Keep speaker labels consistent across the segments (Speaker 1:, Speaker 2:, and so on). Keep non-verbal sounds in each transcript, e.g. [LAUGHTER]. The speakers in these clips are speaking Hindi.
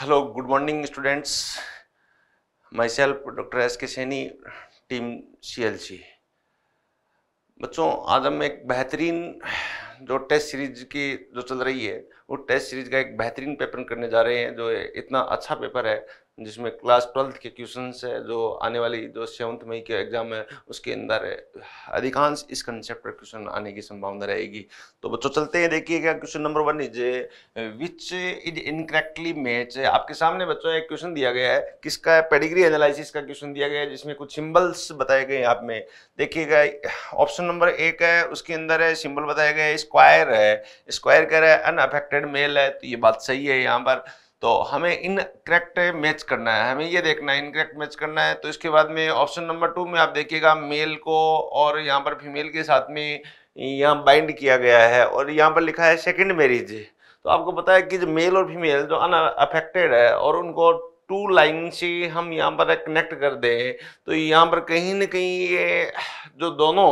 Speaker 1: Hello good morning students myself doctor S K Saini team सी बच्चों आज हम एक बेहतरीन जो टेस्ट सीरीज की जो चल रही है वो टेस्ट सीरीज का एक बेहतरीन पेपर करने जा रहे हैं जो इतना अच्छा पेपर है जिसमें क्लास ट्वेल्थ के क्वेश्चन है जो आने वाली जो सेवंथ मई के एग्ज़ाम है उसके अंदर अधिकांश इस कंसेप्ट पर क्वेश्चन आने की संभावना रहेगी तो बच्चों चलते हैं देखिएगा question number one is which is incorrectly match आपके सामने बच्चों एक क्वेश्चन दिया गया है किसका पेडिग्री एनालिसिस का क्वेश्चन दिया गया है जिसमें कुछ सिम्बल्स बताए गए हैं आप में देखिएगा ऑप्शन नंबर एक है उसके अंदर है सिम्बल बताया गया है स्क्वायर है स्क्वायर कह रहा है अनअफेक्टेड मेल है तो ये बात सही है यहाँ पर तो हमें इन करेक्ट मैच करना है हमें ये देखना है इनकरेक्ट मैच करना है तो इसके बाद में ऑप्शन नंबर टू में आप देखिएगा मेल को और यहाँ पर फीमेल के साथ में यहाँ बाइंड किया गया है और यहाँ पर लिखा है सेकेंड मैरिज तो आपको पता है कि जो मेल और फीमेल जो अनअफेक्टेड है और उनको टू लाइन से हम यहाँ पर कनेक्ट कर दें तो यहाँ पर कहीं ना कहीं ये जो दोनों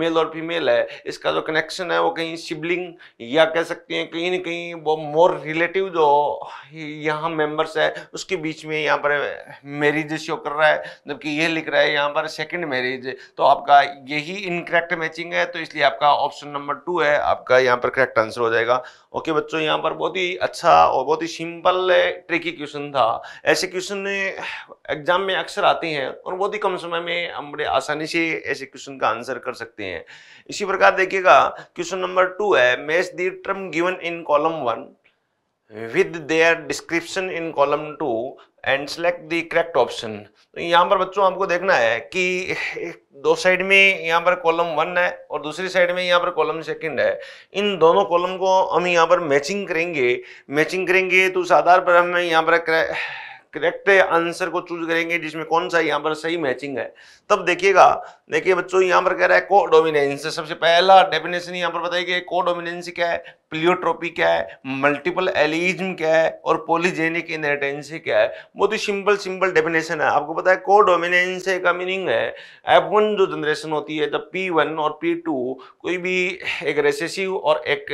Speaker 1: मेल और फीमेल है इसका जो कनेक्शन है वो कहीं सिबलिंग या कह सकते हैं कहीं ना कहीं वो मोर रिलेटिव जो यहाँ मेंबर्स है उसके बीच में यहाँ पर मैरिज शो कर रहा है जबकि ये लिख रहा है यहाँ पर सेकेंड मैरिज तो आपका यही इनकरेक्ट मैचिंग है तो इसलिए आपका ऑप्शन नंबर टू है आपका यहाँ पर करेक्ट आंसर हो जाएगा ओके okay, बच्चों यहाँ पर बहुत ही अच्छा और बहुत ही सिंपल ट्रिकी क्वेश्चन था ऐसे क्वेश्चन एग्जाम में अक्सर आते हैं और बहुत ही कम समय में हम बड़े आसानी से ऐसे क्वेश्चन का आंसर कर सकते हैं इसी प्रकार देखिएगा क्वेश्चन नंबर टू है match the term given in column one with their description in column two and select the correct option तो यहाँ पर बच्चों आपको देखना है कि दो साइड में यहाँ पर कॉलम वन है और दूसरी साइड में यहाँ पर कॉलम सेकंड है इन दोनों कॉलम को हम यहाँ पर मैचिंग करेंगे मैचिंग करेंगे तो उस आधार पर हम यहाँ पर करेक्ट आंसर को चूज करेंगे जिसमें कौन सा यहाँ पर सही मैचिंग है तब देखिएगा देखिए बच्चों यहाँ पर कह रहा है को डोमिनेंस सबसे पहला डेफिनेशन यहाँ पर बताइए को डोमिनेंस क्या है प्लियोट्रोपी क्या है मल्टीपल एलिज्म क्या है और पोलिजेनिक इनहेरिटेंसी क्या है वो तो सिंपल सिंपल डेफिनेशन है आपको पता है को डोमिनेंस का मीनिंग है एफ वन जो जनरेशन होती है जब पी वन और पी टू कोई भी एक रेसेसिव और एक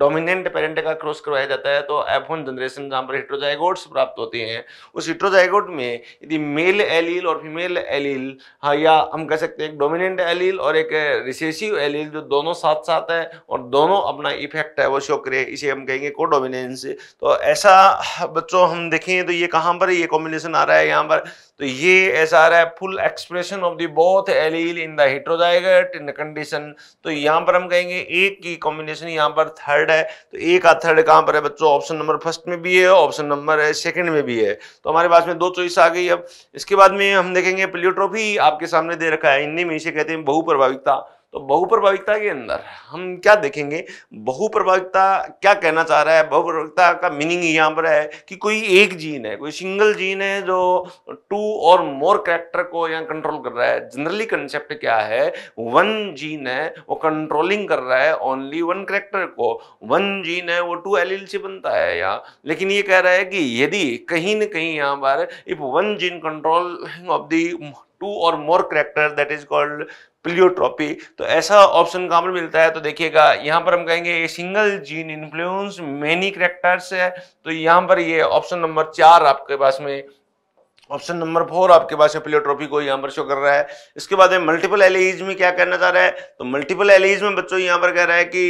Speaker 1: डोमिनेंट पेरेंट का क्रॉस करवाया जाता है तो एफ वन जनरेशन जहाँ पर हिट्रोजाइगोट्स प्राप्त होते हैं उस हिट्रोजाइगोट में यदि मेल एलील और फीमेल एलील हाँ या हम कह सकते हैं एक डोमिनेंट एलील और एक रिसेसिव एलील जो दोनों साथ साथ है और दोनों अपना इफेक्ट है वो शो करे इसे हम कहेंगे को डोमिनेंस तो ऐसा बच्चों हम देखें तो ये कहाँ पर ये कॉम्बिनेशन आ रहा है यहाँ पर तो ये ऐसा आ रहा है full expression of the both allele in the heterozygote in the condition तो यहाँ पर हम कहेंगे एक की कॉम्बिनेशन यहाँ पर थर्ड है तो एक का थर्ड कहाँ पर है बच्चों ऑप्शन नंबर फर्स्ट में भी है ऑप्शन नंबर सेकेंड में भी है तो हमारे पास में दो चॉइस आ गई अब इसके बाद में हम देखेंगे प्लियोट्रोफी आपके सामने दे रखा है हिंदी में इसे कहते हैं बहुप्रभाविकता तो बहुप्रभाविकता के अंदर हम क्या देखेंगे बहुप्रभाविकता क्या कहना चाह रहा है बहुप्रभाविकता का मीनिंग यहाँ पर है कि कोई एक जीन है कोई सिंगल जीन है जो टू और मोर कैरेक्टर को यहाँ कंट्रोल कर रहा है जनरली कंसेप्ट क्या है वन जीन है वो कंट्रोलिंग कर रहा है ओनली वन करेक्टर को वन जीन है वो टू एल से बनता है यहाँ लेकिन ये कह रहा है कि यदि कहीं ना कहीं यहाँ पर if one gene control of the two or more character that is called pleiotropy तो ऐसा ऑप्शन कहाँ पर मिलता है तो देखिएगा यहाँ पर हम कहेंगे a single gene influence many characters है तो यहाँ पर ये ऑप्शन नंबर चार आपके पास में ऑप्शन नंबर फोर आपके पास है प्लियोट्रॉपी को यहाँ पर शो कर रहा है इसके बाद है मल्टीपल एलिज में क्या कहना चाह रहा है तो मल्टीपल एलिज में बच्चों यहाँ पर कह रहा है कि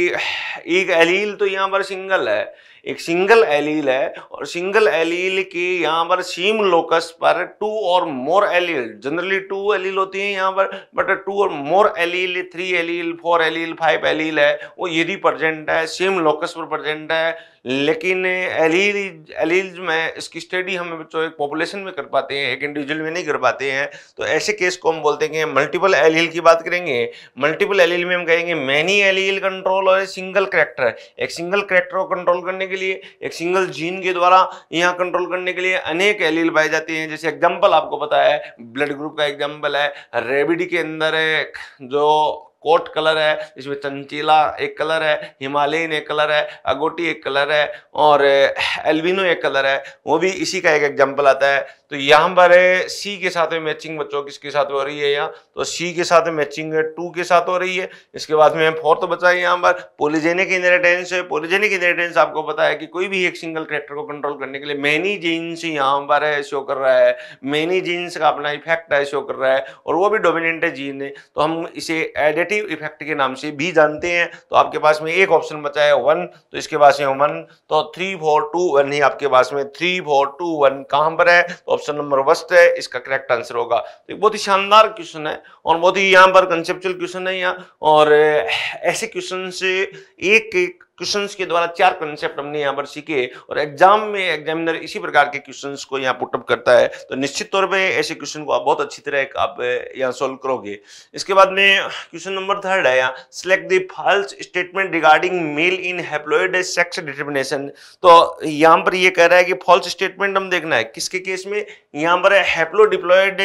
Speaker 1: एक एलील तो यहाँ पर सिंगल है एक सिंगल एलील है और सिंगल एलील के यहाँ पर सीम लोकस पर two or more allele generally two allele होती है यहाँ पर but two or more allele three allele four allele five allele है वो ये प्रजेंट है सेम लोकस पर प्रेजेंट है लेकिन एलील एलील्स में इसकी स्टडी हम बच्चों एक पॉपुलेशन में कर पाते हैं एक इंडिविजुअल में नहीं कर पाते हैं तो ऐसे केस को हम बोलते हैं मल्टीपल एलील की बात करेंगे मल्टीपल एलील में हम कहेंगे मैनी एलील कंट्रोल और सिंगल करेक्टर एक सिंगल करेक्टर को कंट्रोल करने के लिए एक सिंगल जीन के द्वारा यहाँ कंट्रोल करने के लिए अनेक एलील पाए जाते हैं जैसे एग्जाम्पल आपको पता है ब्लड ग्रुप का एग्जाम्पल है रेबिडी के अंदर एक जो कोट कलर है इसमें चंचीला एक कलर है हिमालयन एक कलर है अगोटी एक कलर है और एल्विनो एक कलर है वो भी इसी का एक एग्जाम्पल आता है तो यहाँ पर सी के साथ में मैचिंग बच्चों किसके साथ हो रही है यहाँ तो सी के साथ मैचिंग टू के साथ हो रही है इसके बाद में फोर्थ तो बचा है यहाँ पर पोलिजेनिक इनहेरिटेंस है पोलिजेनिक इनहेरिटेंस आपको पता है कि कोई भी एक सिंगल करेक्टर को कंट्रोल करने के लिए मैनी जीन्स यहाँ पर शो कर रहा है मैनी जीन्स का अपना इफेक्ट है शो कर रहा है और वो भी डोमिनेंट जीन है तो हम इसे एडिट नेगेटिव इफेक्ट के नाम से भी जानते हैं तो आपके पास में एक ऑप्शन बचा है वन तो इसके पास में वन तो थ्री फोर टू वन ही आपके पास में थ्री फोर टू वन कहां पर है तो ऑप्शन नंबर वस्ट है इसका करेक्ट आंसर होगा तो बहुत ही शानदार क्वेश्चन है और बहुत ही यहाँ पर कंसेप्चुअल क्वेश्चन है यहाँ और ऐसे क्वेश्चन से एक एक क्वेश्चंस के द्वारा चार कंसेप्ट हमने यहाँ पर सीखे और एग्जाम में एग्जामिनर इसी प्रकार के क्वेश्चंस को यहाँ पुटअप करता है तो निश्चित तौर पे ऐसे क्वेश्चन को आप बहुत अच्छी तरह आप यहाँ सॉल्व करोगे इसके बाद में क्वेश्चन नंबर थर्ड है यहाँ select the false statement regarding male in haploid sex determination तो यहाँ पर ये यह कह रहा है कि फॉल्स स्टेटमेंट हम देखना है किसके केस में यहाँ पर हेप्लोडिप्लॉइड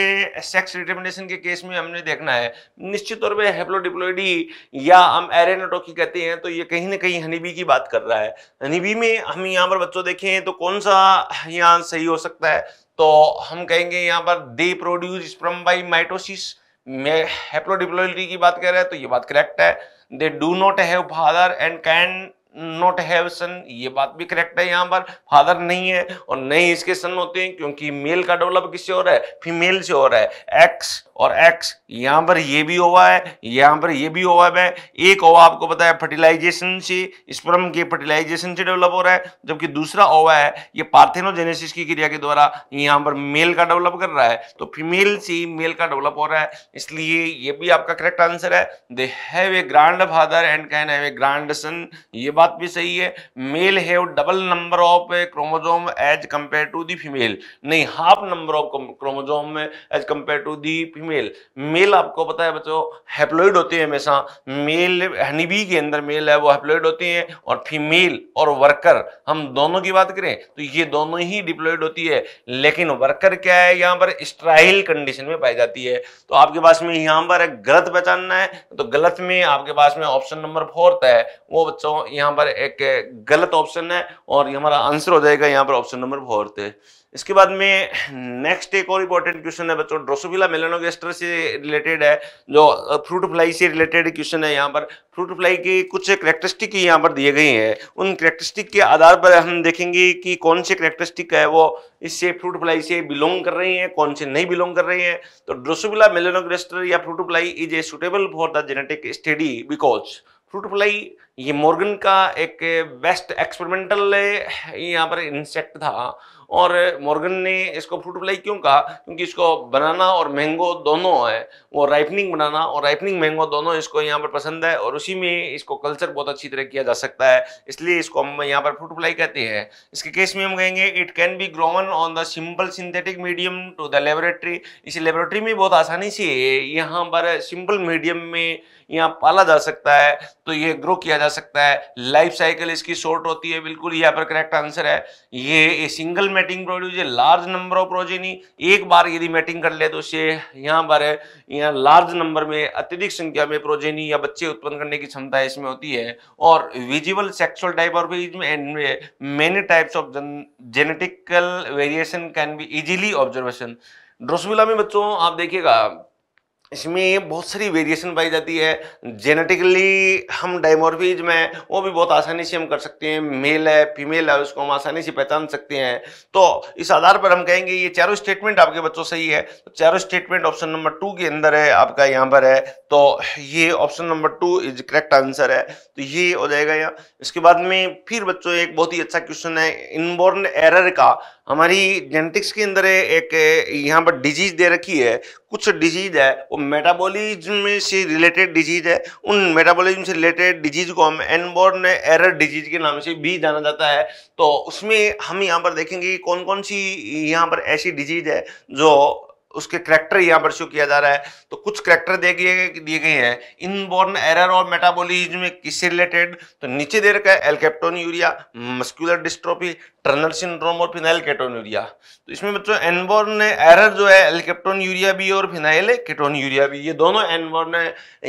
Speaker 1: सेक्स डिटर्मिनेशन के केस में हमने देखना है निश्चित तौर पर हेप्लो हेप्लोडिप्लॉइडी या हम एरेनाटोकी कहते हैं तो ये कहीं ना कहीं हनी बी की बात कर रहा है यानी बी में हम यहाँ पर बच्चों देखें तो कौन सा यहाँ सही हो सकता है तो हम कहेंगे यहाँ पर they produce sperm by mitosis haplodiploidy की बात कर रहे हैं तो ये बात करेक्ट है they do not have father and can not have son ये बात भी करेक्ट है यहाँ पर फादर नहीं है और नहीं इसके सन होते हैं क्योंकि मेल का डेवलप किससे हो रहा है फीमेल से हो रहा है एक्स और एक्स यहाँ पर ये भी हुआ है यहाँ पर ये भी हुआ है एक ओवा आपको पता है फर्टिलाइजेशन से स्पर्म के फर्टिलाइजेशन से डेवलप हो रहा है जबकि दूसरा ओवा है ये पार्थेनोजेनेसिस की क्रिया के द्वारा यहाँ पर मेल का डेवलप कर रहा है तो फीमेल से मेल का डेवलप हो रहा है इसलिए ये भी आपका करेक्ट आंसर है they have a grandfather and can have a grandson ये बात बात भी सही है male have double number of chromosome as compare to the female नहीं half number of chromosome as compare to the female male आपको पता है बच्चों हैप्लोइड होते हैं हमेशा मेल हनीबी के अंदर मेल है वो हैप्लोइड होते हैं और फीमेल और वर्कर हम दोनों की बात करें तो ये दोनों ही डिप्लोइड होती है लेकिन वर्कर क्या है यहाँ पर स्ट्राइल कंडीशन में पाई जाती है तो आपके पास में यहाँ पर गलत पहचानना है तो गलत में आपके पास में ऑप्शन नंबर फोर्थ है वो बच्चों यहाँ यहाँ पर एक गलत ऑप्शन है और ये हमारा आंसर हो जाएगा यहाँ पर ऑप्शन नंबर फोर थे इसके बाद में नेक्स्ट एक और इंपॉर्टेंट क्वेश्चन है बच्चों ड्रोसोफिला मेलेनोगेस्टर से रिलेटेड है जो फ्रूट फ्लाई से रिलेटेड क्वेश्चन है यहाँ पर फ्रूट फ्लाई की कुछ करेक्टरिस्टिक यहाँ पर दिए गए हैं उन करेक्टरिस्टिक के आधार पर हम देखेंगे कि कौन से करेक्टरिस्टिक है वो इससे फ्रूट फ्लाई से बिलोंग कर रही हैं कौन से नहीं बिलोंग कर रही हैं तो ड्रोसोफिला मेलेनोगेस्टर या fruit fly is a suitable for the genetic study because fruit fly ये मॉर्गन का एक बेस्ट एक्सपेरिमेंटल यहाँ पर इंसेक्ट था और मॉर्गन ने इसको फ्रूटफ्लाई क्यों कहा क्योंकि इसको बनाना और मैंगो दोनों है वो राइपनिंग बनाना और राइपनिंग मैंगो दोनों इसको यहाँ पर पसंद है और उसी में इसको कल्चर बहुत अच्छी तरह किया जा सकता है इसलिए इसको हम यहाँ पर फ्रूटफ्लाई कहते हैं इसके केस में हम कहेंगे it can be grown on the simple synthetic medium to the laboratory इसी लेबोरेटरी में बहुत आसानी से यहाँ पर सिंपल मीडियम में यहाँ पाला जा सकता है तो ये ग्रो किया जा सकता है लाइफ साइकिल इसकी शॉर्ट होती है बिल्कुल यहाँ पर करेक्ट आंसर है ये single mating produce large number of progeny एक बार यदि मेटिंग कर ले तो उसे यहाँ पर यहाँ लार्ज नंबर में अत्यधिक संख्या में प्रोजेनी या बच्चे उत्पन्न करने की क्षमता इसमें होती है और विजिबल सेक्सुअल टाइप और many types of genetical variation can be easily observation Drosophila में बच्चों आप देखिएगा इसमें बहुत सारी वेरिएशन पाई जाती है जेनेटिकली हम डाइमोर्फिज में वो भी बहुत आसानी से हम कर सकते हैं मेल है फीमेल है उसको हम आसानी से पहचान सकते हैं तो इस आधार पर हम कहेंगे ये चारों स्टेटमेंट आपके बच्चों सही है तो चारों स्टेटमेंट ऑप्शन नंबर टू के अंदर है आपका यहाँ पर है तो ये option number two is correct answer है तो ये हो जाएगा यहाँ इसके बाद में फिर बच्चों एक बहुत ही अच्छा क्वेश्चन है इनबोर्न एरर का हमारी जेनेटिक्स के अंदर एक यहाँ पर डिजीज दे रखी है कुछ डिजीज है वो मेटाबॉलिज्म से रिलेटेड डिजीज है उन मेटाबॉलिज्म से रिलेटेड डिजीज को हम एनबॉर्न एरर डिजीज के नाम से भी जाना जाता है तो उसमें हम यहाँ पर देखेंगे कौन कौन सी यहाँ पर ऐसी डिजीज है जो उसके करेक्टर यहाँ पर शो किया जा रहा है तो कुछ करेक्टर दे गए दिए गए हैं इनबोर्न एरर और मेटाबोलिज्म में किससे रिलेटेड तो नीचे दे रखा है alkaptonuria muscular dystrophy Turner syndrome और फिनाइल केटोन यूरिया तो इसमें बच्चों एनबोर्न एरर जो है एलकेप्टोन यूरिया भी और फिनाइल केटोन यूरिया भी ये दोनों एनबोर्न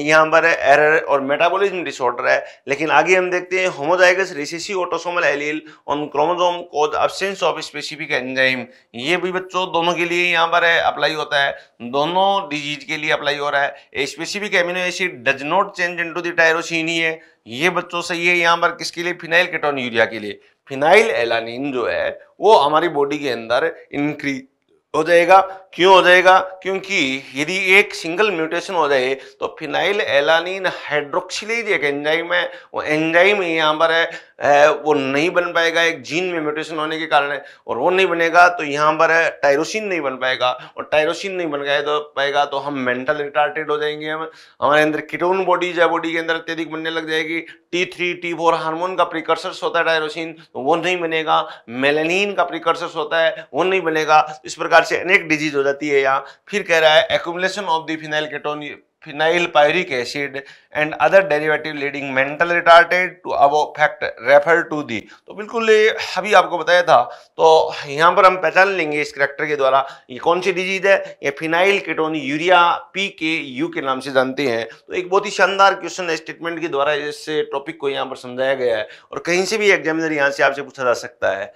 Speaker 1: यहाँ पर एरर और मेटाबोलिज्म डिसऑर्डर है लेकिन आगे हम देखते हैं homozygous recessive autosomal allele on chromosome cause absence of specific enzyme ये भी बच्चों दोनों के लिए यहाँ पर है अप्लाई अप्लाई होता है दोनों डिजीज के लिए अप्लाई हो रहा है a specific amino acid does not change into the tyrosine ही है ये बच्चों सही है यहाँ पर किसके लिए फिनाइल केटोन यूरिया के लिए फिनाइल एलानिन जो है वो हमारी बॉडी के अंदर इंक्रीज हो जाएगा क्यों हो जाएगा क्योंकि यदि एक सिंगल म्यूटेशन हो जाए तो फिनाइल एलानिन हाइड्रोक्सिलेज एक एंजाइम है वो एंजाइम यहाँ पर है है वो नहीं बन पाएगा एक जीन में म्यूटेशन होने के कारण है और वो नहीं बनेगा तो यहाँ पर है टायरोसिन नहीं बन पाएगा और टायरोसिन नहीं बन गए तो पाएगा तो हम मेंटल रिटार्टेड हो जाएंगे हम हमारे अंदर किटोन बॉडीज है बॉडी के अंदर अत्यधिक बनने लग जाएगी T three T four hormone का प्रिकर्सर्स होता है टायरोसिन तो वो नहीं बनेगा मेलेनिन का प्रिकर्सर्स होता है वो नहीं बनेगा इस प्रकार से अनेक डिजीज हो जाती है यहाँ फिर कह रहा है accumulation of the phenyl ketone phenyl pyric acid and other derivative leading mental retarded to affect refer to the तो बिल्कुल अभी आपको बताया था तो यहाँ पर हम पहचान लेंगे इस करेक्टर के द्वारा ये कौन सी डिजीज है ये phenylketonuria P K U के नाम से जानते हैं तो एक बहुत ही शानदार क्वेश्चन है स्टेटमेंट के द्वारा इस टॉपिक को यहाँ पर समझाया गया है और कहीं से भी एग्जामिनर यहाँ से आपसे पूछा जा सकता है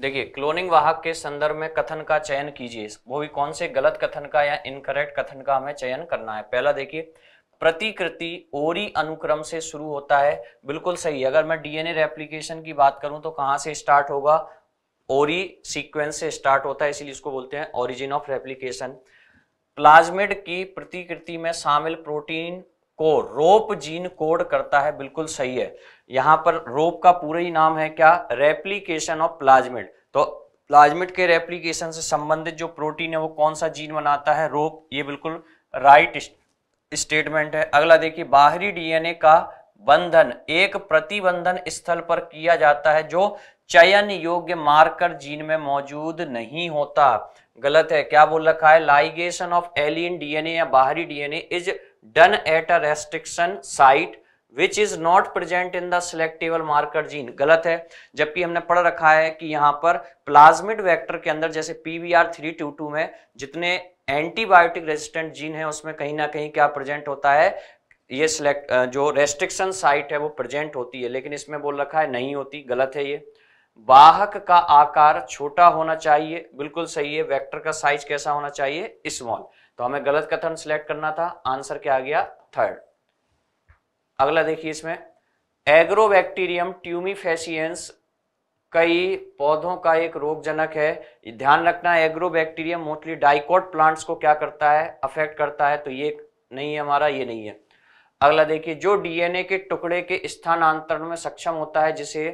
Speaker 1: देखिए क्लोनिंग
Speaker 2: वाहक के संदर्भ में कथन का चयन कीजिए वो भी कौन से गलत कथन का या इनकरेक्ट कथन का हमें चयन करना है पहला देखिए प्रतिकृति ओरी अनुक्रम से शुरू होता है बिल्कुल सही अगर मैं डीएनए रेप्लिकेशन की बात करूं तो कहां से स्टार्ट होगा ओरी सीक्वेंस से स्टार्ट होता है इसीलिए इसको बोलते हैं ओरिजिन ऑफ रेप्लिकेशन प्लाज्मिड की प्रतिकृति में शामिल प्रोटीन को रोप जीन कोड करता है बिल्कुल सही है यहाँ पर रोप का पूरा ही नाम है क्या रेप्लीकेशन ऑफ प्लाज्मिड तो प्लाज्मिड के रेप्लीकेशन से संबंधित जो प्रोटीन है वो कौन सा जीन बनाता है रोप ये बिल्कुल राइट स्टेटमेंट है अगला देखिए बाहरी डीएनए का बंधन एक प्रतिबंधन स्थल पर किया जाता है जो चयन योग्य मार्कर जीन में मौजूद नहीं होता गलत है क्या बोल रखा है लाइगेशन ऑफ एलियन डीएनए या बाहरी DNA is done at a restriction site which is not present in the selectable marker gene गलत है जबकि हमने पढ़ रखा है कि यहां पर प्लाज्मिड वेक्टर के अंदर जैसे पीवीआर थ्री टू टू में जितने एंटीबायोटिक रेजिस्टेंट जीन है उसमें कहीं ना कहीं क्या प्रेजेंट होता है ये सिलेक्ट जो रेस्ट्रिक्शन साइट है वो प्रेजेंट होती है लेकिन इसमें बोल रखा है नहीं होती गलत है ये वाहक का आकार छोटा होना चाहिए बिल्कुल सही है वेक्टर का साइज कैसा होना चाहिए स्मॉल तो हमें गलत कथन सिलेक्ट करना था आंसर क्या आ गया थर्ड अगला देखिए इसमें एग्रोबैक्टीरियम ट्यूमिफेसियंस कई पौधों का एक रोगजनक है ध्यान रखना एग्रोबैक्टीरियम मोस्टली डाइकोट प्लांट्स को क्या करता है अफेक्ट करता है तो ये नहीं है हमारा ये नहीं है अगला देखिए जो डीएनए के टुकड़े के स्थानांतरण में सक्षम होता है जिसे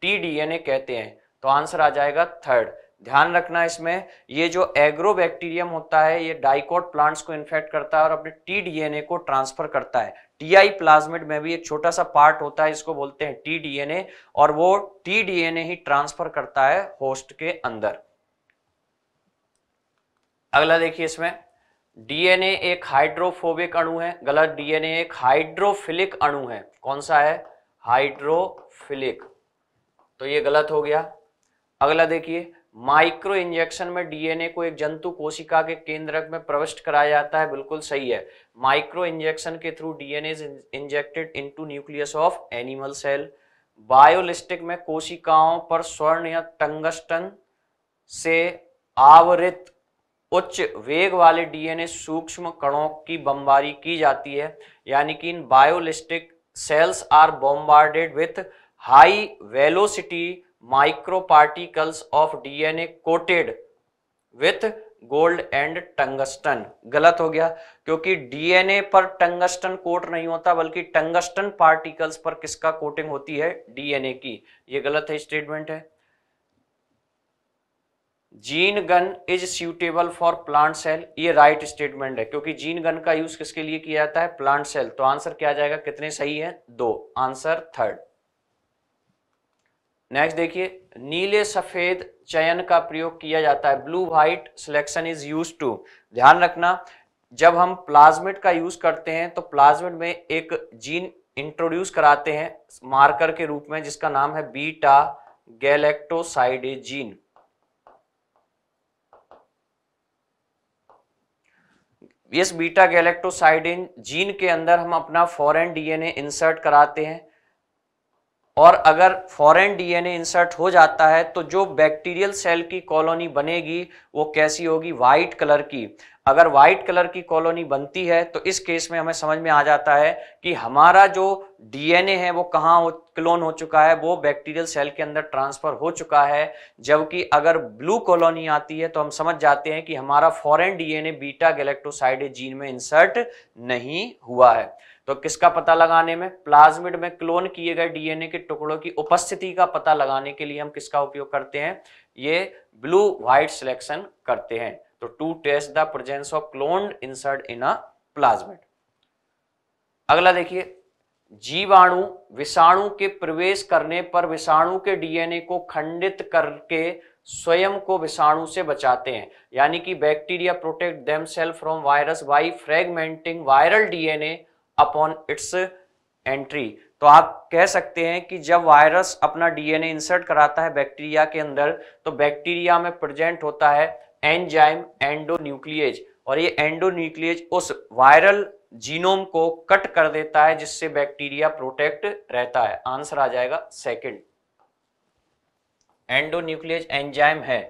Speaker 2: टी डीएनए कहते हैं तो आंसर आ जाएगा थर्ड ध्यान रखना इसमें ये जो एग्रो बैक्टीरियम होता है ये डाइकोट प्लांट्स को इन्फेक्ट करता है और अपने टी डीएनए को ट्रांसफर करता है टीआई प्लाज्मिड में भी एक छोटा सा पार्ट होता है इसको बोलते हैं टी डीएनए और वो टी डीएनए ही ट्रांसफर करता है होस्ट के अंदर अगला देखिए इसमें डीएनए एक हाइड्रोफोबिक अणु है गलत डीएनए एक हाइड्रोफिलिक अणु है कौन सा है हाइड्रोफिलिक तो ये गलत हो गया अगला देखिए माइक्रो इंजेक्शन में डीएनए को एक जंतु कोशिका के केंद्रक में प्रविष्ट कराया जाता है बिल्कुल सही है माइक्रो इंजेक्शन के through DNA injected into nucleus of animal cell biolistic में कोशिकाओं पर स्वर्ण या टंगस्टन से आवृत उच्च वेग वाले डीएनए सूक्ष्म कणों की बमबारी की जाती है यानी कि in biolistic cells are bombarded with high velocity micro particles of DNA coated with gold and tungsten गलत हो गया क्योंकि डीएनए पर टंगस्टन कोट नहीं होता बल्कि टंगस्टन पार्टिकल्स पर किसका कोटिंग होती है डीएनए की यह गलत है स्टेटमेंट है gene gun is suitable for plant cell ये राइट right स्टेटमेंट है क्योंकि जीन गन का यूज किसके लिए किया जाता है प्लांट सेल तो आंसर क्या जाएगा कितने सही है दो आंसर थर्ड नेक्स्ट देखिए नीले सफ़ेद चयन का प्रयोग किया जाता है blue white selection is use to ध्यान रखना जब हम प्लाज्मिट का यूज़ करते हैं तो प्लाज्मिट में एक जीन इंट्रोड्यूस कराते हैं मार्कर के रूप में जिसका नाम है बीटा गैलेक्टोसाइड जीन इस बीटा गैलेक्टोसाइडिन जीन के अंदर हम अपना फॉरेन डीएनए इंसर्ट कराते हैं और अगर फॉरेन डीएनए इंसर्ट हो जाता है तो जो बैक्टीरियल सेल की कॉलोनी बनेगी वो कैसी होगी वाइट कलर की अगर वाइट कलर की कॉलोनी बनती है तो इस केस में हमें समझ में आ जाता है कि हमारा जो डीएनए है वो कहाँ क्लोन हो चुका है वो बैक्टीरियल सेल के अंदर ट्रांसफर हो चुका है जबकि अगर ब्लू कॉलोनी आती है तो हम समझ जाते हैं कि हमारा foreign DNA beta galactoside gene में इंसर्ट नहीं हुआ है तो किसका पता लगाने में प्लाज्मिड में क्लोन किए गए डीएनए के टुकड़ों की उपस्थिति का पता लगाने के लिए हम किसका उपयोग करते हैं ये ब्लू व्हाइट सिलेक्शन करते हैं तो to test the presence of cloned insert in a plasmid अगला देखिए जीवाणु विषाणु के प्रवेश करने पर विषाणु के डीएनए को खंडित करके स्वयं को विषाणु से बचाते हैं यानी कि bacteria protect them self from virus by fragmenting viral DNA upon its entry तो आप कह सकते हैं कि जब वायरस अपना डीएनए इंसर्ट कराता है बैक्टीरिया के अंदर तो बैक्टीरिया में प्रेजेंट होता है एंजाइम एंडोन्यूक्लिएज और ये एंडोन्यूक्लिएज उस वायरल जीनोम को कट कर देता है जिससे बैक्टीरिया प्रोटेक्ट रहता है आंसर आ जाएगा सेकंड एंडोन्यूक्लिएज एंजाइम है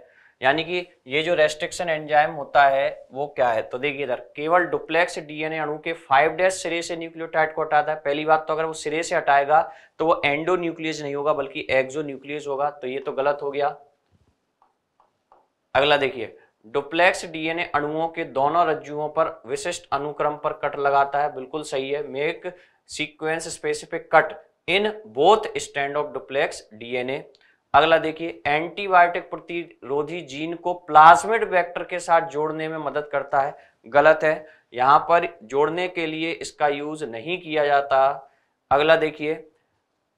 Speaker 2: यानी कि ये जो रेस्ट्रिक्शन एंजाइम होता है वो क्या है तो देखिए इधर केवल डुप्लेक्स डीएनए अणु के फाइव डेज सिरे से न्यूक्लियोटाइड को हटाता है पहली बात तो अगर वो सिरे से हटाएगा तो वो एंडो न्यूक्लियस नहीं होगा बल्कि एक्जो न्यूक्लियस होगा तो ये तो गलत हो गया अगला देखिए डुप्लेक्स डीएनए अणुओं के दोनों रज्जुओं पर विशिष्ट अनुक्रम पर कट लगाता है बिल्कुल सही है make sequence specific cut in both strand of duplex DNA अगला देखिए एंटीबायोटिक प्रतिरोधी जीन को प्लाज्मिड वेक्टर के साथ जोड़ने में मदद करता है गलत है यहां पर जोड़ने के लिए इसका यूज नहीं किया जाता अगला देखिए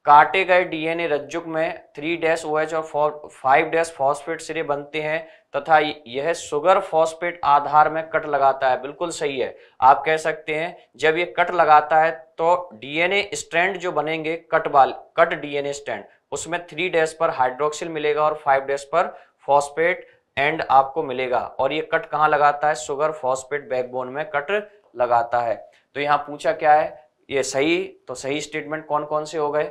Speaker 2: काटे गए डीएनए रज्जुक में थ्री डैश ओ एच और फाइव डैश फॉस्फेट सिरे बनते हैं तथा यह सुगर फॉस्फेट आधार में कट लगाता है बिल्कुल सही है आप कह सकते हैं जब यह कट लगाता है तो डीएनए स्ट्रैंड जो बनेंगे कट वाले कट डीएनए स्ट्रैंड उसमें थ्री डेज पर हाइड्रोक्सिल मिलेगा और फाइव डेज पर फॉस्पेट एंड आपको मिलेगा और ये कट कहाँ लगाता है सुगर फॉस्पेट बैकबोन में कट लगाता है तो यहाँ पूछा क्या है ये सही तो सही स्टेटमेंट कौन कौन से हो गए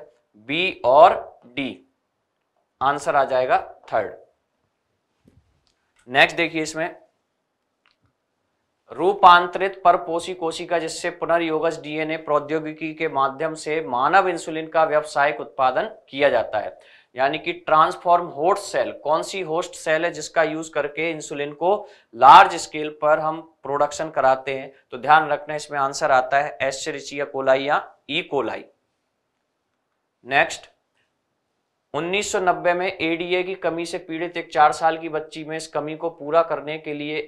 Speaker 2: बी और डी आंसर आ जाएगा थर्ड नेक्स्ट देखिए इसमें रूपांतरित परपोषी कोशिका जिससे पुनर्योगस डीएनए प्रौद्योगिकी के माध्यम से मानव इंसुलिन का व्यावसायिक उत्पादन किया जाता है यानी कि ट्रांसफॉर्म होस्ट सेल कौन सी होस्ट सेल है जिसका यूज करके इंसुलिन को लार्ज स्केल पर हम प्रोडक्शन कराते हैं तो ध्यान रखना इसमें आंसर आता है एस्चरिचिया कोलाई या ई कोलाई नेक्स्ट 1990 में एडीए की कमी से पीड़ित एक चार साल की बच्ची में इस कमी को पूरा करने के लिए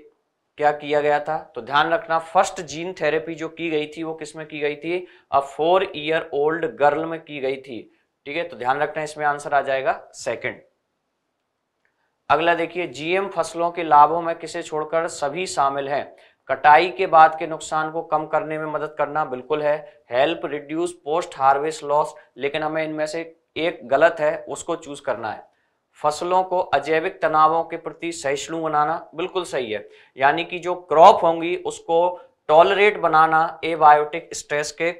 Speaker 2: क्या किया गया था तो ध्यान रखना फर्स्ट जीन थेरेपी जो की गई थी वो किस में की गई थी a four year old girl में की गई थी ठीक है तो ध्यान रखना इसमें आंसर आ जाएगा सेकंड अगला देखिए जीएम फसलों के लाभों में किसे छोड़कर सभी शामिल हैं कटाई के बाद के नुकसान को कम करने में मदद करना बिल्कुल है help reduce post harvest loss लेकिन हमें इनमें से एक गलत है उसको चूज करना है फसलों को अजैविक तनावों के प्रति सहिष्णु बनाना बिल्कुल सही है यानी कि जो क्रॉप होंगी उसको टॉलरेट बनाना एबायोटिक स्ट्रेस के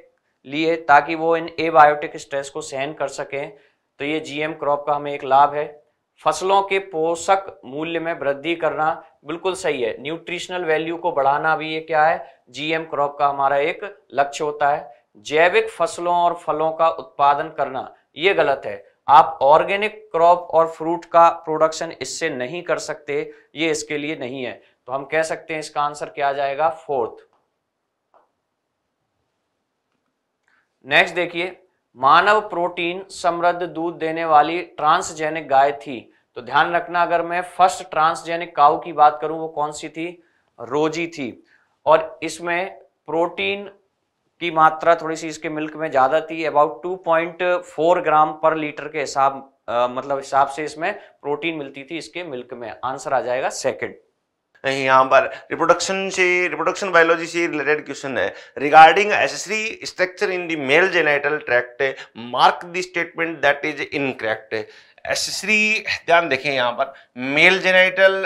Speaker 2: लिए ताकि वो इन एबायोटिक स्ट्रेस को सहन कर सकें तो ये जीएम क्रॉप का हमें एक लाभ है फसलों के पोषक मूल्य में वृद्धि करना बिल्कुल सही है न्यूट्रिशनल वैल्यू को बढ़ाना भी ये क्या है जीएम क्रॉप का हमारा एक लक्ष्य होता है जैविक फसलों और फलों का उत्पादन करना ये गलत है आप ऑर्गेनिक क्रॉप और फ्रूट का प्रोडक्शन इससे नहीं कर सकते ये इसके लिए नहीं है तो हम कह सकते हैं इसका आंसर क्या जाएगा फोर्थ नेक्स्ट देखिए मानव प्रोटीन समृद्ध दूध देने वाली ट्रांसजेनिक गाय थी तो ध्यान रखना अगर मैं फर्स्ट ट्रांसजेनिक काउ की बात करूं वो कौन सी थी रोजी थी और इसमें प्रोटीन की मात्रा थोड़ी सी इसके मिल्क में ज़्यादा थी अबाउट 2.4 ग्राम पर लीटर के हिसाब मतलब हिसाब से इसमें प्रोटीन मिलती थी इसके मिल्क में आंसर
Speaker 1: आ जाएगा नहीं यहाँ पर रिप्रोडक्शन से रिप्रोडक्शन बायोलॉजी से रिलेटेड क्वेश्चन है regarding accessory structure in the male genital tract mark the statement that is incorrect accessory ध्यान देखें यहाँ पर मेल जेनाइटल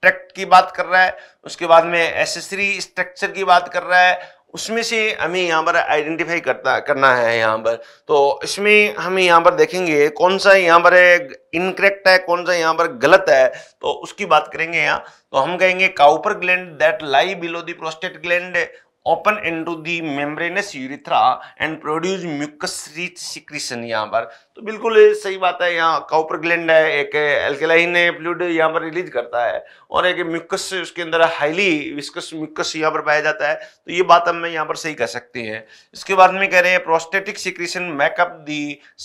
Speaker 1: ट्रैक्ट की बात कर रहा है उसके बाद में एसेसरी स्ट्रक्चर की बात कर रहा है उसमें से हमें यहाँ पर आइडेंटिफाई करता करना है यहाँ पर तो इसमें हम यहाँ पर देखेंगे कौन सा यहाँ पर इनकरेक्ट है कौन सा यहाँ पर गलत है तो उसकी बात करेंगे यहाँ तो हम कहेंगे Cowper gland that lie below the prostate gland open into the membranous urethra and produce mucus rich secretion यहाँ पर तो बिल्कुल सही बात है यहाँ काउपर ग्लैंड है एक एल्केलाइन फ्लूड यहाँ पर रिलीज करता है और एक म्यूकस उसके अंदर हाईली विस्कस म्यूकस यहाँ पर पाया जाता है तो ये बात हमें यहाँ पर सही कह सकते हैं इसके बाद में कह रहे हैं prostatic secretion make up the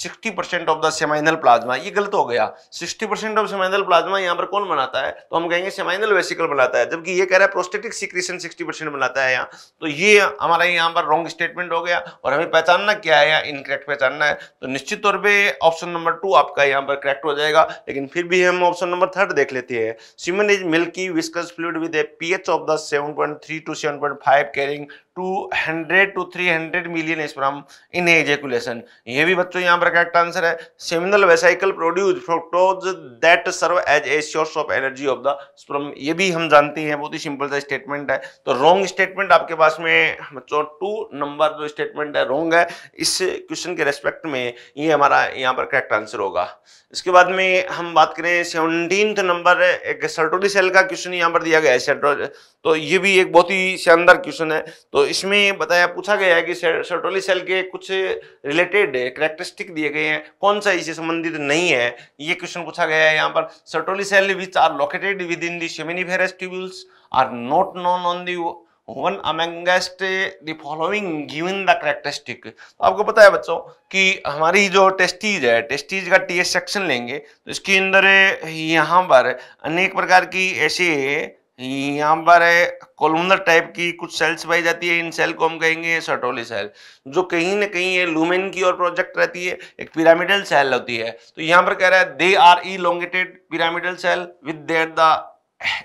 Speaker 1: sixty percent of the seminal plasma ये गलत हो गया sixty percent of seminal plasma यहाँ पर कौन बनाता है तो हम कहेंगे सेमाइनल वेसिकल बनाता है जबकि ये कह रहा है प्रोस्टेटिक सिक्रीशन सिक्सटी परसेंट बनाता है यहाँ तो ये हमारा यहाँ पर रॉन्ग स्टेटमेंट हो गया और हमें पहचानना क्या है या इनकरेक्ट पहचानना है तो निश्चित तौर पर ऑप्शन नंबर टू आपका यहाँ पर करेक्ट हो जाएगा लेकिन फिर भी हम ऑप्शन नंबर थर्ड देख लेते हैं semen is milky viscous fluid with a pH of the 7.3 to 7.5 carrying two hundred to three hundred million sperm in ejaculation ये भी बच्चों यहाँ पर करेक्ट आंसर है seminal vesicle produce fructose that serve as a source of energy of the sperm ये भी हम जानते हैं बहुत ही सिंपल सा स्टेटमेंट है तो रॉन्ग स्टेटमेंट आपके पास में बच्चों टू नंबर जो स्टेटमेंट है रॉन्ग है इस क्वेश्चन के रेस्पेक्ट में ये हमारा यहाँ पर करेक्ट आंसर होगा इसके बाद में हम बात करें सेवनटीन नंबर एक सर्टोरी सेल का क्वेश्चन यहाँ पर दिया गया है तो ये भी एक बहुत ही शानदार क्वेश्चन है तो इसमें बताया पूछा गया है कि सर्टोली सेल के कुछ रिलेटेड करेक्टरिस्टिक दिए गए हैं कौन सा इसे संबंधित नहीं है ये क्वेश्चन पूछा गया है यहाँ पर Sertoli cell which are located within the seminiferous are not known on the one amongst the following given the characteristic तो आपको पता है बच्चों कि हमारी जो टेस्टीज है टेस्टीज का टी सेक्शन लेंगे तो इसके अंदर यहाँ पर अनेक प्रकार की ऐसे यहाँ पर है टाइप की कुछ सेल्स पाई जाती है इन सेल को हम कहेंगे सर्टोली सेल जो कहीं ना कहीं ये लूमेन की ओर प्रोजेक्ट रहती है एक पिरामिडल सेल होती है तो यहाँ पर कह रहा है they are elongated pyramidal cell with their the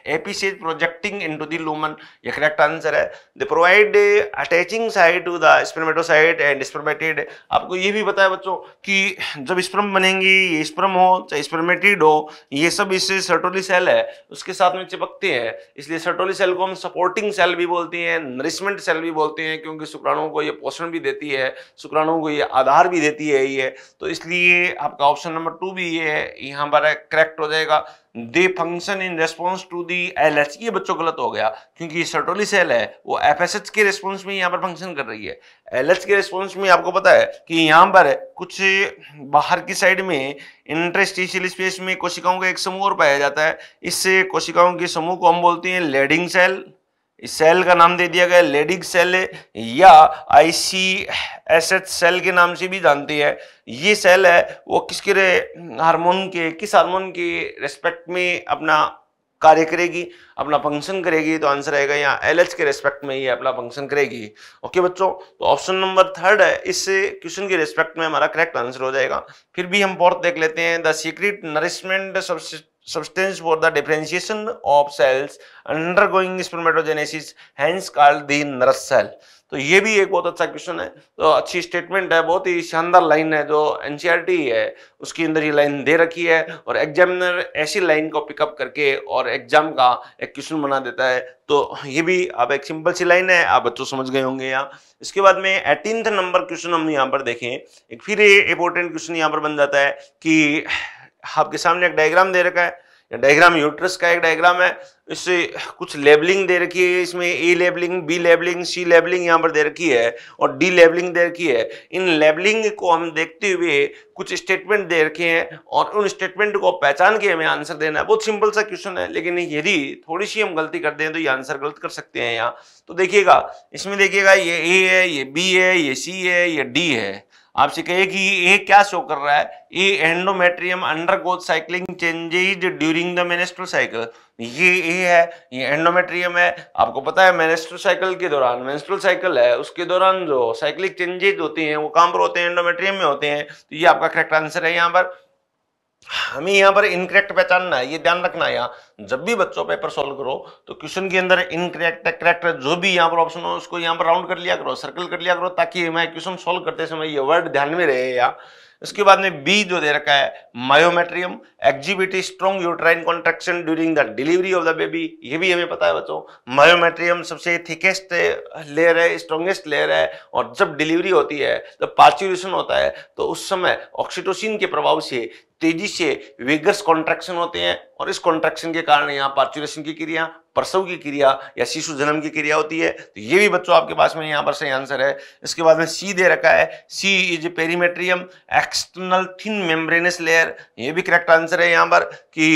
Speaker 1: AP says projecting into the lumen. ये correct answer है. They provide attaching site to the spermatocyte and spermatid. आपको ये भी बताया बच्चों कि जब स्प्रम बनेंगी ये स्पर्म हो चाहे स्पर्मेटिड हो ये सब इससे सर्टोली सेल है उसके साथ में चिपकते हैं इसलिए सर्टोली सेल को हम सपोर्टिंग सेल भी बोलते हैं नरिशमेंट सेल भी बोलते हैं क्योंकि शुक्राणुओं को ये पोषण भी देती है शुक्राणुओं को ये आधार भी देती है ये तो इसलिए आपका ऑप्शन नंबर टू भी ये है यहाँ पर करेक्ट हो जाएगा they function in response to the L H ये बच्चों गलत हो गया क्योंकि सर्टोली सेल है वो एफ एस एच के रेस्पॉन्स में यहाँ पर फंक्शन कर रही है एल एच e के रेस्पॉन्स में आपको पता है कि यहाँ पर कुछ बाहर की साइड में इंटरस्टिशियल स्पेस में कोशिकाओं का एक समूह और पाया जाता है इससे कोशिकाओं के समूह को हम बोलते हैं लेडिंग सेल इस सेल का नाम दे दिया गया लेडिक सेल या आईसी एस एच सेल के नाम से भी जानती है ये सेल है वो किसके हार्मोन के किस हार्मोन के रेस्पेक्ट में अपना कार्य करेगी अपना फंक्शन करेगी तो आंसर आएगा यहाँ एल के रेस्पेक्ट में ये अपना फंक्शन करेगी ओके बच्चों तो ऑप्शन नंबर थर्ड है इस क्वेश्चन के रेस्पेक्ट में हमारा करेक्ट आंसर हो जाएगा फिर भी हम फोर्थ देख लेते हैं the secrete nourishment substance substance for the differentiation of cells undergoing spermatogenesis hence called the nurse cell तो ये भी एक बहुत अच्छा क्वेश्चन है तो अच्छी स्टेटमेंट है बहुत ही शानदार लाइन है जो एनसीईआरटी है उसके अंदर ये लाइन दे रखी है और एग्जामिनर ऐसी लाइन को पिकअप करके और एग्जाम का एक क्वेश्चन बना देता है तो ये भी आप एक सिंपल सी लाइन है आप बच्चों समझ गए होंगे यहाँ इसके बाद में एटीनथ नंबर क्वेश्चन हम यहाँ पर देखें एक फिर इंपॉर्टेंट क्वेश्चन यहाँ पर बन जाता है कि आपके सामने एक डायग्राम दे रखा है डायग्राम यूट्रस का एक डायग्राम है इससे कुछ लेबलिंग दे रखी है इसमें A labelling B labelling C labelling यहाँ पर दे रखी है और डी लेबलिंग दे रखी है इन लेबलिंग को हम देखते हुए कुछ स्टेटमेंट दे रखे हैं और उन स्टेटमेंट को पहचान के हमें आंसर देना है बहुत सिंपल सा क्वेश्चन है लेकिन यदि थोड़ी सी हम गलती करते हैं तो ये आंसर गलत कर सकते हैं यहाँ तो देखिएगा इसमें देखिएगा ये ए है ये बी है ये सी है ये डी है आपसे कहे कि ये क्या शो कर रहा है ये endometrium undergoes cyclic changes during the menstrual cycle ये ये है ये एंडोमेट्रियम है आपको पता है मेनेस्ट्रल साइकिल के दौरान मेनेस्ट्रल साइकिल है उसके दौरान जो साइक्लिक चेंजेज होते हैं वो काम पर होते हैं एंडोमेट्रियम में होते हैं तो ये आपका करेक्ट आंसर है यहाँ पर हमें यहाँ पर इनकरेक्ट पहचानना है ये ध्यान रखना है यहां जब भी बच्चों पेपर सोल्व करो तो क्वेश्चन के अंदर इनकरेक्ट करेक्ट जो भी यहाँ पर ऑप्शन हो उसको यहाँ पर राउंड कर लिया करो सर्कल कर लिया करो ताकि मैं क्वेश्चन सोल्व करते समय ये वर्ड ध्यान में रहे या उसके बाद में बी जो दे रखा है myometrium exhibits strong uterine contraction during the delivery of the baby ये भी हमें पता है बच्चों मायोमेट्रियम सबसे थिकेस्ट लेयर है स्ट्रॉन्गेस्ट लेयर है और जब डिलीवरी होती है जब पार्चुरेशन होता है तो उस समय ऑक्सीटोसिन के प्रभाव से तेजी से वेगस कॉन्ट्रेक्शन होते हैं और इस कॉन्ट्रेक्शन के कारण यहाँ पार्चुरेशन की क्रिया प्रसव की क्रिया या शिशु जन्म की क्रिया होती है तो ये भी बच्चों आपके पास में यहाँ पर सही आंसर है इसके बाद में सी दे रखा है C is perimetrium external thin membranous layer ये भी करेक्ट आंसर है यहाँ पर कि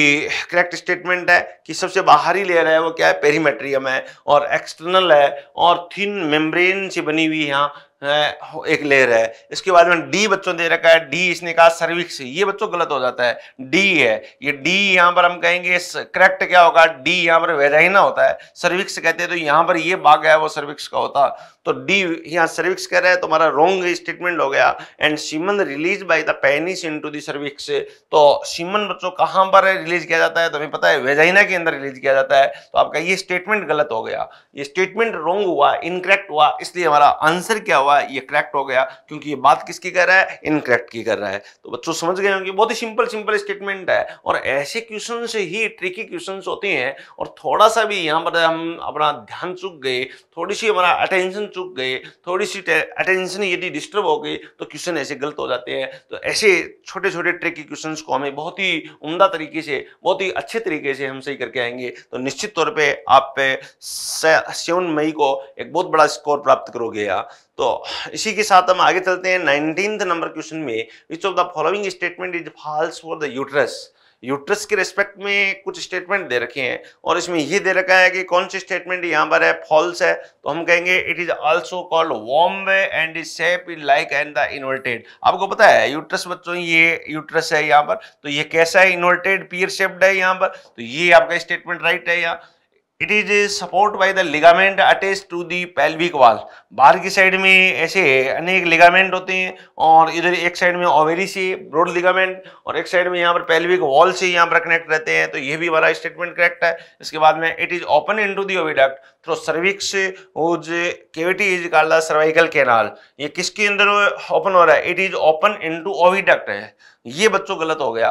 Speaker 1: करेक्ट स्टेटमेंट है कि सबसे बाहरी लेयर है वो क्या है पेरीमेट्रियम है और एक्सटर्नल है और थिन मेम्ब्रेन से बनी हुई यहाँ एक लेयर है इसके बाद में डी बच्चों दे रखा है डी इसने कहा सर्विक्स ये बच्चों गलत हो जाता है डी है ये डी यहाँ पर हम कहेंगे करेक्ट क्या होगा डी यहाँ पर वेजाइना होता है सर्विक्स कहते हैं तो यहाँ पर ये भाग है वो सर्विक्स का होता तो डी यहाँ सर्विक्स कह रहा है तो हमारा रॉन्ग स्टेटमेंट हो गया and semen release by the penis into cervix तो सीमन बच्चों कहाँ पर रिलीज किया जाता है तो हमें पता है वेजाइना के अंदर रिलीज किया जाता है तो आपका ये स्टेटमेंट गलत हो गया ये स्टेटमेंट रॉन्ग हुआ इनकरेक्ट हुआ इसलिए हमारा आंसर क्या हुआ हुआ है ये करेक्ट हो गया क्योंकि ये बात किसकी कर रहा है इनकरेक्ट की कर रहा है तो बच्चों समझ गए होंगे बहुत ही सिंपल सिंपल स्टेटमेंट है और ऐसे क्वेश्चन से ही ट्रिकी क्वेश्चन होते हैं और थोड़ा सा भी यहाँ पर हम अपना ध्यान चुक गए थोड़ी सी हमारा अटेंशन चुक गए थोड़ी सी अटेंशन यदि डिस्टर्ब हो गई तो क्वेश्चन ऐसे गलत हो जाते हैं तो ऐसे छोटे छोटे ट्रिकी क्वेश्चन को हमें बहुत ही उमदा तरीके से बहुत ही अच्छे तरीके से हम सही करके आएंगे तो निश्चित तौर पर आप पे सेवन मई को एक बहुत बड़ा स्कोर प्राप्त करोगे यार तो इसी के साथ हम आगे चलते हैं नाइनटीन नंबर क्वेश्चन में which of the following statement is false for the uterus uterus के रिस्पेक्ट में कुछ स्टेटमेंट दे रखे हैं और इसमें ये दे रखा है कि कौन सी स्टेटमेंट यहाँ पर है फॉल्स है तो हम कहेंगे it is also called womb way and is shape in like and the inverted आपको पता है यूट्रस बच्चों ये यूट्रस है यहाँ पर तो ये कैसा है इन्वर्टेड पियर शेप्ड है यहाँ पर तो ये आपका स्टेटमेंट राइट है यहाँ it is support by the ligament attach to the pelvic wall बाहर की साइड में ऐसे अनेक लिगामेंट होते हैं और इधर एक साइड में ओवेरी से ब्रोड लिगामेंट और एक साइड में यहाँ पर पेल्विक वॉल से यहाँ पर कनेक्ट रहते हैं तो ये भी हमारा स्टेटमेंट करेक्ट है इसके बाद में it is open into the throw cervix whose cavity is called the cervical canal ये किसके अंदर ओपन हो रहा है it is open into oviduct है ये बच्चों गलत हो गया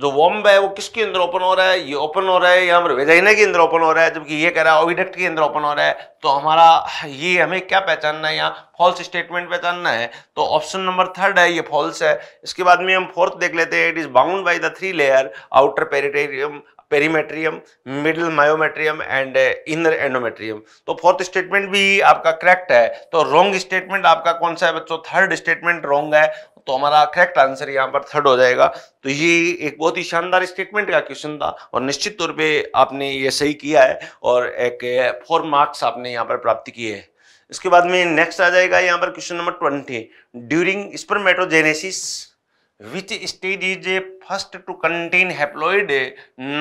Speaker 1: जो वॉम्ब है वो किसके अंदर ओपन हो रहा है ये ओपन हो रहा है या हमारे वेजाइना के अंदर ओपन हो रहा है जबकि ये कह रहा है ओविडक्ट के अंदर ओपन हो रहा है तो हमारा ये हमें क्या पहचानना है यहाँ फॉल्स स्टेटमेंट पहचानना है तो ऑप्शन नंबर थर्ड है ये फॉल्स है इसके बाद में हम फोर्थ देख लेते हैं it is bound by the three layer outer periterium perimetrium middle myometrium and inner endometrium तो फोर्थ स्टेटमेंट भी आपका करेक्ट है तो रॉन्ग स्टेटमेंट आपका कौन सा है बच्चों थर्ड स्टेटमेंट रॉन्ग है तो हमारा करेक्ट आंसर यहाँ पर थर्ड हो जाएगा तो ये एक बहुत ही शानदार स्टेटमेंट का क्वेश्चन था और निश्चित तौर पे आपने ये सही किया है और एक फोर मार्क्स आपने यहाँ पर प्राप्त किए हैं इसके बाद में नेक्स्ट आ जाएगा यहाँ पर question number twenty during spermatogenesis which stage is a first to contain haploid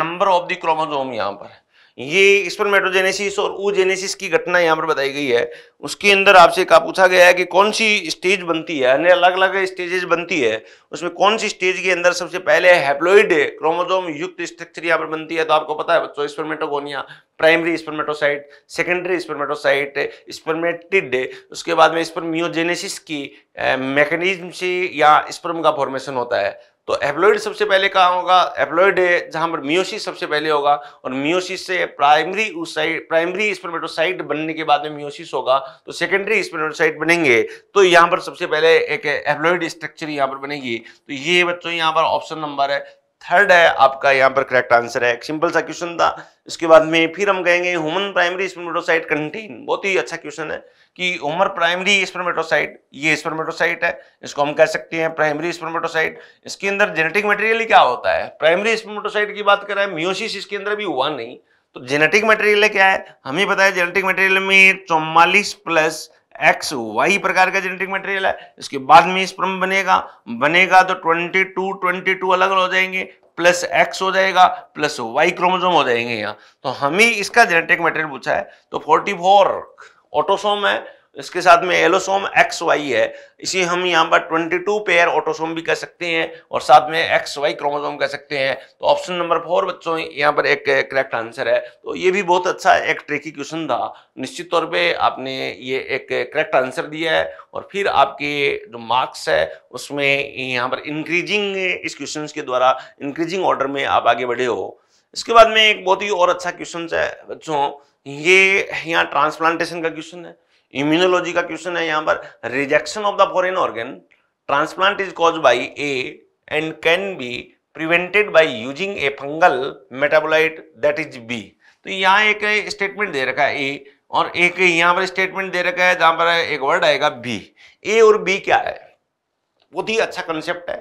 Speaker 1: number of the chromosome यहाँ पर ये स्पर्मेटोजेनेसिस और ऊजेनेसिस की घटना यहाँ पर बताई गई है उसके अंदर आपसे कहा पूछा गया है कि कौन सी स्टेज बनती है यानी अलग अलग स्टेजेस बनती है उसमें कौन सी स्टेज के अंदर सबसे पहले हैप्लोइड क्रोमोजोम युक्त स्ट्रक्चर यहाँ पर बनती है तो आपको पता है बच्चों spermatogonia primary spermatocyte secondary spermatocyte spermatid उसके बाद में स्पर्मियोजेनेसिस की मैकेनिज्म से या स्पर्म का फॉर्मेशन होता है तो एप्लॉइड सबसे पहले कहाँ होगा एप्लॉइड है जहाँ पर मियोसिस सबसे पहले होगा और मियोसिस से प्राइमरी उस साइड प्राइमरी स्पर्मेटोसाइट बनने के बाद में मियोसिस होगा तो सेकेंडरी स्पर्मेटोसाइट बनेंगे तो यहाँ पर सबसे पहले एक एप्लॉइड स्ट्रक्चर यहाँ पर बनेगी तो ये बच्चों यहाँ पर ऑप्शन नंबर है थर्ड है आपका यहाँ पर करेक्ट आंसर है एक सिंपल सा क्वेश्चन था इसके बाद में फिर हम कहेंगे ह्यूमन प्राइमरी स्पर्मेटोसाइट कंटेन बहुत ही अच्छा क्वेश्चन है कि उमर प्राइमरी स्पर्मेटोसाइट ये स्पर्मेटोसाइट है इसको हम कह सकते हैं प्राइमरी स्पर्मेटोसाइट इसके अंदर जेनेटिक मटेरियल क्या होता है प्राइमरी स्पर्मेटोसाइट की बात करें म्यूसिस इसके अंदर भी हुआ नहीं तो जेनेटिक मटेरियल क्या है हमें पता है जेनेटिक मटेरियल में चौवालीस प्लस एक्स वाई प्रकार का जेनेटिक मटेरियल है इसके बाद में स्पर्म बनेगा बनेगा तो 22 22 अलग हो जाएंगे प्लस एक्स हो जाएगा प्लस वाई क्रोमोजोम हो जाएंगे यहाँ तो हमें इसका जेनेटिक मटेरियल पूछा है तो 44 ऑटोसोम है इसके साथ में एलोसोम एक्स वाई है इसे हम यहाँ पर 22 पेयर ऑटोसोम भी कह सकते हैं और साथ में एक्स वाई क्रोमोसोम कह सकते हैं तो ऑप्शन नंबर फोर बच्चों यहाँ पर एक करेक्ट आंसर है तो ये भी बहुत अच्छा एक ट्रिकी क्वेश्चन था निश्चित तौर पे आपने ये एक करेक्ट आंसर दिया है और फिर आपके जो मार्क्स है उसमें यहाँ पर इंक्रीजिंग इस क्वेश्चन के द्वारा इंक्रीजिंग ऑर्डर में आप आगे बढ़े हो इसके बाद में एक बहुत ही और अच्छा क्वेश्चन है बच्चों ये यहाँ ट्रांसप्लांटेशन का क्वेश्चन है इम्यूनोलॉजी का क्वेश्चन है यहां पर rejection of the foreign organ transplant is cause by a and can be prevented by using a fungal metabolite that is B तो यहाँ एक स्टेटमेंट दे रखा है ए और एक यहाँ पर स्टेटमेंट दे रखा है जहां पर एक वर्ड आएगा बी ए और बी क्या है बहुत ही अच्छा कंसेप्ट है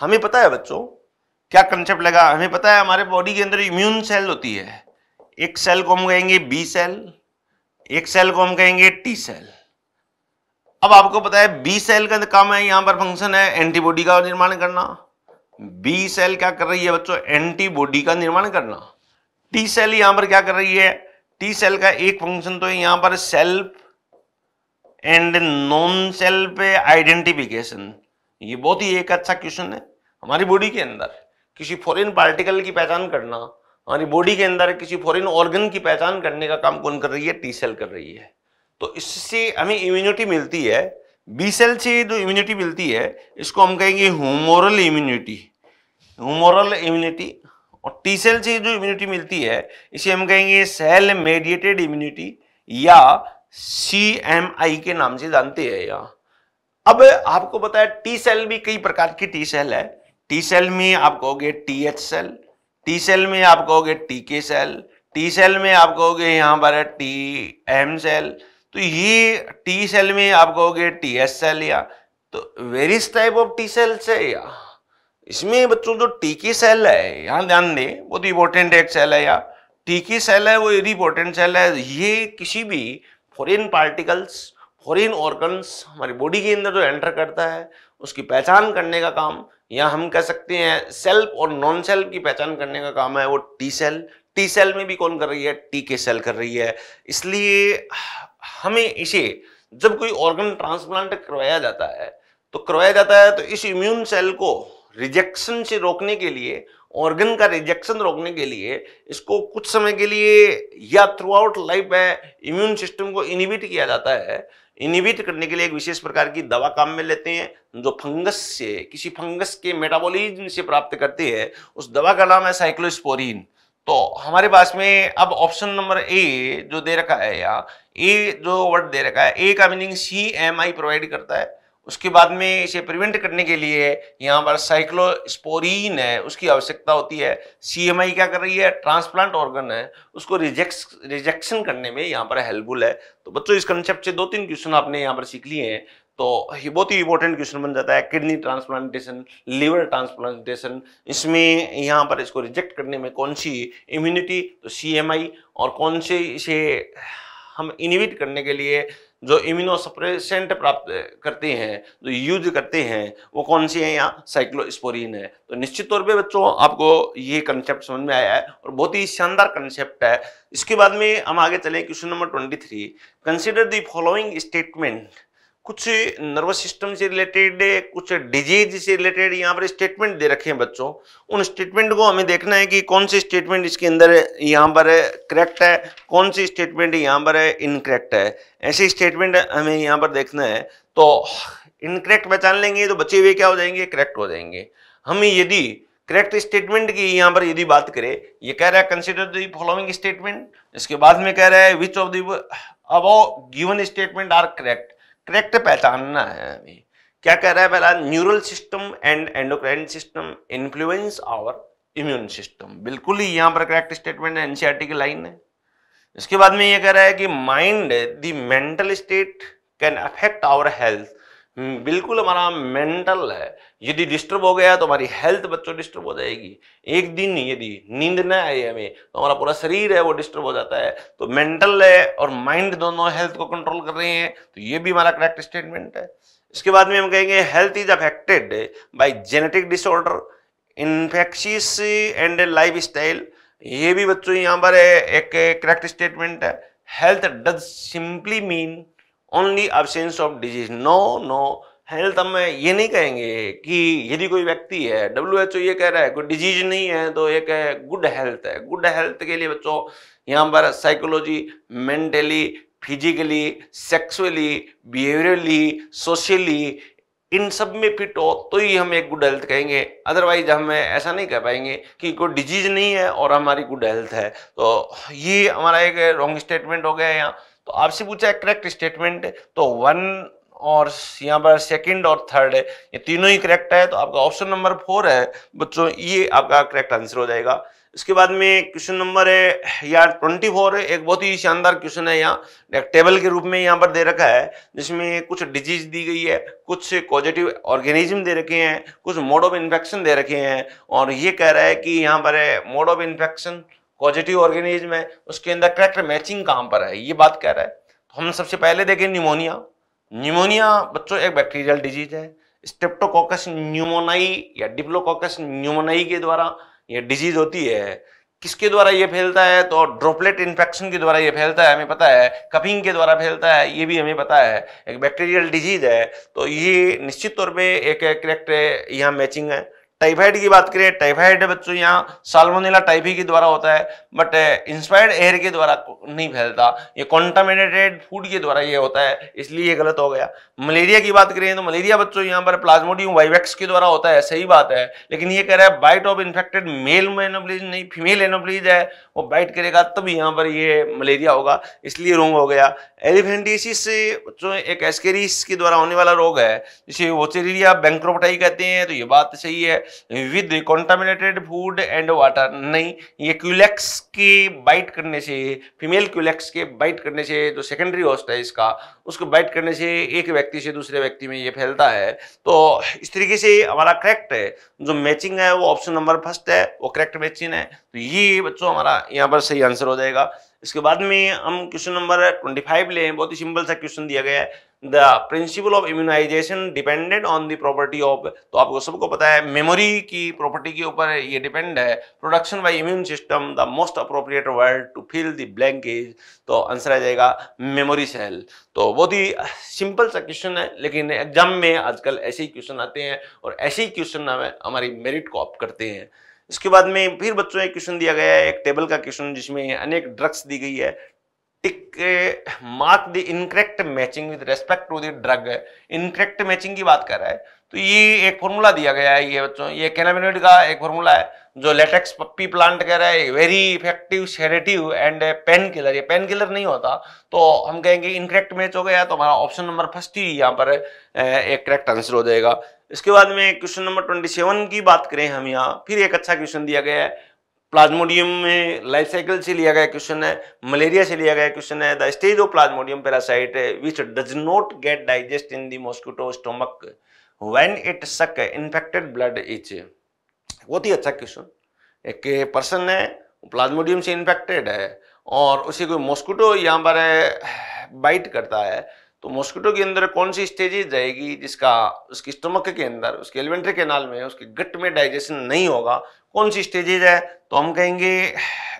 Speaker 1: हमें पता है बच्चों क्या कंसेप्ट लगा हमें पता है हमारे बॉडी के अंदर इम्यून सेल होती है एक सेल को हम कहेंगे बी सेल एक सेल को हम कहेंगे टी सेल अब आपको पता है बी सेल का काम है यहां पर फंक्शन है एंटीबॉडी का निर्माण करना बी सेल क्या कर रही है बच्चों एंटीबॉडी का निर्माण करना टी सेल यहां पर क्या कर रही है टी सेल का एक फंक्शन तो है यहां पर self and non self identification ये बहुत ही एक अच्छा क्वेश्चन है हमारी बॉडी के अंदर किसी फॉरेन पार्टिकल की पहचान करना हमारी बॉडी के अंदर किसी फॉरेन ऑर्गन की पहचान करने का काम कौन कर रही है टी सेल कर रही है तो इससे हमें इम्यूनिटी मिलती है बी सेल से जो इम्यूनिटी मिलती है इसको हम कहेंगे ह्यूमोरल इम्यूनिटी ह्यूमोरल इम्यूनिटी और टी सेल से जो इम्यूनिटी मिलती है इसे हम कहेंगे सेल मेडिएटेड इम्यूनिटी या सी एम आई के नाम से जानते हैं यहाँ अब आपको बताया टी सेल भी कई प्रकार की टी सेल है टी सेल में आप कहोगे T H cell T cell में आप कहोगे टी के सेल टी सेल में आप कहोगे यहाँ पर टी एम सेल तो ये टी सेल में आप कहोगे टी एस सेल या तो various type of T cell से या इसमें बच्चों जो टी के सेल है यहाँ ध्यान दें बहुत इंपॉर्टेंट एक सेल है या टीकी सेल है वो यदि इंपॉर्टेंट सेल है ये किसी भी फॉरेन पार्टिकल्स फॉरेन ऑर्गन्स हमारी बॉडी के अंदर जो एंटर करता है उसकी पहचान करने का काम या हम कह सकते हैं सेल्फ और नॉन सेल्फ की पहचान करने का काम है वो टी सेल टी सेल में भी कौन कर रही है टी के सेल कर रही है इसलिए हमें इसे जब कोई ऑर्गन ट्रांसप्लांट करवाया जाता है तो करवाया जाता है तो इस इम्यून सेल को रिजेक्शन से रोकने के लिए ऑर्गन का रिजेक्शन रोकने के लिए इसको कुछ समय के लिए या थ्रू आउट लाइफ में इम्यून सिस्टम को इनिबिट किया जाता है इनिबिट करने के लिए एक विशेष प्रकार की दवा काम में लेते हैं जो फंगस से किसी फंगस के मेटाबॉलिज्म से प्राप्त करती है उस दवा का नाम है साइक्लोस्पोरिन तो हमारे पास में अब ऑप्शन नंबर ए जो दे रखा है या ए जो वर्ड दे रखा है ए का meaning C M I provide करता है उसके बाद में इसे प्रिवेंट करने के लिए यहाँ पर साइक्लोस्पोरिन है उसकी आवश्यकता होती है आई क्या कर रही है ट्रांसप्लांट ऑर्गन है उसको रिजेक्स रिजेक्शन करने में यहाँ पर हेल्पफुल है तो बच्चों इस कंसेप्ट से दो तीन क्वेश्चन आपने यहाँ पर सीख लिए हैं तो बहुत ही इंपॉर्टेंट क्वेश्चन बन जाता है किडनी ट्रांसप्लांटेशन लीवर ट्रांसप्लांटेशन इसमें यहाँ पर इसको रिजेक्ट करने में कौन सी इम्यूनिटी तो सी और कौन से इसे हम इनिविट करने के लिए जो इम्यूनोसप्रेसेंट प्राप्त करते हैं जो यूज करते हैं वो कौन सी है यहाँ साइक्लोस्पोरिन है तो निश्चित तौर पे बच्चों आपको ये कंसेप्ट समझ में आया है और बहुत ही शानदार कंसेप्ट है इसके बाद में हम आगे चले question number twenty three consider the following statement कुछ नर्वस सिस्टम से रिलेटेड कुछ डिजीज से रिलेटेड यहाँ पर स्टेटमेंट दे रखे हैं बच्चों उन स्टेटमेंट को हमें देखना है कि कौन सी स्टेटमेंट इसके अंदर यहाँ पर करेक्ट है कौन सी स्टेटमेंट यहाँ पर इनकरेक्ट है ऐसे स्टेटमेंट हमें यहाँ पर देखना है तो इनकरेक्ट पहचान लेंगे तो बचे हुए क्या हो जाएंगे करेक्ट हो जाएंगे हम यदि करेक्ट स्टेटमेंट की यहाँ पर यदि बात करें ये कह रहा है कंसिडर दी फॉलोइंग स्टेटमेंट इसके बाद में कह रहा है विच ऑफ दिवन given statement are correct correct पहचानना है अभी क्या कह रहा है पहला neural system and endocrine system influence our immune system बिल्कुल ही यहां पर करेक्ट स्टेटमेंट है एनसीआरटी e की लाइन है इसके बाद में ये कह रहा है कि mind the mental state can affect our health बिल्कुल हमारा मेंटल है यदि डिस्टर्ब हो गया तो हमारी हेल्थ बच्चों डिस्टर्ब हो जाएगी एक दिन यदि नींद ना आई हमें तो हमारा पूरा शरीर है वो डिस्टर्ब हो जाता है तो मेंटल है और माइंड दोनों हेल्थ को कंट्रोल कर रहे हैं तो ये भी हमारा करेक्ट स्टेटमेंट है इसके बाद में हम कहेंगे health is affected by genetic disorder infectious and life style ये भी बच्चों यहाँ पर एक करेक्ट स्टेटमेंट है health does simply mean only absence of disease no no health हम ये नहीं कहेंगे कि यदि कोई व्यक्ति है डब्ल्यू एच ओ ये कह रहा है कोई डिजीज नहीं है तो एक है गुड हेल्थ है गुड हेल्थ के लिए बच्चों यहाँ पर psychology mentally physically sexually behaviourally socially इन सब में फिट हो तो ही हम एक गुड हेल्थ कहेंगे अदरवाइज हम ऐसा नहीं कह पाएंगे कि कोई डिजीज नहीं है और हमारी गुड हेल्थ है तो ये हमारा एक रॉन्ग स्टेटमेंट हो गया यहाँ तो आपसे पूछा है करेक्ट स्टेटमेंट तो वन और यहाँ पर सेकंड और थर्ड है ये तीनों ही करेक्ट है तो आपका ऑप्शन नंबर फोर है बच्चों ये आपका करेक्ट आंसर हो जाएगा इसके बाद में क्वेश्चन नंबर है यार ट्वेंटी फोर है एक बहुत ही शानदार क्वेश्चन है यहाँ एक टेबल के रूप में यहाँ पर दे रखा है जिसमें कुछ डिजीज दी गई है कुछ पॉजिटिव ऑर्गेनिज्म दे रखे हैं कुछ मोड ऑफ इन्फेक्शन दे रखे हैं और ये कह रहा है कि यहाँ पर है mode of infection positive organism है उसके अंदर करेक्ट मैचिंग कहाँ पर है ये बात कह रहा है तो हम सबसे पहले देखें निमोनिया न्यूमोनिया बच्चों एक बैक्टीरियल डिजीज है स्टेप्टोकोकस न्यूमोनाई या डिप्लोकोकस न्यूमोनाई के द्वारा ये डिजीज होती है किसके द्वारा ये फैलता है तो ड्रोपलेट इन्फेक्शन के द्वारा ये फैलता है हमें पता है कपिंग के द्वारा फैलता है ये भी हमें पता है एक बैक्टीरियल डिजीज है तो ये निश्चित तौर पे एक करेक्ट यहाँ मैचिंग है टाइफाइड की बात करें टाइफाइड बच्चों यहाँ साल्मोनेला टाइफी e के द्वारा होता है बट इंस्पायर्ड एयर के द्वारा नहीं फैलता ये कॉन्टामिनेटेड फूड के द्वारा ये होता है इसलिए ये गलत हो गया मलेरिया की बात करें तो मलेरिया बच्चों यहाँ पर प्लाज्मोडियम वाइवेक्स के द्वारा होता है सही बात है लेकिन ये कह रहा है bite of infected male anopheles नहीं फीमेल एनोब्लीज है वो बाइट करेगा तब यहाँ पर ये मलेरिया होगा इसलिए रोंग हो गया एलिफेंटिस बच्चों एक एस्केरिस के द्वारा होने वाला रोग है जिसे वोचेरिया बैंक्रोपटाई कहते हैं तो ये बात सही है with contaminated food and water नहीं ये क्यूलेक्स के बाइट करने से फीमेल क्यूलेक्स के बाइट करने से जो सेकेंडरी होस्ट है इसका उसको बाइट करने से एक व्यक्ति से दूसरे व्यक्ति में ये फैलता है तो इस तरीके से हमारा करेक्ट है जो मैचिंग है वो ऑप्शन नंबर फर्स्ट है वो करेक्ट मैचिंग है तो ये बच्चों हमारा यहाँ पर सही आंसर हो जाएगा इसके बाद में हम क्वेश्चन नंबर ट्वेंटी फाइव लें बहुत ही सिंपल सा क्वेश्चन दिया गया है the principle of immunization depended on the property of तो आपको सबको पता है मेमोरी की प्रॉपर्टी के ऊपर ये डिपेंड है production by immune system the most appropriate word to fill the blank is तो आंसर आ जाएगा मेमोरी सेल तो बहुत ही सिंपल सा क्वेश्चन है लेकिन एग्जाम में आजकल ऐसे ही क्वेश्चन आते हैं और ऐसे ही क्वेश्चन हमारी मेरिट को ऑप करते हैं इसके बाद में फिर बच्चों एक क्वेश्चन दिया गया है एक टेबल का क्वेश्चन जिसमें अनेक ड्रग्स दी गई है tick, mark the incorrect matching with respect to the drug incorrect matching की बात कर रहा है तो ये एक फॉर्मूला दिया गया है ये बच्चों ये कैनाबिनोइड का एक फॉर्मूला है जो लेटेक्स पप्पी प्लांट कह रहा है very effective sedative and pain killer ये पेन किलर नहीं होता तो हम कहेंगे इनकरेक्ट मैच हो गया तो हमारा ऑप्शन नंबर फर्स्ट ही यहाँ पर एक करेक्ट आंसर हो जाएगा इसके बाद में क्वेश्चन नंबर ट्वेंटी सेवन की बात करें हम यहाँ फिर एक अच्छा क्वेश्चन दिया गया है प्लाज्मोडियम में लाइफ साइकिल से लिया गया क्वेश्चन है मलेरिया से लिया गया क्वेश्चन है the stage of plasmodium parasite which does not get digest in the mosquito stomach when it suck infected blood each बहुत ही अच्छा क्वेश्चन एक पर्सन है प्लाज्मोडियम से इन्फेक्टेड है और उसे कोई मॉस्किटो यहाँ पर बाइट eh, करता है तो मॉस्किटो के अंदर कौन सी स्टेजेज जाएगी जिसका उसकी स्टमक के अंदर उसके एलिमेंट्री कैनाल में उसके गट में डाइजेशन नहीं होगा कौन सी स्टेजेज है तो हम कहेंगे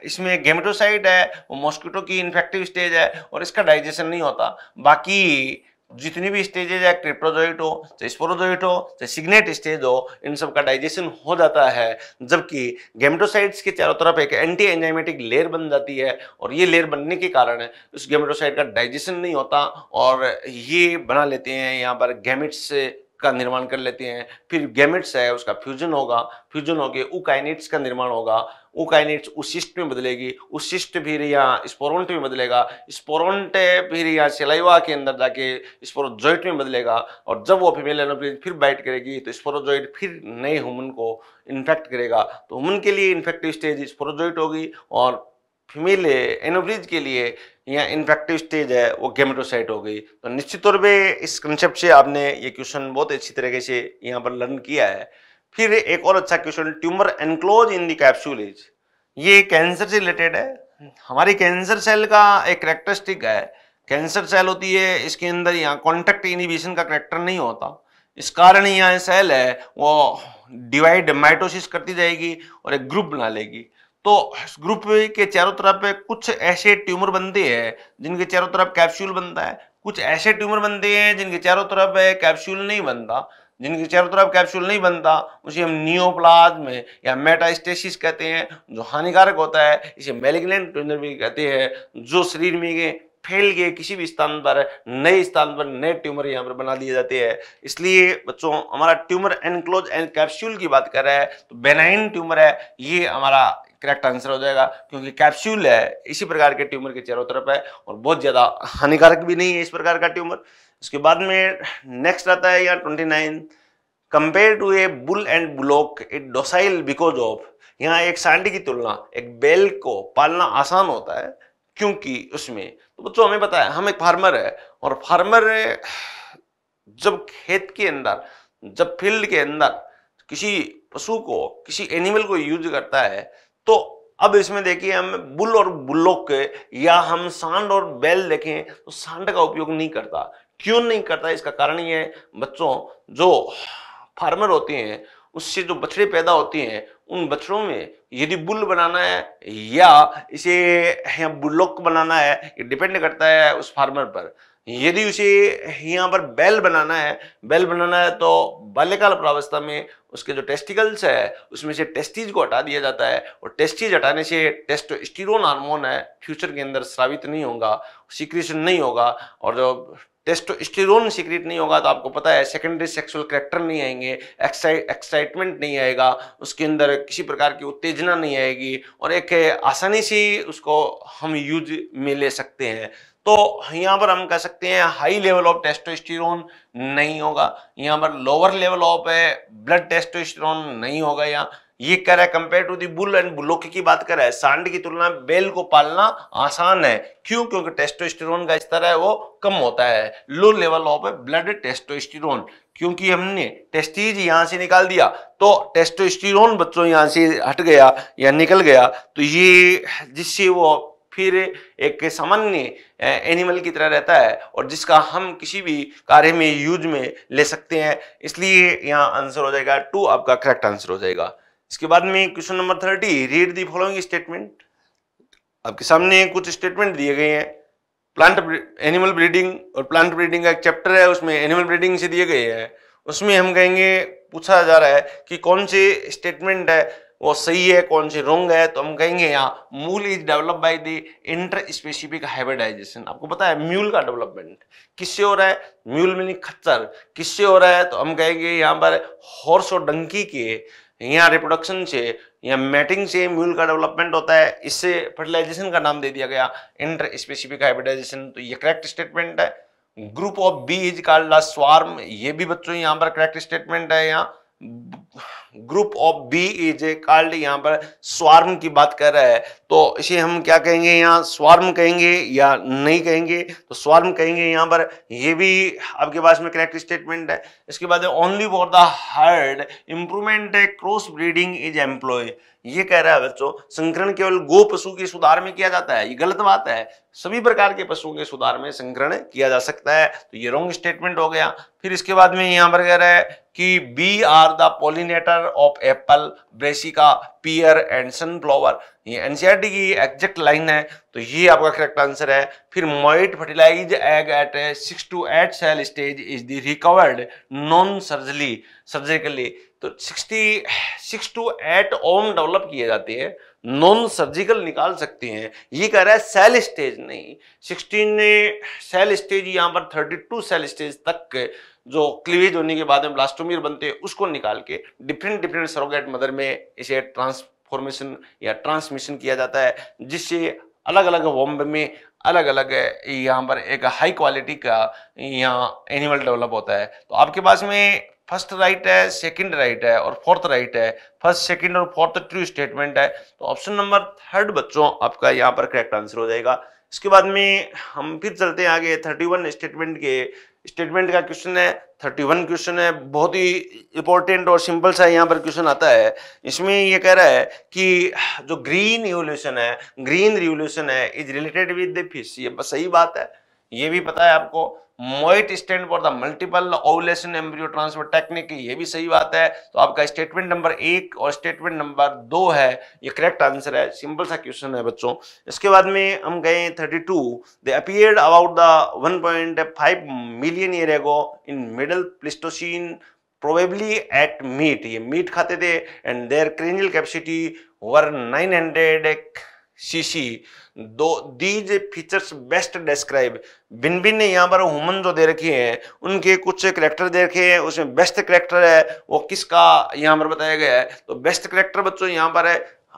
Speaker 1: इसमें गेमेटोसाइड है वो मॉस्किटो की इन्फेक्टिव स्टेज है और इसका डाइजेशन नहीं होता बाकी जितनी भी स्टेजेज है क्रिप्टोजोइट हो चाहे स्पोरोजोइट हो चाहे सिग्नेट स्टेज हो इन सब का डाइजेशन हो जाता है जबकि गेमेटोसाइड्स के चारों तरफ एक एंटी एंजाइमेटिक लेयर बन जाती है और ये लेयर बनने के कारण उस गेमेटोसाइड का डाइजेशन नहीं होता और ये बना लेते हैं यहाँ पर गैमिट्स का निर्माण कर लेते हैं फिर गैमिट्स है उसका फ्यूजन होगा फ्यूजन होकर उकाइनिट्स का निर्माण होगा वो काइनेट्स उस सिस्ट में बदलेगी उस सिस्ट फिर यहाँ स्पोरोंट में बदलेगा स्पोरोंट फिर यहाँ सिलाइवा के अंदर जाके स्पोरोजॉइट में बदलेगा और जब वो फीमेल एनोफिलिज फिर बाइट करेगी तो स्पोरोजॉइट फिर नए हुमन को इन्फेक्ट करेगा तो हुमन के लिए इन्फेक्टिव स्टेज स्पोरोजॉइट होगी और फीमेल एनोब्रिज के लिए यहाँ इन्फेक्टिव स्टेज है वो गेमेटोसाइट हो गई तो निश्चित तौर पे इस कंसेप्ट से आपने ये क्वेश्चन बहुत अच्छी तरीके से यहाँ पर लर्न किया है फिर एक और अच्छा question tumour enclose in the is ये कैंसर से रिलेटेड है हमारी कैंसर सेल का एक करेक्टरिस्टिक है कैंसर सेल होती है इसके अंदर यहाँ कॉन्टेक्ट इनिबिशन का करेक्टर नहीं होता इस कारण यहाँ सेल है वो डिवाइड माइटोसिस करती जाएगी और एक ग्रुप बना लेगी तो ग्रुप के चारों तरफ कुछ ऐसे ट्यूमर बनते हैं जिनके चारों तरफ कैप्सूल बनता है कुछ ऐसे ट्यूमर बनते हैं जिनके चारों तरफ कैप्सूल नहीं बनता जिनके चारों तरफ कैप्सूल नहीं बनता उसे हम नियोप्लाज्म या मेटास्टेसिस कहते हैं जो हानिकारक होता है इसे मेलिग्नेंट ट्यूमर भी कहते हैं जो शरीर में फैल गए किसी भी स्थान पर नए स्थान पर नए ट्यूमर यहाँ पर बना दिए जाते हैं इसलिए बच्चों हमारा ट्यूमर एनक्लोज एंड कैप्सूल की बात कर रहे हैं तो बेनाइन ट्यूमर है ये हमारा करेक्ट आंसर हो जाएगा क्योंकि कैप्सूल है इसी प्रकार के ट्यूमर के चारों तरफ है और बहुत ज़्यादा हानिकारक भी नहीं है इस प्रकार का ट्यूमर उसके बाद में नेक्स्ट आता है यहाँ twenty nine compare to a bull and block it docile because of यहाँ एक सांडी की तुलना एक बैल को पालना आसान होता है क्योंकि उसमें तो बच्चों हमें पता है हम एक फार्मर है और फार्मर जब खेत के अंदर जब फील्ड के अंदर किसी पशु को किसी एनिमल को यूज करता है तो अब इसमें देखिए हम बुल और बुल्लोक या हम सांड और बैल देखें तो सांड का उपयोग नहीं करता क्यों नहीं करता इसका कारण ये है बच्चों जो फार्मर होते हैं उससे जो बछड़े पैदा होते हैं उन बछड़ों में यदि बुल बनाना है या इसे या बुलोक बनाना है ये डिपेंड करता है उस फार्मर पर यदि उसे यहाँ पर बैल बनाना है बैल बनाना है तो बाल्यकाल प्रावस्था में उसके जो टेस्टिकल्स है उसमें से टेस्टीज को हटा दिया जाता है और टेस्टीज हटाने से स्टीरोन हार्मोन है फ्यूचर के अंदर स्रावित नहीं होगा सीक्रेशन नहीं होगा और जो टेस्टोस्टेरोन सीक्रेट नहीं होगा तो आपको पता है सेकेंडरी सेक्सुअल करेक्टर नहीं आएंगे एक्साइटमेंट नहीं आएगा उसके अंदर किसी प्रकार की उत्तेजना नहीं आएगी और एक आसानी से उसको हम यूज में ले सकते हैं तो यहाँ पर हम कह सकते हैं हाई लेवल ऑफ टेस्टोस्टेरोन नहीं होगा यहाँ पर lower level of blood testosterone नहीं होगा यहाँ ये कह रहा है compare to the bull and bullock की बात कर रहा है सांड की तुलना में बेल को पालना आसान है क्यों क्योंकि टेस्टोस्टेरोन का स्तर है वो कम होता है low level of blood testosterone क्योंकि हमने टेस्टीज यहां से निकाल दिया तो टेस्टोस्टेरोन बच्चों यहां से हट गया या निकल गया तो ये जिससे वो फिर एक सामान्य एनिमल की तरह रहता है और जिसका हम किसी भी कार्य में यूज में ले सकते हैं इसलिए यहाँ आंसर हो जाएगा टू आपका करेक्ट आंसर हो जाएगा इसके बाद में question number thirty read the following statement आपके सामने कुछ स्टेटमेंट दिए गए हैं प्लांट एनिमल ब्रीडिंग और प्लांट ब्रीडिंग का एक चैप्टर है उसमें एनिमल ब्रीडिंग से दिए गए हैं उसमें हम कहेंगे पूछा जा रहा है कि कौन से स्टेटमेंट है वो सही है कौन से रोंग है तो हम कहेंगे यहाँ mule is develop by the inter specific hybridization आपको पता है म्यूल का डेवलपमेंट किससे हो रहा है म्यूल मीनिंग खच्चर किससे हो रहा है तो हम कहेंगे यहाँ पर हॉर्स और डंकी के यहाँ रिप्रोडक्शन से या मैटिंग से म्यूल का डेवलपमेंट होता है इससे फर्टिलाइजेशन का नाम दे दिया गया इंटर स्पेसिफिक हाइब्रिडाइजेशन तो ये करेक्ट स्टेटमेंट है group of bee is called swarm ये भी बच्चों यहाँ पर करेक्ट स्टेटमेंट है यहाँ group of bee is a card यहाँ पर स्वार्म की बात कर रहा है तो इसे हम क्या कहेंगे यहाँ स्वार्म कहेंगे या नहीं कहेंगे तो स्वार्म कहेंगे यहाँ पर ये भी आपके पास में करेक्ट स्टेटमेंट है इसके बाद only for the herd improvement cross breeding is employ ये कह रहा है बच्चों संकरण केवल गो पशु के सुधार में किया जाता है ये गलत बात है सभी प्रकार के पशुओं के सुधार में संकरण किया जा सकता है तो ये रॉन्ग स्टेटमेंट हो गया फिर इसके बाद में यहाँ पर कह रहा है कि bee are the pollinator culture of apple brassica pear and sunflower ये एनसीआरटी e की एग्जैक्ट लाइन है तो ये आपका करेक्ट आंसर है फिर MOET fertilize egg at six to eight cell stage is the recovered non surgically surgically तो सिक्सटी सिक्स टू एट ओम डेवलप किए जाते हैं नॉन सर्जिकल निकाल सकते हैं ये कह रहा है सेल स्टेज नहीं सिक्सटीन सेल स्टेज यहाँ पर थर्टी टू सेल स्टेज तक जो क्लीवेज होने के बाद में ब्लास्टोमियर बनते हैं उसको निकाल के डिफरेंट डिफरेंट सरोगेट मदर में इसे ट्रांसफॉर्मेशन या ट्रांसमिशन किया जाता है जिससे अलग अलग वॉम्ब में अलग अलग यहाँ पर एक हाई क्वालिटी का यहाँ एनिमल डेवलप होता है तो आपके पास में फर्स्ट राइट है सेकंड राइट है और फोर्थ राइट है फर्स्ट सेकंड और फोर्थ ट्रू स्टेटमेंट है तो ऑप्शन नंबर थर्ड बच्चों आपका यहाँ पर करेक्ट आंसर हो जाएगा इसके बाद में हम फिर चलते हैं आगे थर्टी वन स्टेटमेंट के स्टेटमेंट का क्वेश्चन है थर्टी वन क्वेश्चन है बहुत ही इंपॉर्टेंट और सिंपल सा यहाँ पर क्वेश्चन आता है इसमें ये कह रहा है कि जो ग्रीन रिवोल्यूशन है ग्रीन रिवोल्यूशन है is related with the fish ये बस सही बात है ये भी पता है आपको MOET stand for the multiple ovulation embryo transfer technique ये भी सही बात है तो आपका स्टेटमेंट नंबर एक और स्टेटमेंट नंबर दो है ये करेक्ट आंसर है सिंपल सा क्वेश्चन है बच्चों इसके बाद में हम गए 32 they appeared about the 1.5 million year ago in middle pleistocene probably ate meat ये मीट खाते थे and their cranial capacity were 900 CC दो दीज फीचर्स बेस्ट डिस्क्राइब बिन भिन्न यहाँ पर ह्यूमन जो दे रखे हैं उनके कुछ करेक्टर दे रखे हैं उसमें बेस्ट करेक्टर है वो किसका यहाँ पर बताया गया है तो बेस्ट करेक्टर बच्चों यहाँ पर है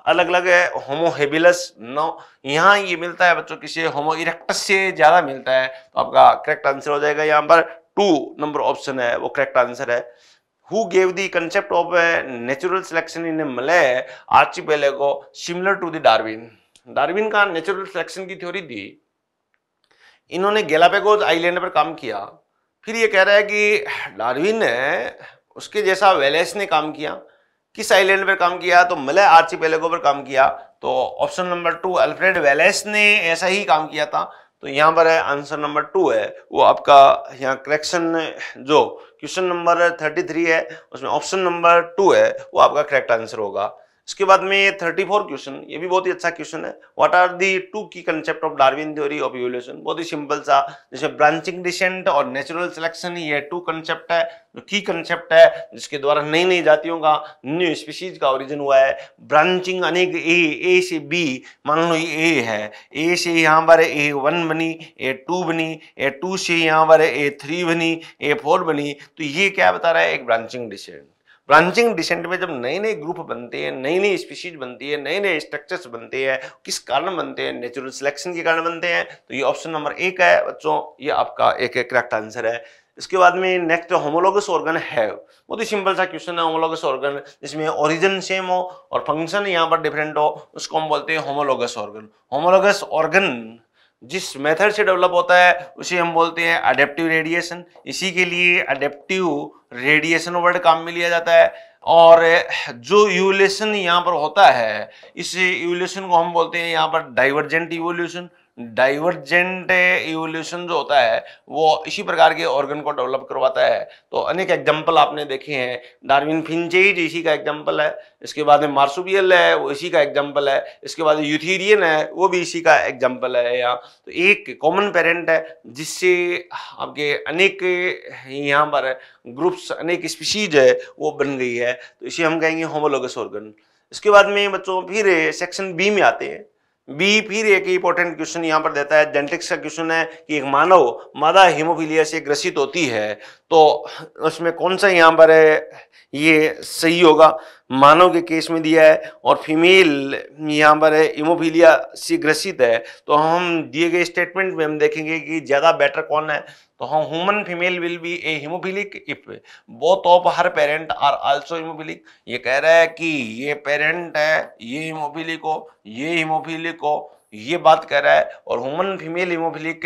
Speaker 1: अलग अलग है होमोहेबिलस नो यहाँ ये मिलता है बच्चों किसी होमो इरेक्टस से ज़्यादा मिलता है तो आपका करेक्ट आंसर हो जाएगा यहाँ पर टू नंबर ऑप्शन है वो करेक्ट आंसर है who gave the concept of natural selection in malay a Malay archipelago similar to Darwin का नेचुरल सिलेक्शन की थ्योरी दी इन्होंने गैलापेगोज आइलैंड पर काम किया फिर ये कह रहा है कि डार्विन ने उसके जैसा वेलेस ने काम किया किस आइलैंड पर काम किया तो मलय आर्ची पर काम किया तो option number two Alfred Wallace ने ऐसा ही काम किया था तो यहाँ पर है आंसर नंबर टू है वो आपका यहाँ करेक्शन जो क्वेश्चन नंबर थर्टी थ्री है उसमें ऑप्शन नंबर टू है वो आपका करेक्ट आंसर होगा उसके बाद में थर्टी फोर क्वेश्चन ये भी बहुत ही अच्छा क्वेश्चन है what are the two key concept of Darwin theory of evolution बहुत ही सिंपल सा जैसे ब्रांचिंग डिसेंट और नेचुरल सिलेक्शन ये टू कंसेप्ट है जो की कंसेप्ट है जिसके द्वारा नई नई जातियों का न्यू स्पीसीज का ओरिजिन हुआ है ब्रांचिंग अनेक ए ए से बी मान लो ए है ए से यहाँ पर ए वन बनी ए टू बनी ए टू से यहाँ पर ए थ्री बनी ए फोर बनी तो ये क्या बता रहा है एक ब्रांचिंग डिसेंट ब्रांचिंग डिसेंट में जब नए नए ग्रुप बनते हैं नई नई स्पीशीज बनती है नए नए स्ट्रक्चर्स बनते हैं किस कारण बनते हैं नेचुरल सिलेक्शन के कारण बनते हैं तो ये ऑप्शन नंबर एक है बच्चों ये आपका एक करेक्ट आंसर है इसके बाद में नेक्स्ट होमोलोगस ऑर्गन है बहुत ही सिंपल सा क्वेश्चन है होमोलोगस ऑर्गन जिसमें ओरिजिन सेम हो और फंक्शन यहाँ पर डिफरेंट हो उसको हम बोलते हैं होमोलोगस ऑर्गन होमोलोगस ऑर्गन जिस मेथड से डेवलप होता है उसे हम बोलते हैं अडेप्टिव रेडिएशन इसी के लिए अडेप्टिव रेडिएशन वर्ड काम में लिया जाता है और जो यूलेशन यहाँ पर होता है इस यूलेशन को हम बोलते हैं यहाँ पर डाइवर्जेंट इवोल्यूशन डाइवर्जेंट इवोल्यूशन जो होता है वो इसी प्रकार के ऑर्गन को डेवलप करवाता है तो अनेक एग्जाम्पल आपने देखे हैं डार्विन फिंचेज इसी का एग्जाम्पल है इसके बाद में मार्सुबियल है वो इसी का एग्जाम्पल है इसके बाद यूथीरियन है वो भी इसी का एग्जाम्पल है यहाँ तो एक कॉमन पेरेंट है जिससे आपके अनेक यहाँ पर ग्रुप्स अनेक स्पीसीज है वो बन गई है तो इसी हम कहेंगे होमोलोगस ऑर्गन इसके बाद में बच्चों फिर सेक्शन बी में आते हैं बी फिर एक इंपॉर्टेंट क्वेश्चन यहाँ पर देता है जेनेटिक्स का क्वेश्चन है कि एक मानव मादा हीमोफीलिया से ग्रसित होती है तो उसमें कौन सा यहाँ पर है ये सही होगा मानव के केस में दिया है और फीमेल यहाँ पर है इमोफीलिया से ग्रसित है तो हम दिए गए स्टेटमेंट में हम देखेंगे कि ज़्यादा बेटर कौन है तो human female will be a haemophilic if both of her parent are also haemophilic ये कह रहा है कि ये पेरेंट है ये हिमोफिलिक हो ये हिमोफिलिक हो ये बात कह रहा है और ह्यूमन फीमेल हिमोफिलिक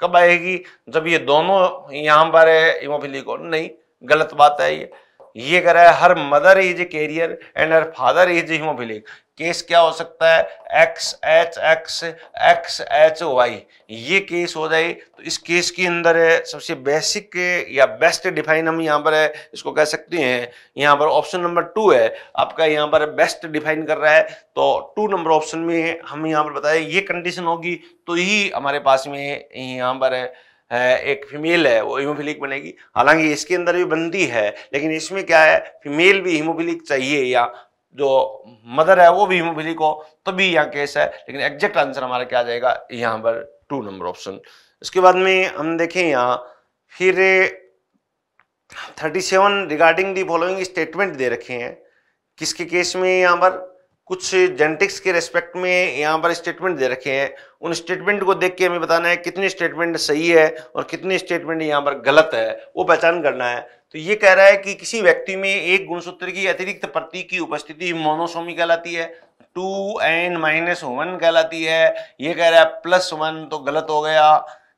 Speaker 1: कब आएगी जब ये दोनों यहाँ पर हिमोफिलिक हो नहीं गलत बात है ये ये कह रहा है her mother is carrier and her father is haemophilic case क्या हो सकता है X H X X H Y ये केस हो जाए तो इस केस के अंदर सबसे बेसिक या बेस्ट डिफाइन हम यहाँ पर है इसको कह सकते हैं यहाँ पर ऑप्शन नंबर टू है आपका यहाँ पर बेस्ट डिफाइन कर रहा है तो टू नंबर ऑप्शन में हम यहाँ पर बताए ये कंडीशन होगी तो ही हमारे पास में यहाँ पर है एक फीमेल है वो हीमोफिलिक बनेगी हालांकि इसके अंदर भी बनती है लेकिन इसमें क्या है फीमेल भी हीमोफिलिक चाहिए या जो मदर है वो भी हीमोफिलिक हो तभी यहाँ केस है लेकिन एग्जैक्ट आंसर हमारा क्या आ जाएगा यहाँ पर टू नंबर ऑप्शन इसके बाद में हम देखें यहाँ फिर 37 रिगार्डिंग दी फॉलोइंग स्टेटमेंट दे रखे हैं किसके केस में यहाँ पर कुछ जेनेटिक्स के रेस्पेक्ट में यहाँ पर स्टेटमेंट दे रखे हैं उन स्टेटमेंट को देख के हमें बताना है कितनी स्टेटमेंट सही है और कितनी स्टेटमेंट यहाँ पर गलत है वो पहचान करना है तो ये कह रहा है कि किसी व्यक्ति में एक गुणसूत्र की अतिरिक्त प्रति की उपस्थिति मोनोसोमी कहलाती है टू एन माइनस वन कहलाती है ये कह रहा है प्लस वन तो गलत हो गया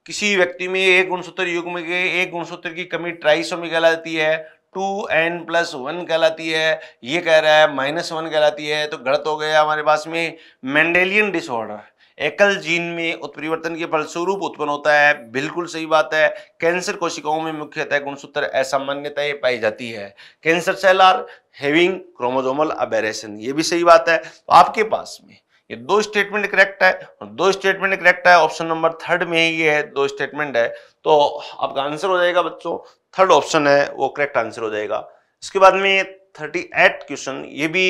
Speaker 1: किसी व्यक्ति में एक गुणसूत्र युग्म के एक गुणसूत्र की कमी ट्राइसोमी कहलाती है टू एन प्लस वन कहलाती है ये कह रहा है माइनस वन कहलाती है तो गलत हो गया हमारे पास में मैंडेलियन डिसऑर्डर एकल जीन में उत्परिवर्तन के फलस्वरूप उत्पन्न होता है बिल्कुल सही बात है कैंसर कोशिकाओं में मुख्यतः गुणसूत्र असामान्यता ये पाई जाती है cancer cell are having chromosomal aberration ये भी सही बात है तो आपके पास में ये दो स्टेटमेंट करेक्ट है और दो स्टेटमेंट करेक्ट है ऑप्शन नंबर थर्ड में ही ये है दो स्टेटमेंट है तो आपका आंसर हो जाएगा बच्चों थर्ड ऑप्शन है वो करेक्ट आंसर हो जाएगा इसके बाद में थर्टी एट क्वेश्चन ये भी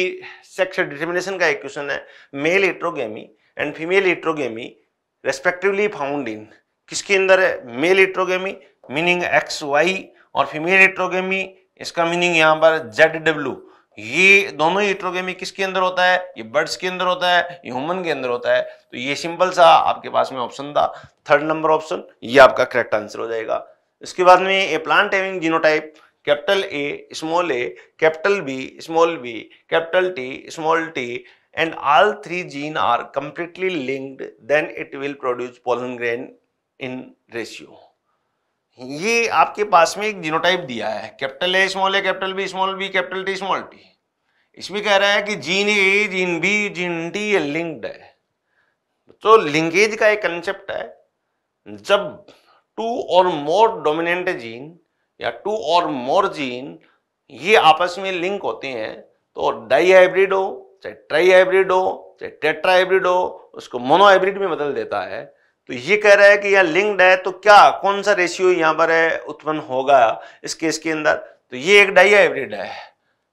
Speaker 1: सेक्स डिटर्मिनेशन का एक क्वेश्चन है male heterogamy and female heterogamy respectively found in किसके अंदर है male heterogamy meaning X Y और फीमेल इट्रोगेमी इसका मीनिंग यहाँ पर जेड डब्ल्यू ये दोनों इट्रोगेमी किसके अंदर होता है ये बर्ड्स के अंदर होता है ये ह्यूमन के अंदर होता है तो ये सिंपल सा आपके पास में ऑप्शन था थर्ड नंबर ऑप्शन ये आपका करेक्ट आंसर हो जाएगा इसके बाद में a plant having genotype capital A small a capital B small b capital T small t and all three gene are completely linked then it will produce pollen grain in ratio ये आपके पास में एक जीनोटाइप दिया है capital A small a capital B small b capital T small t इसमें कह रहा है कि gene A gene B gene T ये लिंक्ड है तो लिंकेज का एक कंसेप्ट है जब two or more dominant gene या टू और मोर जीन ये आपस में लिंक होते हैं तो डाई हाइब्रिड हो चाहे ट्राई हाइब्रिड हो चाहे टेट्रा हाइब्रिड हो उसको मोनो हाइब्रिड में बदल देता है तो ये कह रहा है कि यह लिंक्ड है तो क्या कौन सा रेशियो यहाँ पर है उत्पन्न होगा इस केस के अंदर तो ये एक डाई हाइब्रिड है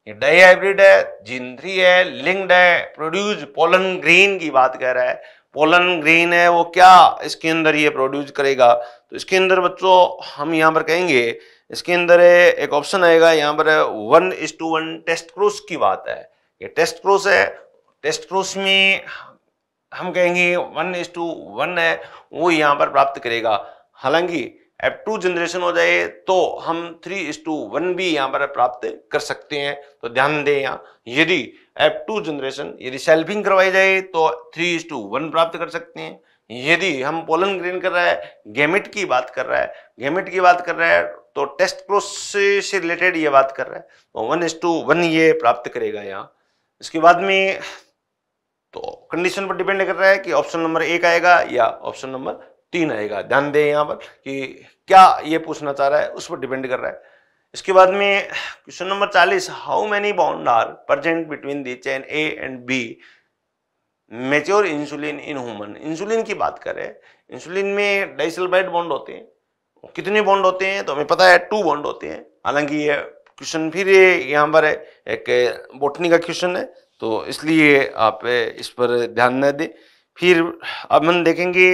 Speaker 1: ये डाई हाइब्रिड है जीन थ्री है लिंक्ड है प्रोड्यूस पोलन ग्रीन की बात कर रहा है पोलन ग्रीन है वो क्या इसके अंदर ये प्रोड्यूस करेगा तो इसके अंदर बच्चों हम यहाँ पर कहेंगे इसके अंदर एक ऑप्शन आएगा यहाँ पर one is to one test cross की बात है ये टेस्ट क्रूस है टेस्ट क्रूस में हम कहेंगे वन इज टू वन है वो यहाँ पर प्राप्त करेगा हालांकि एप टू जनरेशन हो जाए तो हम थ्री इज टू वन भी यहाँ पर प्राप्त कर सकते हैं तो ध्यान दें यहाँ यदि एप टू जनरेशन यदि सेल्फिंग करवाई जाए तो थ्री इज टू वन प्राप्त कर सकते हैं यदि हम पोलन ग्रीन कर रहा है गेमिट की बात कर रहा है गेमिट की बात कर रहा है तो टेस्ट क्रोस से रिलेटेड ये बात कर रहा है तो वन एस टू वन ये प्राप्त करेगा यहाँ इसके बाद में तो कंडीशन पर डिपेंड कर रहा है कि ऑप्शन नंबर एक आएगा या ऑप्शन नंबर तीन आएगा ध्यान दें यहाँ पर कि क्या ये पूछना चाह रहा है उस पर डिपेंड कर रहा है इसके बाद में क्वेश्चन नंबर चालीस how many bonds are present between the chain A and B mature insulin in human insulin की बात करें इंसुलिन में डाइसल्बाइड बॉन्ड होते हैं कितने बॉन्ड होते हैं तो हमें पता है टू बॉन्ड होते हैं हालांकि ये क्वेश्चन फिर यहाँ पर एक बोटनी का क्वेश्चन है तो इसलिए आप इस पर ध्यान न दें फिर अब हम देखेंगे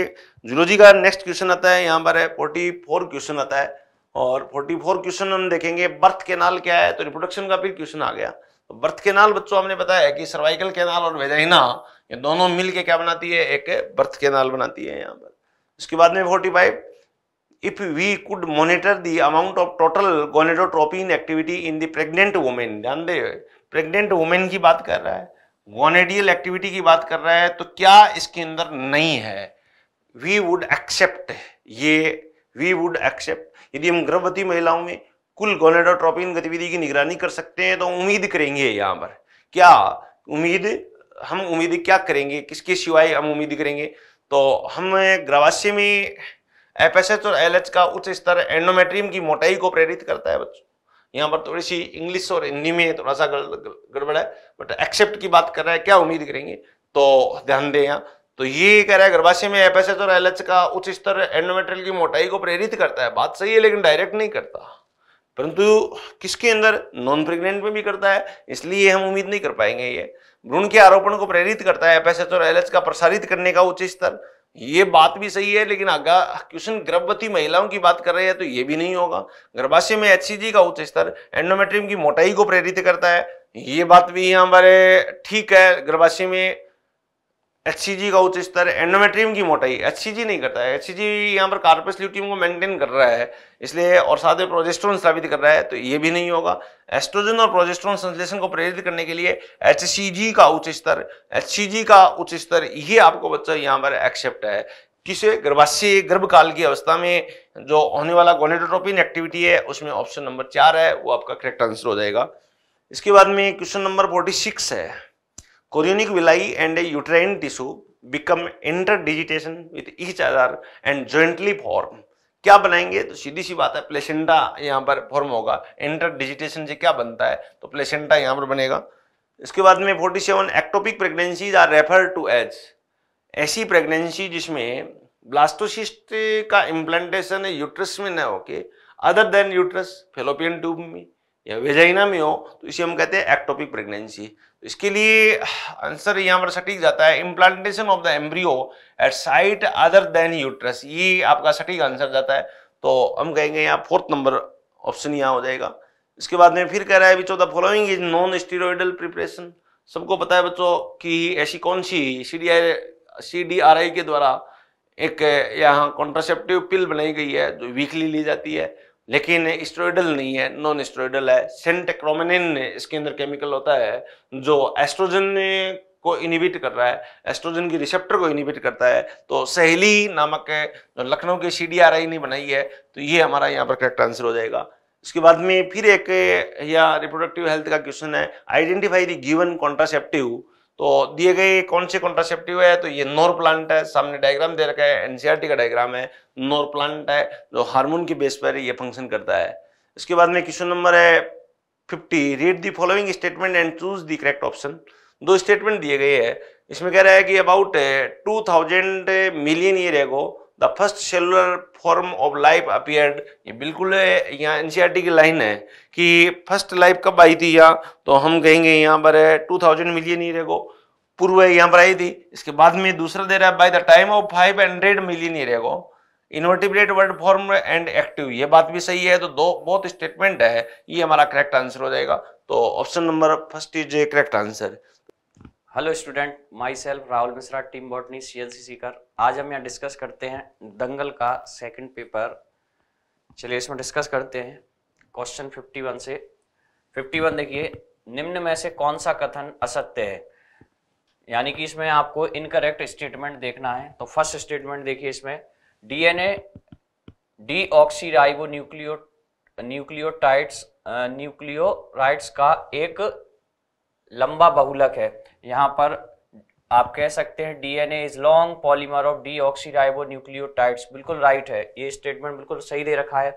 Speaker 1: जूलॉजी का नेक्स्ट क्वेश्चन आता है यहाँ पर है फोर्टी फोर क्वेश्चन आता है और फोर्टी फोर क्वेश्चन हम देखेंगे बर्थ केनाल क्या है तो रिप्रोडक्शन का फिर क्वेश्चन आ गया तो बर्थ केनाल बच्चों हमने बताया कि सर्वाइकल केनाल और वेजाइना ये दोनों मिल के क्या बनाती है एक बर्थ कैनाल बनाती है यहाँ पर उसके बाद में forty five if we could monitor the amount of total gonadotropin activity in the pregnant women ध्यान दे pregnant वुमेन की बात कर रहा है गोनेडियल एक्टिविटी की बात कर रहा है तो क्या इसके अंदर नहीं है वी वुड एक्सेप्ट ये वी वुड एक्सेप्ट यदि हम गर्भवती महिलाओं में कुल गोनेडोट्रोपिन गतिविधि की निगरानी कर सकते हैं तो उम्मीद करेंगे यहाँ पर क्या उम्मीद हम उम्मीद क्या करेंगे किसके सिवाय हम उम्मीद करेंगे तो हम ग्रवासी में एफ और एल का उच्च स्तर एंडोमेट्रियम की मोटाई को प्रेरित करता है बच्चों यहाँ पर थोड़ी सी इंग्लिश और हिंदी में थोड़ा सा गड़बड़ है बट एक्सेप्ट की बात कर रहा है क्या उम्मीद करेंगे तो ध्यान दें यहाँ तो ये कह रहा है गर्भाशय में एफ और एल का उच्च स्तर एंडोमेट्रियल की मोटाई को प्रेरित करता है बात सही है लेकिन डायरेक्ट नहीं करता परंतु किसके अंदर नॉन प्रेग्नेंट में भी करता है इसलिए हम उम्मीद नहीं कर पाएंगे ये भ्रूण के आरोपण को प्रेरित करता है एफ और एल का प्रसारित करने का उच्च स्तर ये बात भी सही है लेकिन आगा क्वेश्चन गर्भवती महिलाओं की बात कर रहे हैं तो ये भी नहीं होगा गर्भाशय में एच का उच्च स्तर एंडोमेट्रियम की मोटाई को प्रेरित करता है ये बात भी हमारे ठीक है गर्भाशय में एच का उच्च स्तर एंडोमेट्रियम की मोटाई एच नहीं करता है एच सी यहाँ पर कार्पस ल्यूटियम को मेंटेन कर रहा है इसलिए और साथ में प्रोजेस्ट्रॉन स्थापित कर रहा है तो ये भी नहीं होगा एस्ट्रोजन और प्रोजेस्ट्रॉन संश्लेषण को प्रेरित करने के लिए एच का उच्च स्तर एच का उच्च स्तर ये आपको बच्चा यहाँ पर एक्सेप्ट है किसे गर्भाशय गर्भकाल की अवस्था में जो होने वाला गोनेडोट्रोपिन एक्टिविटी है उसमें ऑप्शन नंबर चार है वो आपका करेक्ट आंसर हो जाएगा इसके बाद में क्वेश्चन नंबर फोर्टी सिक्स है Chorionic villi and a uterine tissue become interdigitation with each other and jointly form. क्या बनाएंगे तो सीधी सी बात है प्लेसेंटा यहाँ पर फॉर्म होगा इंटर डिजिटेशन से क्या बनता है तो प्लेसेंटा यहाँ पर बनेगा इसके बाद में 47 ectopic pregnancies are refer to as ऐसी प्रेगनेंसी जिसमें ब्लास्टोसिस्ट का इम्प्लांटेशन यूट्रस में ना होके other than uterus fallopian tube में या वेजाइना में हो तो इसे हम कहते हैं एक्टोपिक प्रेगनेंसी इसके लिए आंसर यहाँ पर सटीक जाता है implantation of the embryo at site other than uterus ये आपका सटीक आंसर जाता है तो हम कहेंगे यहाँ फोर्थ नंबर ऑप्शन यहाँ हो जाएगा इसके बाद में फिर कह रहा है बीचो the following is non steroidal preparation सबको पता है बच्चों कि ऐसी कौन सी C D I C D R I के द्वारा एक यहाँ कॉन्ट्रासेप्टिव पिल बनाई गई है जो वीकली ली जाती है लेकिन स्टोइडल नहीं है नॉन स्टोइडल है सेंटेक्रोमिन इसके अंदर केमिकल होता है जो एस्ट्रोजन को इनिबिट कर रहा है एस्ट्रोजन की रिसेप्टर को इनिबिट करता है तो सहेली नामक लखनऊ के सी डी ने बनाई है तो ये हमारा यहाँ पर करेक्ट आंसर हो जाएगा इसके बाद में फिर एक या रिप्रोडक्टिव हेल्थ का क्वेश्चन है आइडेंटिफाई द गिवन कॉन्ट्रासेप्टिव तो दिए गए कौन से कॉन्ट्रासेप्टिव है तो ये नोर प्लांट है सामने डायग्राम दे रखा है एनसीआरटी e का डायग्राम है नोर प्लांट है जो हार्मोन के बेस पर ये फंक्शन करता है इसके बाद में क्वेश्चन नंबर है fifty read the following statement and choose the correct option दो स्टेटमेंट दिए गए हैं इसमें कह रहा है कि about two thousand million year ago the first cellular form of life appeared ये बिल्कुल यहाँ एनसीईआरटी e की लाइन है कि फर्स्ट लाइफ कब आई थी यहाँ तो हम कहेंगे यहाँ पर टू थाउजेंड मिलियन ईयर को पूर्व यहाँ पर आई थी इसके बाद में दूसरा दे रहा है by the time of five hundred million year को invertebrate were formed and active ये बात भी सही है तो दो बहुत स्टेटमेंट है ये हमारा करेक्ट आंसर हो जाएगा तो option number first is correct answer
Speaker 2: hello student myself Rahul Mishra team botany C L C कर आज हम यहाँ डिस्कस करते हैं दंगल का सेकंड पेपर चलिए इसमें डिस्कस करते हैं क्वेश्चन 51 से 51 देखिए निम्न में से कौन सा कथन असत्य है यानी कि इसमें आपको इनकरेक्ट स्टेटमेंट देखना है तो फर्स्ट स्टेटमेंट देखिए इसमें DNA deoxyribo nucleo nucleotides nucleotides का एक लंबा बहुलक है यहाँ पर आप कह सकते हैं DNA is long polymer of deoxyribo nucleotides बिल्कुल राइट है ये स्टेटमेंट बिल्कुल सही दे रखा है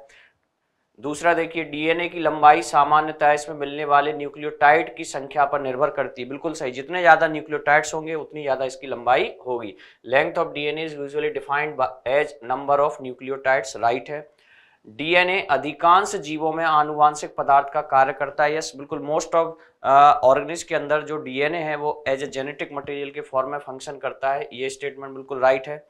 Speaker 2: दूसरा देखिए डीएनए की लंबाई सामान्यतः इसमें मिलने वाले न्यूक्लियोटाइड की संख्या पर निर्भर करती है बिल्कुल सही जितने ज्यादा न्यूक्लियोटाइड्स होंगे उतनी ज्यादा इसकी लंबाई होगी length of DNA is usually defined as number of nucleotides right है डीएनए अधिकांश जीवों में आनुवांशिक पदार्थ का कार्य करता है यस बिल्कुल मोस्ट ऑफ ऑर्गेनिज के अंदर जो डीएनए है वो एज ए जेनेटिक मटेरियल के फॉर्म में फंक्शन करता है ये स्टेटमेंट बिल्कुल राइट है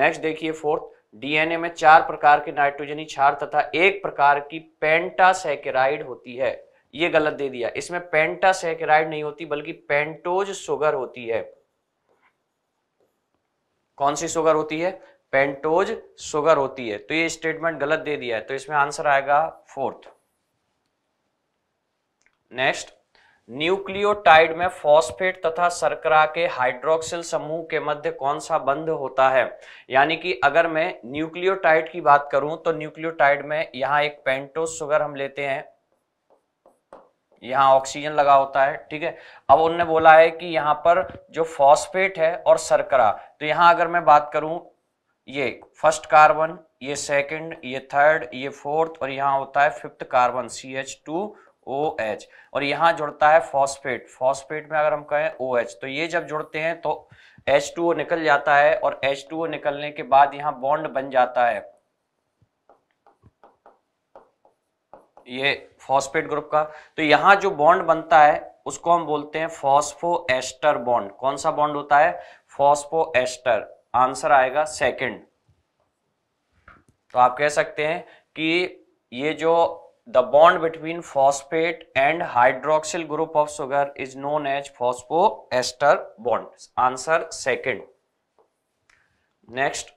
Speaker 2: नेक्स्ट देखिए फोर्थ डीएनए में चार प्रकार के नाइट्रोजनी क्षार तथा एक प्रकार की पेंटासेकेराइड होती है ये गलत दे दिया इसमें पेंटासेकेराइड नहीं होती बल्कि पेंटोज शुगर होती है कौन सी शुगर होती है पेंटोज शुगर होती है तो ये स्टेटमेंट गलत दे दिया है तो इसमें आंसर आएगा फोर्थ नेक्स्ट न्यूक्लियोटाइड में फॉस्फेट तथा सरकरा के हाइड्रोक्सिल समूह के मध्य कौन सा बंध होता है यानी कि अगर मैं न्यूक्लियोटाइड की बात करूं तो न्यूक्लियोटाइड में यहां एक पेंटोज शुगर हम लेते हैं यहां ऑक्सीजन लगा होता है ठीक है अब उनने बोला है कि यहां पर जो फॉस्फेट है और सरकरा तो यहां अगर मैं बात करूं ये फर्स्ट कार्बन ये सेकंड ये थर्ड ये फोर्थ और यहाँ होता है fifth carbon C H two O H और यहाँ जुड़ता है फॉस्फेट फॉस्फेट में अगर हम कहें ओ एच तो ये जब जुड़ते हैं तो एच टू ओ निकल जाता है और एच टू ओ निकलने के बाद यहाँ बॉन्ड बन जाता है ये फॉस्फेट ग्रुप का तो यहाँ जो बॉन्ड बनता है उसको हम बोलते हैं फॉस्फो एस्टर बॉन्ड कौन सा बॉन्ड होता है फॉस्फो एस्टर आंसर आएगा सेकंड तो आप कह सकते हैं कि ये जो the bond between phosphate and hydroxyl group of sugar is known as phosphoester bond answer second next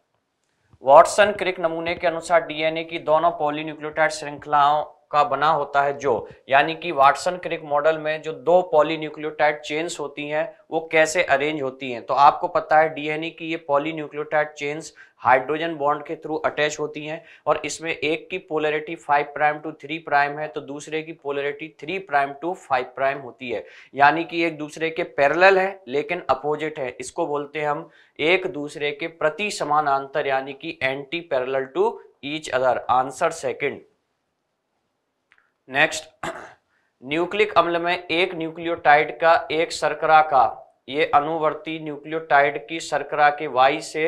Speaker 2: Watson Crick नमूने के अनुसार डीएनए की दोनों पॉलीन्यूक्लियोटाइड श्रृंखलाओं का बना होता है जो यानी कि वाटसन क्रिक मॉडल में जो दो पॉलीन्यूक्लियोटाइड चेन्स होती हैं वो कैसे अरेंज होती हैं तो आपको पता है डीएनए की ये पॉलीन्यूक्लियोटाइड चेन्स हाइड्रोजन बॉन्ड के थ्रू अटैच होती हैं और इसमें एक की polarity five prime to three prime है तो दूसरे की polarity three prime to five prime होती है यानी कि एक दूसरे के पैरेलल है लेकिन अपोजिट है इसको बोलते हैं हम एक दूसरे के प्रति समानांतर यानी कि antiparallel to each other answer second next nucleic [CLEARS THROAT] अम्ल में एक न्यूक्लियोटाइड का एक सरकरा का ये अनुवर्ती न्यूक्लियोटाइड की सरकरा के वाई से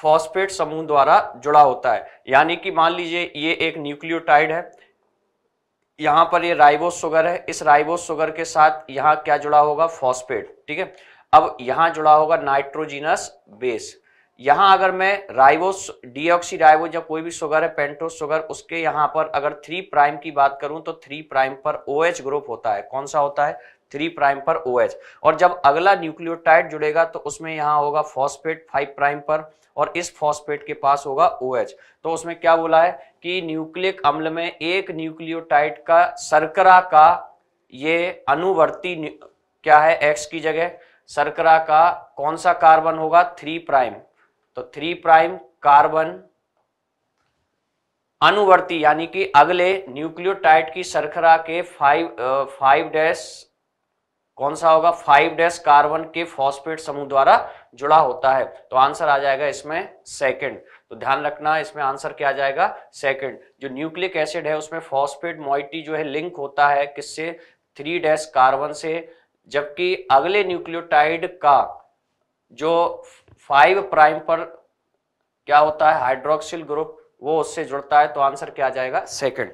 Speaker 2: फॉस्फेट समूह द्वारा जुड़ा होता है यानी कि मान लीजिए ये एक न्यूक्लियोटाइड है यहां पर ये राइबोस शुगर है इस राइबोस शुगर के साथ यहां क्या जुड़ा होगा फॉस्फेट ठीक है अब यहां जुड़ा होगा नाइट्रोजीनस बेस यहां अगर मैं राइवोस डीऑक्सी राइवो या कोई भी शुगर है पेंटोस शुगर उसके यहाँ पर अगर थ्री प्राइम की बात करूं तो थ्री प्राइम पर ओ OH ग्रुप होता है कौन सा होता है थ्री प्राइम पर ओ OH. और जब अगला न्यूक्लियोटाइड जुड़ेगा तो उसमें यहाँ होगा फॉस्फेट फाइव प्राइम पर और इस फॉस्फेट के पास होगा ओ OH. तो उसमें क्या बोला है कि न्यूक्लिक अम्ल में एक न्यूक्लियोटाइड का सरकरा का ये अनुवर्ती क्या है एक्स की जगह सरकरा का कौन सा कार्बन होगा थ्री प्राइम तो थ्री प्राइम कार्बन अनुवर्ती यानी कि अगले न्यूक्लियोटाइड की सरखरा के फाइव फाइव डैश कौन सा होगा फाइव डैश कार्बन के फॉस्फेट समूह द्वारा जुड़ा होता है तो आंसर आ जाएगा इसमें सेकंड तो ध्यान रखना इसमें आंसर क्या आ जाएगा सेकंड जो न्यूक्लिक एसिड है उसमें फॉस्फेट मोइटी जो है लिंक होता है किससे थ्री डैश कार्बन से जबकि अगले न्यूक्लियोटाइड का जो फाइव प्राइम पर क्या होता है हाइड्रोक्सिल ग्रुप वो उससे जुड़ता है तो आंसर क्या आ जाएगा सेकंड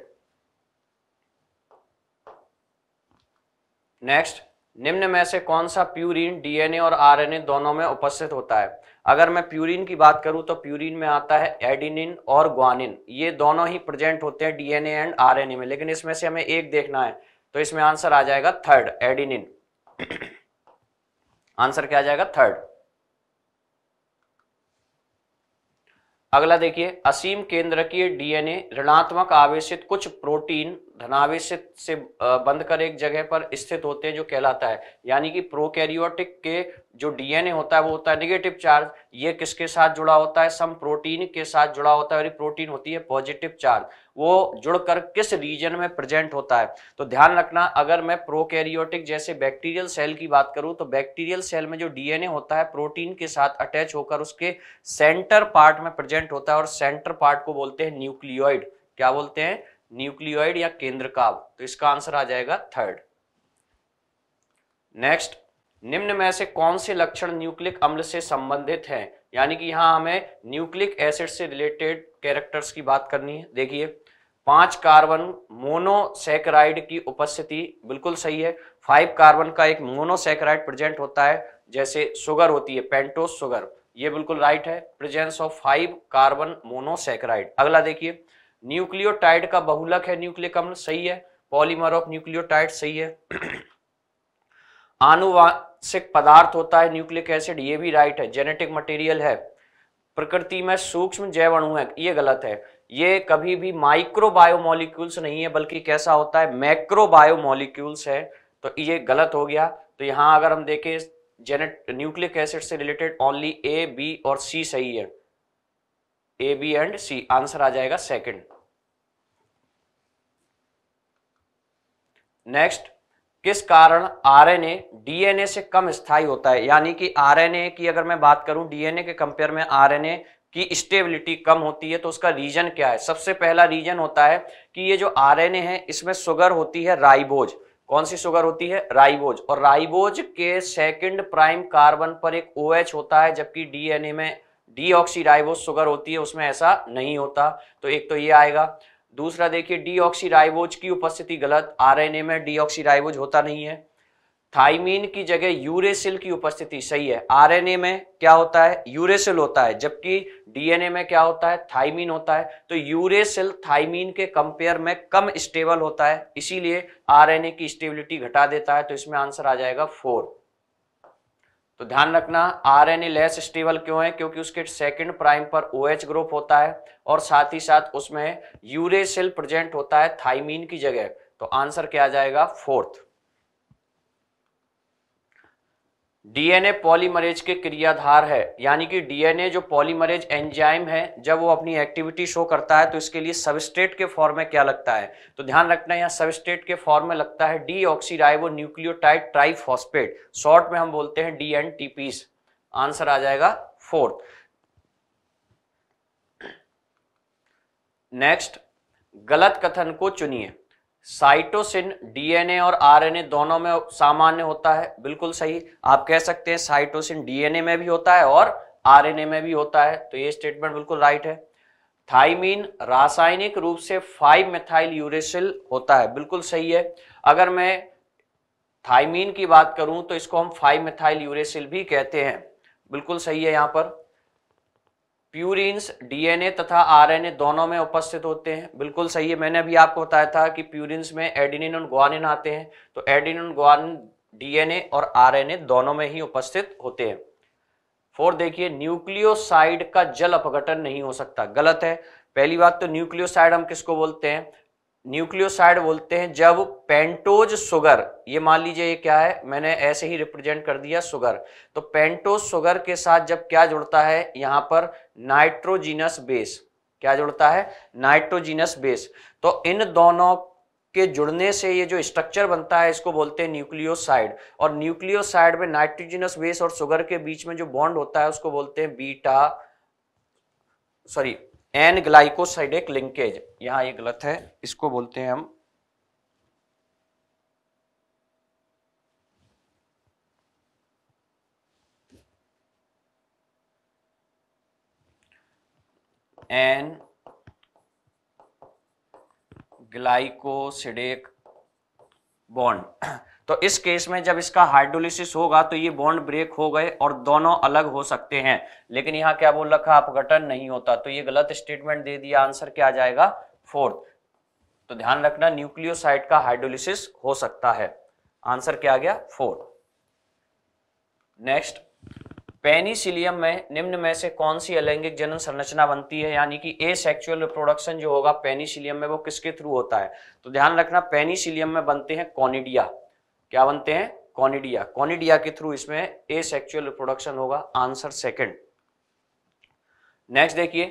Speaker 2: नेक्स्ट निम्न में से कौन सा प्यूरिन डीएनए और आरएनए दोनों में उपस्थित होता है अगर मैं प्यूरिन की बात करूं तो प्यूरिन में आता है एडिनिन और ग्वानिन ये दोनों ही प्रेजेंट होते हैं डीएनए एंड आरएनए में लेकिन इसमें से हमें एक देखना है तो इसमें आंसर आ जाएगा थर्ड एडिनिन आंसर क्या आ जाएगा थर्ड अगला देखिए असीम केंद्र की डीएनए ऋणात्मक आवेशित कुछ प्रोटीन धनावेशित से बंद कर एक जगह पर स्थित होते हैं जो कहलाता है यानी कि प्रोकैरियोटिक के जो डीएनए होता है वो होता है निगेटिव चार्ज ये किसके साथ जुड़ा होता है सम प्रोटीन के साथ जुड़ा होता है और प्रोटीन होती है पॉजिटिव चार्ज वो जुड़कर किस रीजन में प्रेजेंट होता है तो ध्यान रखना अगर मैं प्रोकैरियोटिक जैसे बैक्टीरियल सेल की बात करूं तो बैक्टीरियल सेल में जो डीएनए होता है प्रोटीन के साथ अटैच होकर उसके सेंटर पार्ट में प्रेजेंट होता है और सेंटर पार्ट को बोलते हैं न्यूक्लियोइड क्या बोलते हैं न्यूक्लियोइड या काव तो इसका आंसर आ जाएगा थर्ड नेक्स्ट निम्न में से कौन से लक्षण न्यूक्लिक अम्ल से संबंधित हैं यानी कि यहां हमें न्यूक्लिक एसिड से रिलेटेड कैरेक्टर्स की बात करनी है देखिए पांच कार्बन मोनोसेक्राइड की उपस्थिति बिल्कुल सही है फाइव कार्बन का एक मोनोसेक्राइड प्रेजेंट होता है जैसे सुगर होती है पेंटोस सुगर ये बिल्कुल राइट है presence of five carbon monosaccharide अगला देखिए न्यूक्लियोटाइड का बहुलक है न्यूक्लियक अम्ल सही है पॉलीमर ऑफ न्यूक्लियोटाइड सही है [CLEARS THROAT] आनुवांशिक पदार्थ होता है न्यूक्लिक एसिड ये भी राइट है जेनेटिक मटेरियल है प्रकृति में सूक्ष्म जैव अणु है ये गलत है ये कभी भी माइक्रो बायोमोलिक्यूल्स नहीं है बल्कि कैसा होता है मैक्रो बायोमोलिक्यूल्स है तो ये गलत हो गया तो यहां अगर हम देखें जेनेट न्यूक्लिक एसिड से रिलेटेड ओनली ए बी और सी सही है A B and C answer आ जाएगा सेकंड नेक्स्ट किस कारण आरएनए डीएनए से कम स्थायी होता है यानी कि आरएनए की अगर मैं बात करूं डीएनए के कंपेयर में आरएनए कि स्टेबिलिटी कम होती है तो उसका रीजन क्या है सबसे पहला रीजन होता है कि ये जो आरएनए है इसमें सुगर होती है राइबोज कौन सी सुगर होती है राइबोज और राइबोज के सेकंड प्राइम कार्बन पर एक ओ OH होता है जबकि डीएनए में डीऑक्सीराइबोज सुगर होती है उसमें ऐसा नहीं होता तो एक तो ये आएगा दूसरा देखिए डीऑक्सीराइबोज की उपस्थिति गलत आरएनए में डीऑक्सीराइबोज होता नहीं है थाइमीन की जगह यूरेसिल की उपस्थिति सही है आरएनए में क्या होता है यूरेसिल होता है जबकि डीएनए में क्या होता है थाइमीन होता है तो यूरेसिल थाइमीन के कंपेयर में कम स्टेबल होता है इसीलिए आरएनए की स्टेबिलिटी घटा देता है तो इसमें आंसर आ जाएगा फोर तो ध्यान रखना आरएनए लेस स्टेबल क्यों है क्योंकि उसके सेकंड प्राइम पर ओ एच ग्रुप होता है और साथ ही साथ उसमें यूरेसिल प्रेजेंट होता है थाइमीन की जगह तो आंसर क्या आ जाएगा फोर्थ डीएनए पॉलीमरेज के क्रियाधार है यानी कि डीएनए जो पॉलीमरेज एंजाइम है जब वो अपनी एक्टिविटी शो करता है तो इसके लिए सबस्ट्रेट के फॉर्म में क्या लगता है तो ध्यान रखना यहाँ सबस्ट्रेट के फॉर्म में लगता है deoxyribo nucleotide triphosphate short में हम बोलते हैं डी एन टीपीस आंसर आ जाएगा फोर्थ नेक्स्ट गलत कथन को चुनिए साइटोसिन डीएनए और आरएनए दोनों में सामान्य होता है बिल्कुल सही आप कह सकते हैं साइटोसिन डीएनए में भी होता है और आरएनए में भी होता है तो ये स्टेटमेंट बिल्कुल राइट है थाइमीन रासायनिक रूप से फाइव मेथाइल यूरेसिल होता है बिल्कुल सही है अगर मैं थाइमीन की बात करूं तो इसको हम फाइव मेथाइल यूरेसिल भी कहते हैं बिल्कुल सही है यहां पर प्यूरिन्स डीएनए तथा आरएनए दोनों में उपस्थित होते हैं बिल्कुल सही है मैंने अभी आपको बताया था कि प्यूरिन्स में एडिनिन और ग्वानिन आते हैं तो एडिनिन ग्वानिन डीएनए और आरएनए दोनों में ही उपस्थित होते हैं फोर देखिए न्यूक्लियोसाइड का जल अपघटन नहीं हो सकता गलत है पहली बात तो न्यूक्लियोसाइड हम किसको बोलते हैं न्यूक्लियोसाइड बोलते हैं जब पेंटोज सुगर ये मान लीजिए ये क्या है मैंने ऐसे ही रिप्रेजेंट कर दिया सुगर तो पेंटोज सुगर के साथ जब क्या जुड़ता है यहां पर नाइट्रोजीनस बेस क्या जुड़ता है नाइट्रोजीनस बेस तो इन दोनों के जुड़ने से ये जो स्ट्रक्चर बनता है इसको बोलते हैं न्यूक्लियोसाइड और न्यूक्लियोसाइड में नाइट्रोजिनस बेस और सुगर के बीच में जो बॉन्ड होता है उसको बोलते हैं beta sorry N glycosidic linkage यहां ये गलत है इसको बोलते हैं हम एन ग्लाइकोसिडिक बॉन्ड तो इस केस में जब इसका हाइड्रोलिसिस होगा तो ये बॉन्ड ब्रेक हो गए और दोनों अलग हो सकते हैं लेकिन यहाँ क्या बोल रखा अपघटन नहीं होता तो ये गलत स्टेटमेंट दे दिया आंसर क्या आ जाएगा फोर्थ तो ध्यान रखना न्यूक्लियोसाइट का हाइड्रोलिसिस हो सकता है आंसर क्या आ गया फोर्थ नेक्स्ट पेनीसिलियम में निम्न में से कौन सी अलैंगिक जनन संरचना बनती है यानी कि ए सेक्चुअल रिप्रोडक्शन जो होगा पेनीसिलियम में वो किसके थ्रू होता है तो ध्यान रखना पेनीसिलियम में बनते हैं कॉनिडिया क्या बनते हैं कॉनिडिया कॉनिडिया के थ्रू इसमें ए सेक्चुअल रिप्रोडक्शन होगा आंसर सेकंड नेक्स्ट देखिए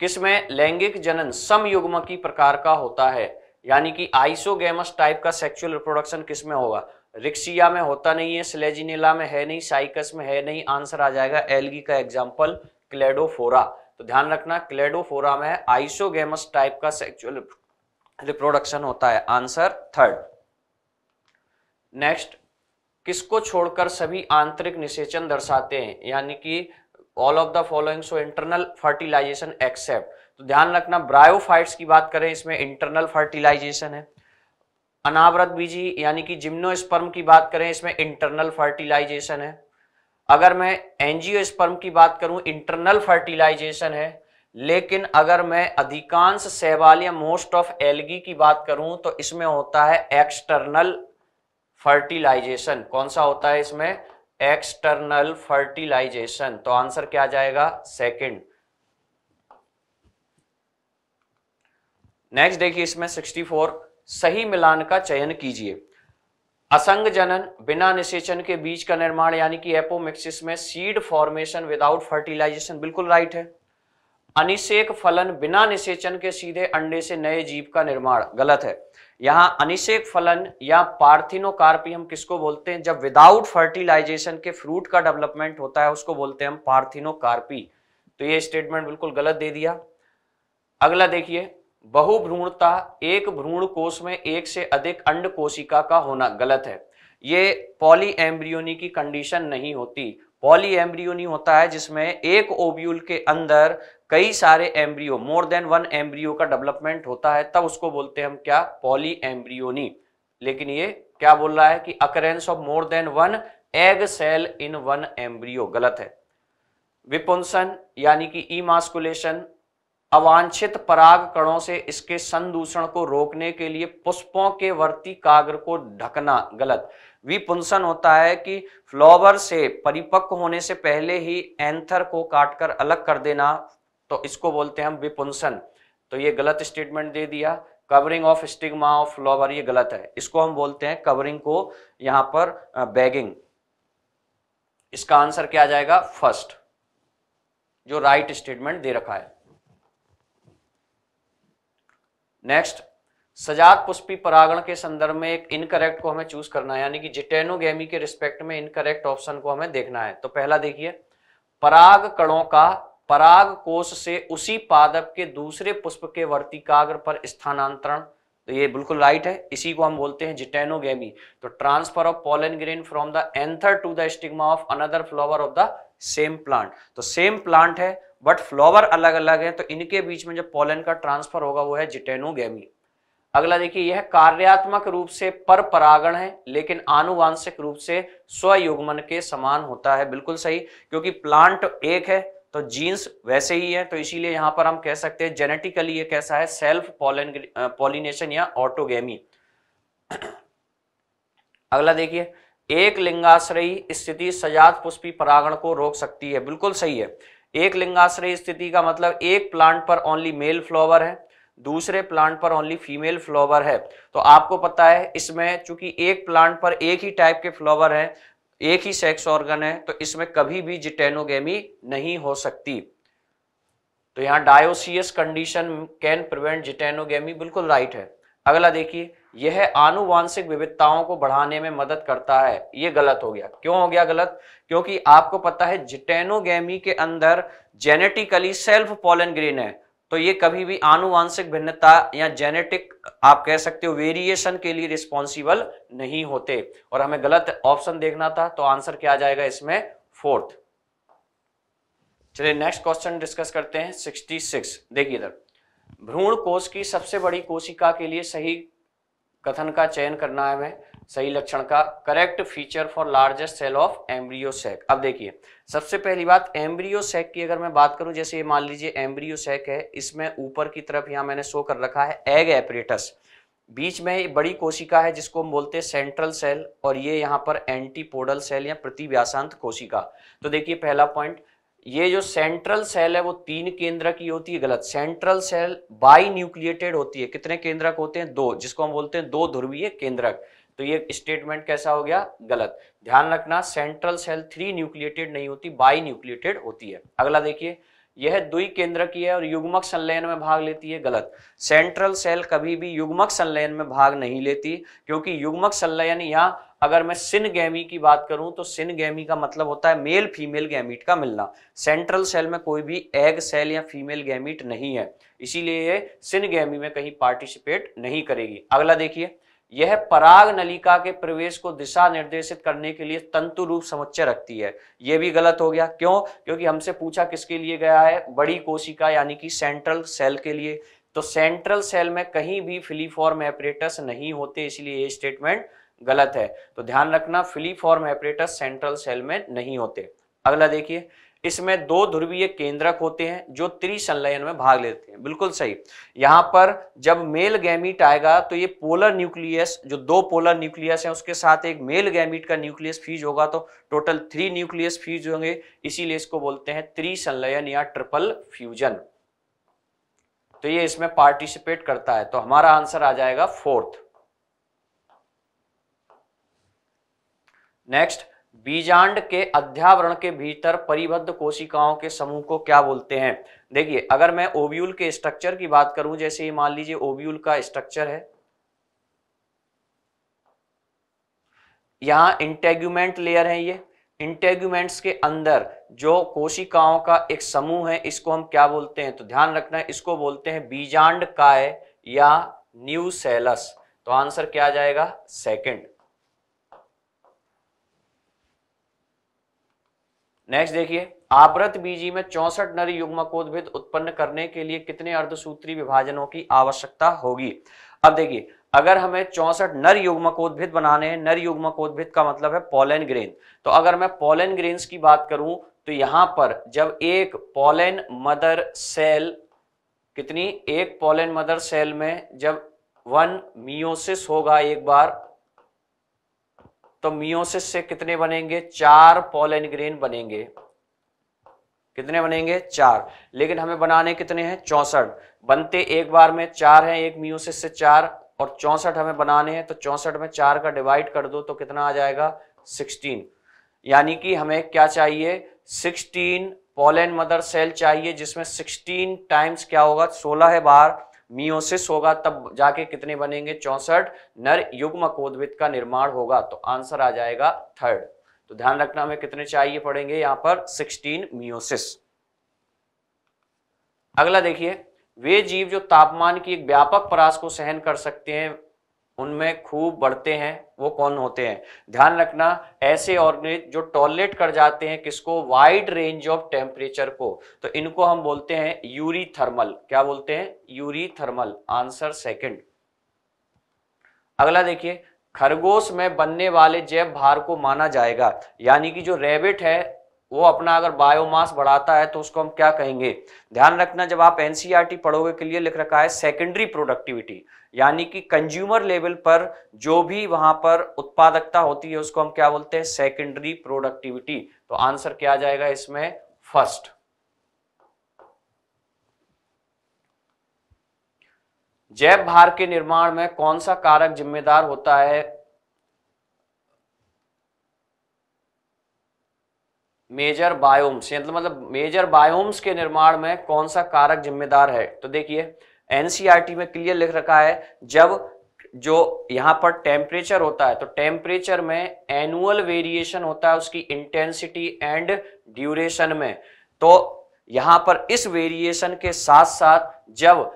Speaker 2: किसमें लैंगिक जनन समयुग्म की प्रकार का होता है यानी कि आइसोगेमस टाइप का सेक्सुअल रिप्रोडक्शन किसमें होगा रिक्सिया में होता नहीं है स्लेजिनेला में है नहीं साइकस में है नहीं आंसर आ जाएगा एलगी का एग्जाम्पल क्लेडोफोरा तो ध्यान रखना क्लेडोफोरा में आइसोगेमस टाइप का सेक्सुअल रिप्रोडक्शन होता है आंसर थर्ड नेक्स्ट किसको छोड़कर सभी आंतरिक निषेचन दर्शाते हैं यानी कि all of the following show internal fertilization except तो ध्यान रखना ब्रायोफाइट्स की बात करें इसमें इंटरनल फर्टिलाइजेशन है अनावृत बीजी यानी कि जिम्नोस्पर्म की बात करें इसमें इंटरनल फर्टिलाइजेशन है अगर मैं स्पर्म की बात करूं इंटरनल फर्टिलाइजेशन है लेकिन अगर मैं अधिकांश सेवाल या मोस्ट ऑफ एलगी की बात करूं तो इसमें होता है एक्सटर्नल फर्टिलाइजेशन कौन सा होता है इसमें एक्सटर्नल फर्टिलाइजेशन तो आंसर क्या आ जाएगा सेकंड नेक्स्ट देखिए इसमें 64 सही मिलान का चयन कीजिए असंग जनन बिना निषेचन के बीज का निर्माण यानी कि एपोमिक्सिस में सीड फॉर्मेशन विदाउट फर्टिलाइजेशन बिल्कुल राइट है अनिषेक फलन बिना निषेचन के सीधे अंडे से नए जीव का निर्माण गलत है यहां अनिषेक फलन या पार्थिनोकार्पियम किसको बोलते हैं जब विदाउट फर्टिलाइजेशन के फ्रूट का डेवलपमेंट होता है उसको बोलते हैं हम पार्थिनोकार्पी तो ये स्टेटमेंट बिल्कुल गलत दे दिया अगला देखिए बहुभ्रूणता एक भ्रूण कोष में एक से अधिक अंड कोशिका का होना गलत है ये पॉली एम्ब्रियोनी की कंडीशन नहीं होती पॉली एम्ब्रियोनी होता है जिसमें एक ओब्यूल के अंदर कई सारे embryo more than one embryo का डेवलपमेंट होता है तब उसको बोलते हैं हम क्या पॉली एम्ब्रियोनी लेकिन ये क्या बोल रहा है कि occurrence of more than one egg cell in one embryo गलत है विपुंसन यानी कि ई मास्कुलेशन अवांछित पराग कणों से इसके संदूषण को रोकने के लिए पुष्पों के वर्ती काग्र को ढकना गलत विपुंसन होता है कि फ्लॉवर से परिपक्व होने से पहले ही एंथर को काटकर अलग कर देना तो इसको बोलते हैं हम विपुंसन तो ये गलत स्टेटमेंट दे दिया कवरिंग ऑफ स्टिग्मा ऑफ लॉबर ये गलत है इसको हम बोलते हैं कवरिंग को यहां पर बैगिंग इसका आंसर क्या आ जाएगा फर्स्ट जो राइट स्टेटमेंट दे रखा है नेक्स्ट सजात पुष्पी परागण के संदर्भ में एक इनकरेक्ट को हमें चूज करना है यानी कि जिटेनोगेमी के रिस्पेक्ट में इनकरेक्ट ऑप्शन को हमें देखना है तो पहला देखिए पराग कणों का पराग कोष से उसी पादप के दूसरे पुष्प के वर्तिकाग्र पर स्थानांतरण तो ये बिल्कुल राइट है इसी को हम बोलते हैं जिटेनोगेमी तो transfer of pollen grain from the anther to the stigma of another flower of the same plant तो सेम प्लांट है बट फ्लावर अलग अलग है तो इनके बीच में जो पोलन का ट्रांसफर होगा वो है जिटेनोगेमी अगला देखिए यह कार्यात्मक रूप से पर परागण है लेकिन आनुवांशिक रूप से स्वयुग्मन के समान होता है बिल्कुल सही क्योंकि प्लांट एक है तो जीन्स वैसे ही है तो इसीलिए यहाँ पर हम कह सकते हैं जेनेटिकली ये कैसा है सेल्फ पॉलिन पॉलिनेशन या ऑटोगेमी अगला देखिए एक लिंगाश्रयी स्थिति सजात पुष्पी परागण को रोक सकती है बिल्कुल सही है एक लिंगाश्रयी स्थिति का मतलब एक प्लांट पर ओनली मेल फ्लावर है दूसरे प्लांट पर ओनली फीमेल फ्लावर है तो आपको पता है इसमें चूंकि एक प्लांट पर एक ही टाइप के फ्लावर है एक ही सेक्स ऑर्गन है तो इसमें कभी भी जिटेनोगेमी नहीं हो सकती तो यहाँ dioecious condition can prevent geitonogamy बिल्कुल राइट है अगला देखिए यह आनुवांशिक विविधताओं को बढ़ाने में मदद करता है यह गलत हो गया क्यों हो गया गलत क्योंकि आपको पता है जिटेनोगेमी के अंदर जेनेटिकली सेल्फ पोलन ग्रीन है तो ये कभी भी आनुवांशिक भिन्नता या जेनेटिक आप कह सकते हो वेरिएशन के लिए रिस्पॉन्सिबल नहीं होते और हमें गलत ऑप्शन देखना था तो आंसर क्या आ जाएगा इसमें फोर्थ चलिए नेक्स्ट क्वेश्चन डिस्कस करते हैं 66 देखिए इधर भ्रूण कोश की सबसे बड़ी कोशिका के लिए सही कथन का चयन करना है हमें सही लक्षण का correct feature for largest cell of embryo sac अब देखिए सबसे पहली बात एम्ब्रियोसेक की अगर मैं बात करूं जैसे ये मान लीजिए एम्ब्रियोसेक है इसमें ऊपर की तरफ यहां मैंने शो कर रखा है एग एपरेटस बीच में बड़ी कोशिका है जिसको हम बोलते हैं सेंट्रल सेल और ये यहाँ पर एंटीपोडल सेल या प्रतिव्यासांत कोशिका तो देखिए पहला पॉइंट ये जो सेंट्रल सेल है वो तीन केंद्र की होती है गलत सेंट्रल सेल बाई न्यूक्लिएटेड होती है कितने केंद्रक होते हैं दो जिसको हम बोलते हैं दो ध्रुवीय केंद्रक तो ये स्टेटमेंट कैसा हो गया गलत ध्यान रखना सेंट्रल सेल थ्री न्यूक्लिएटेड नहीं होती बाई न्यूक्लिएटेड होती है अगला देखिए यह दुई केंद्र की है और युग्मक संलयन में भाग लेती है गलत सेंट्रल सेल कभी भी युग्मक संलयन में भाग नहीं लेती क्योंकि युग्मक संलयन या अगर मैं सिन गैमी की बात करूं तो सिन गैमी का मतलब होता है मेल फीमेल गैमिट का मिलना सेंट्रल सेल में कोई भी एग सेल या फीमेल गैमिट नहीं है इसीलिए ये सिन गैमी में कहीं पार्टिसिपेट नहीं करेगी अगला देखिए यह पराग नलिका के प्रवेश को दिशा निर्देशित करने के लिए तंतु रूप समुच्चय रखती है यह भी गलत हो गया क्यों क्योंकि हमसे पूछा किसके लिए गया है बड़ी कोशिका यानी कि सेंट्रल सेल के लिए तो सेंट्रल सेल में कहीं भी फिलीफॉर्म एपरेटस नहीं होते इसलिए ये स्टेटमेंट गलत है तो ध्यान रखना फिलीफॉर्म एपरेटस सेंट्रल सेल में नहीं होते अगला देखिए इसमें दो ध्रुवीय केंद्रक होते हैं जो त्रिसंलयन में भाग लेते हैं बिल्कुल सही यहां पर जब मेल गैमिट आएगा तो ये पोलर न्यूक्लियस जो दो पोलर न्यूक्लियस हैं उसके साथ एक मेल गैमिट का न्यूक्लियस फ्यूज होगा तो टोटल थ्री न्यूक्लियस फ्यूज होंगे इसीलिए इसको बोलते हैं त्रिसंलयन या ट्रिपल फ्यूजन तो ये इसमें पार्टिसिपेट करता है तो हमारा आंसर आ जाएगा फोर्थ नेक्स्ट बीजांड के अध्यावरण के भीतर परिबद्ध कोशिकाओं के समूह को क्या बोलते हैं देखिए अगर मैं ओव्यूल के स्ट्रक्चर की बात करूं जैसे ये मान लीजिए ओव्यूल का स्ट्रक्चर है यहां इंटेग्यूमेंट लेयर है ये इंटेग्यूमेंट्स के अंदर जो कोशिकाओं का एक समूह है इसको हम क्या बोलते हैं तो ध्यान रखना है इसको बोलते हैं बीजांड काय या न्यू सेलस तो आंसर क्या आ जाएगा सेकंड नेक्स्ट देखिए आवृत बीजी में चौसठ नर युग्मकोद्भिद उत्पन्न करने के लिए कितने अर्धसूत्री विभाजनों की आवश्यकता होगी अब देखिए अगर हमें चौसठ नर युग्मकोद्भिद बनाने हैं नर युग्मकोद्भिद का मतलब है पोलन ग्रेन तो अगर मैं पोलन ग्रेन की बात करूं तो यहां पर जब एक पोलन मदर सेल कितनी एक पोलन मदर सेल में जब वन मियोसिस होगा एक बार तो मियोसिस से कितने बनेंगे चार पॉलन ग्रेन बनेंगे कितने बनेंगे चार लेकिन हमें बनाने कितने हैं चौसठ बनते एक बार में चार हैं एक मियोसिस से चार और चौसठ हमें बनाने हैं तो चौसठ में चार का डिवाइड कर दो तो कितना आ जाएगा सिक्सटीन यानी कि हमें क्या चाहिए सिक्सटीन पोलैंड मदर सेल चाहिए जिसमें सिक्सटीन टाइम्स क्या होगा सोलह है बार मियोसिस होगा तब जाके कितने बनेंगे चौसठ नर युग्म कोदवित का निर्माण होगा तो आंसर आ जाएगा थर्ड तो ध्यान रखना हमें कितने चाहिए पड़ेंगे यहां पर सिक्सटीन मियोसिस अगला देखिए वे जीव जो तापमान की एक व्यापक परास को सहन कर सकते हैं उनमें खूब बढ़ते हैं वो कौन होते हैं ध्यान रखना ऐसे ऑर्गेनिज जो टॉयलेट कर जाते हैं किसको वाइड रेंज ऑफ टेम्परेचर को तो इनको हम बोलते हैं यूरी थर्मल क्या बोलते हैं यूरी थर्मल आंसर सेकंड अगला देखिए खरगोश में बनने वाले जैव भार को माना जाएगा यानी कि जो रेबिट है वो अपना अगर बायोमास बढ़ाता है तो उसको हम क्या कहेंगे ध्यान रखना जब आप एनसीआरटी e पढ़ोगे के लिए लिख रखा है सेकेंडरी प्रोडक्टिविटी यानी कि कंज्यूमर लेवल पर जो भी वहां पर उत्पादकता होती है उसको हम क्या बोलते हैं सेकेंडरी प्रोडक्टिविटी तो आंसर क्या आ जाएगा इसमें फर्स्ट जैव भार के निर्माण में कौन सा कारक जिम्मेदार होता है मेजर बायोम्स मतलब मेजर बायोम्स के निर्माण में कौन सा कारक जिम्मेदार है तो देखिए एनसीईआरटी में क्लियर लिख रखा है जब जो यहाँ पर टेम्परेचर होता है तो टेम्परेचर में एनुअल वेरिएशन होता है उसकी इंटेंसिटी एंड ड्यूरेशन में तो यहाँ पर इस वेरिएशन के साथ साथ जब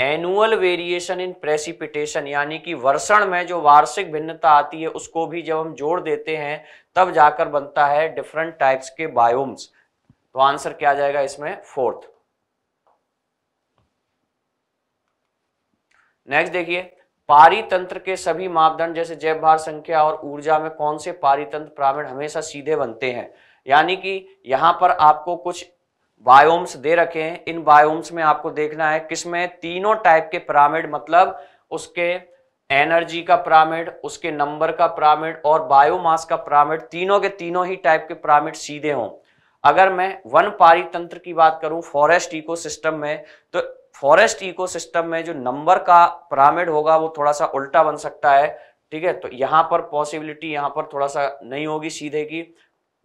Speaker 2: एनुअल वेरिएशन इन प्रेसिपिटेशन यानी कि वर्षण में जो वार्षिक भिन्नता आती है उसको भी जब हम जोड़ देते हैं तब जाकर बनता है डिफरेंट टाइप्स के बायोम्स तो आंसर क्या आ जाएगा इसमें फोर्थ नेक्स्ट देखिए पारितंत्र के सभी मापदंड जैसे जैव भार संख्या और ऊर्जा में कौन से पारितंत्र प्रावीण हमेशा सीधे बनते हैं यानी कि यहाँ पर आपको कुछ बायोम्स दे रखे हैं इन बायोम्स में आपको देखना है किसमें तीनों टाइप के पिरामिड मतलब उसके एनर्जी का पिरामिड उसके नंबर का पिरामिड और बायोमास का पिरामिड तीनों के तीनों ही टाइप के पिरामिड सीधे हों अगर मैं वन पारितंत्र की बात करूं फॉरेस्ट इकोसिस्टम में तो फॉरेस्ट इकोसिस्टम में जो नंबर का पिरामिड होगा वो थोड़ा सा उल्टा बन सकता है ठीक है तो यहाँ पर पॉसिबिलिटी यहाँ पर थोड़ा सा नहीं होगी सीधे की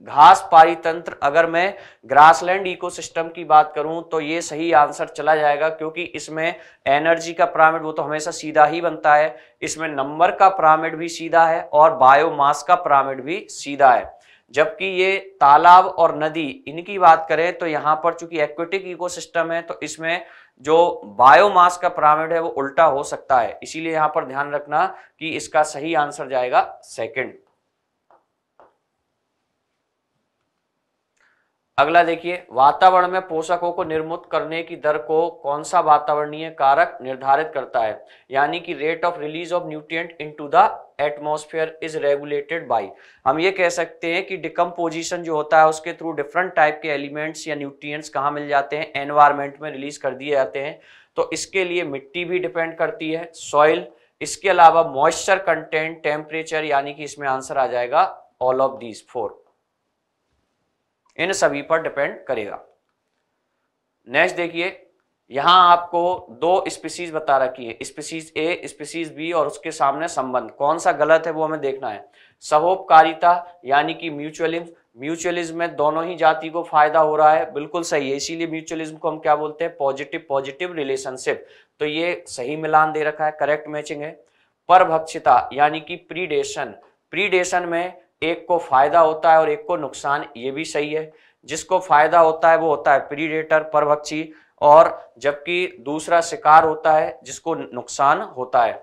Speaker 2: घास पारितंत्र अगर मैं ग्रासलैंड इकोसिस्टम की बात करूं तो ये सही आंसर चला जाएगा क्योंकि इसमें एनर्जी का पिरामिड वो तो हमेशा सीधा ही बनता है इसमें नंबर का पिरामिड भी सीधा है और बायोमास का पिरामिड भी सीधा है जबकि ये तालाब और नदी इनकी बात करें तो यहाँ पर चूंकि एक्वेटिक इकोसिस्टम है तो इसमें जो बायोमास का पिरामिड है वो उल्टा हो सकता है इसीलिए यहां पर ध्यान रखना कि इसका सही आंसर जाएगा सेकंड अगला देखिए वातावरण में पोषकों को निर्मित करने की दर को कौन सा वातावरणीय कारक निर्धारित करता है यानी कि rate of release of nutrient into the atmosphere is regulated by हम ये कह सकते हैं कि डिकम्पोजिशन जो होता है उसके थ्रू डिफरेंट टाइप के एलिमेंट्स या न्यूट्रियट्स कहाँ मिल जाते हैं एनवायरमेंट में रिलीज कर दिए जाते हैं तो इसके लिए मिट्टी भी डिपेंड करती है सॉइल इसके अलावा मॉइस्चर कंटेंट टेम्परेचर यानी कि इसमें आंसर आ जाएगा ऑल ऑफ दीज फोर इन सभी पर डिपेंड करेगा नेक्स्ट देखिए यहां आपको दो स्पीसीज बता रखी है स्पीसीज ए स्पीसीज बी और उसके सामने संबंध कौन सा गलत है वो हमें देखना है सहोपकारिता यानी कि म्यूचुअलिज्म म्यूचुअलिज्म में दोनों ही जाति को फायदा हो रहा है बिल्कुल सही है इसीलिए म्यूचुअलिज्म को हम क्या बोलते हैं पॉजिटिव पॉजिटिव रिलेशनशिप तो ये सही मिलान दे रखा है करेक्ट मैचिंग है परभक्षिता यानी कि प्रीडेशन प्रीडेशन में एक को फायदा होता है और एक को नुकसान ये भी सही है जिसको फायदा होता है वो होता है प्रीडेटर परभक्षी और जबकि दूसरा शिकार होता है जिसको नुकसान होता है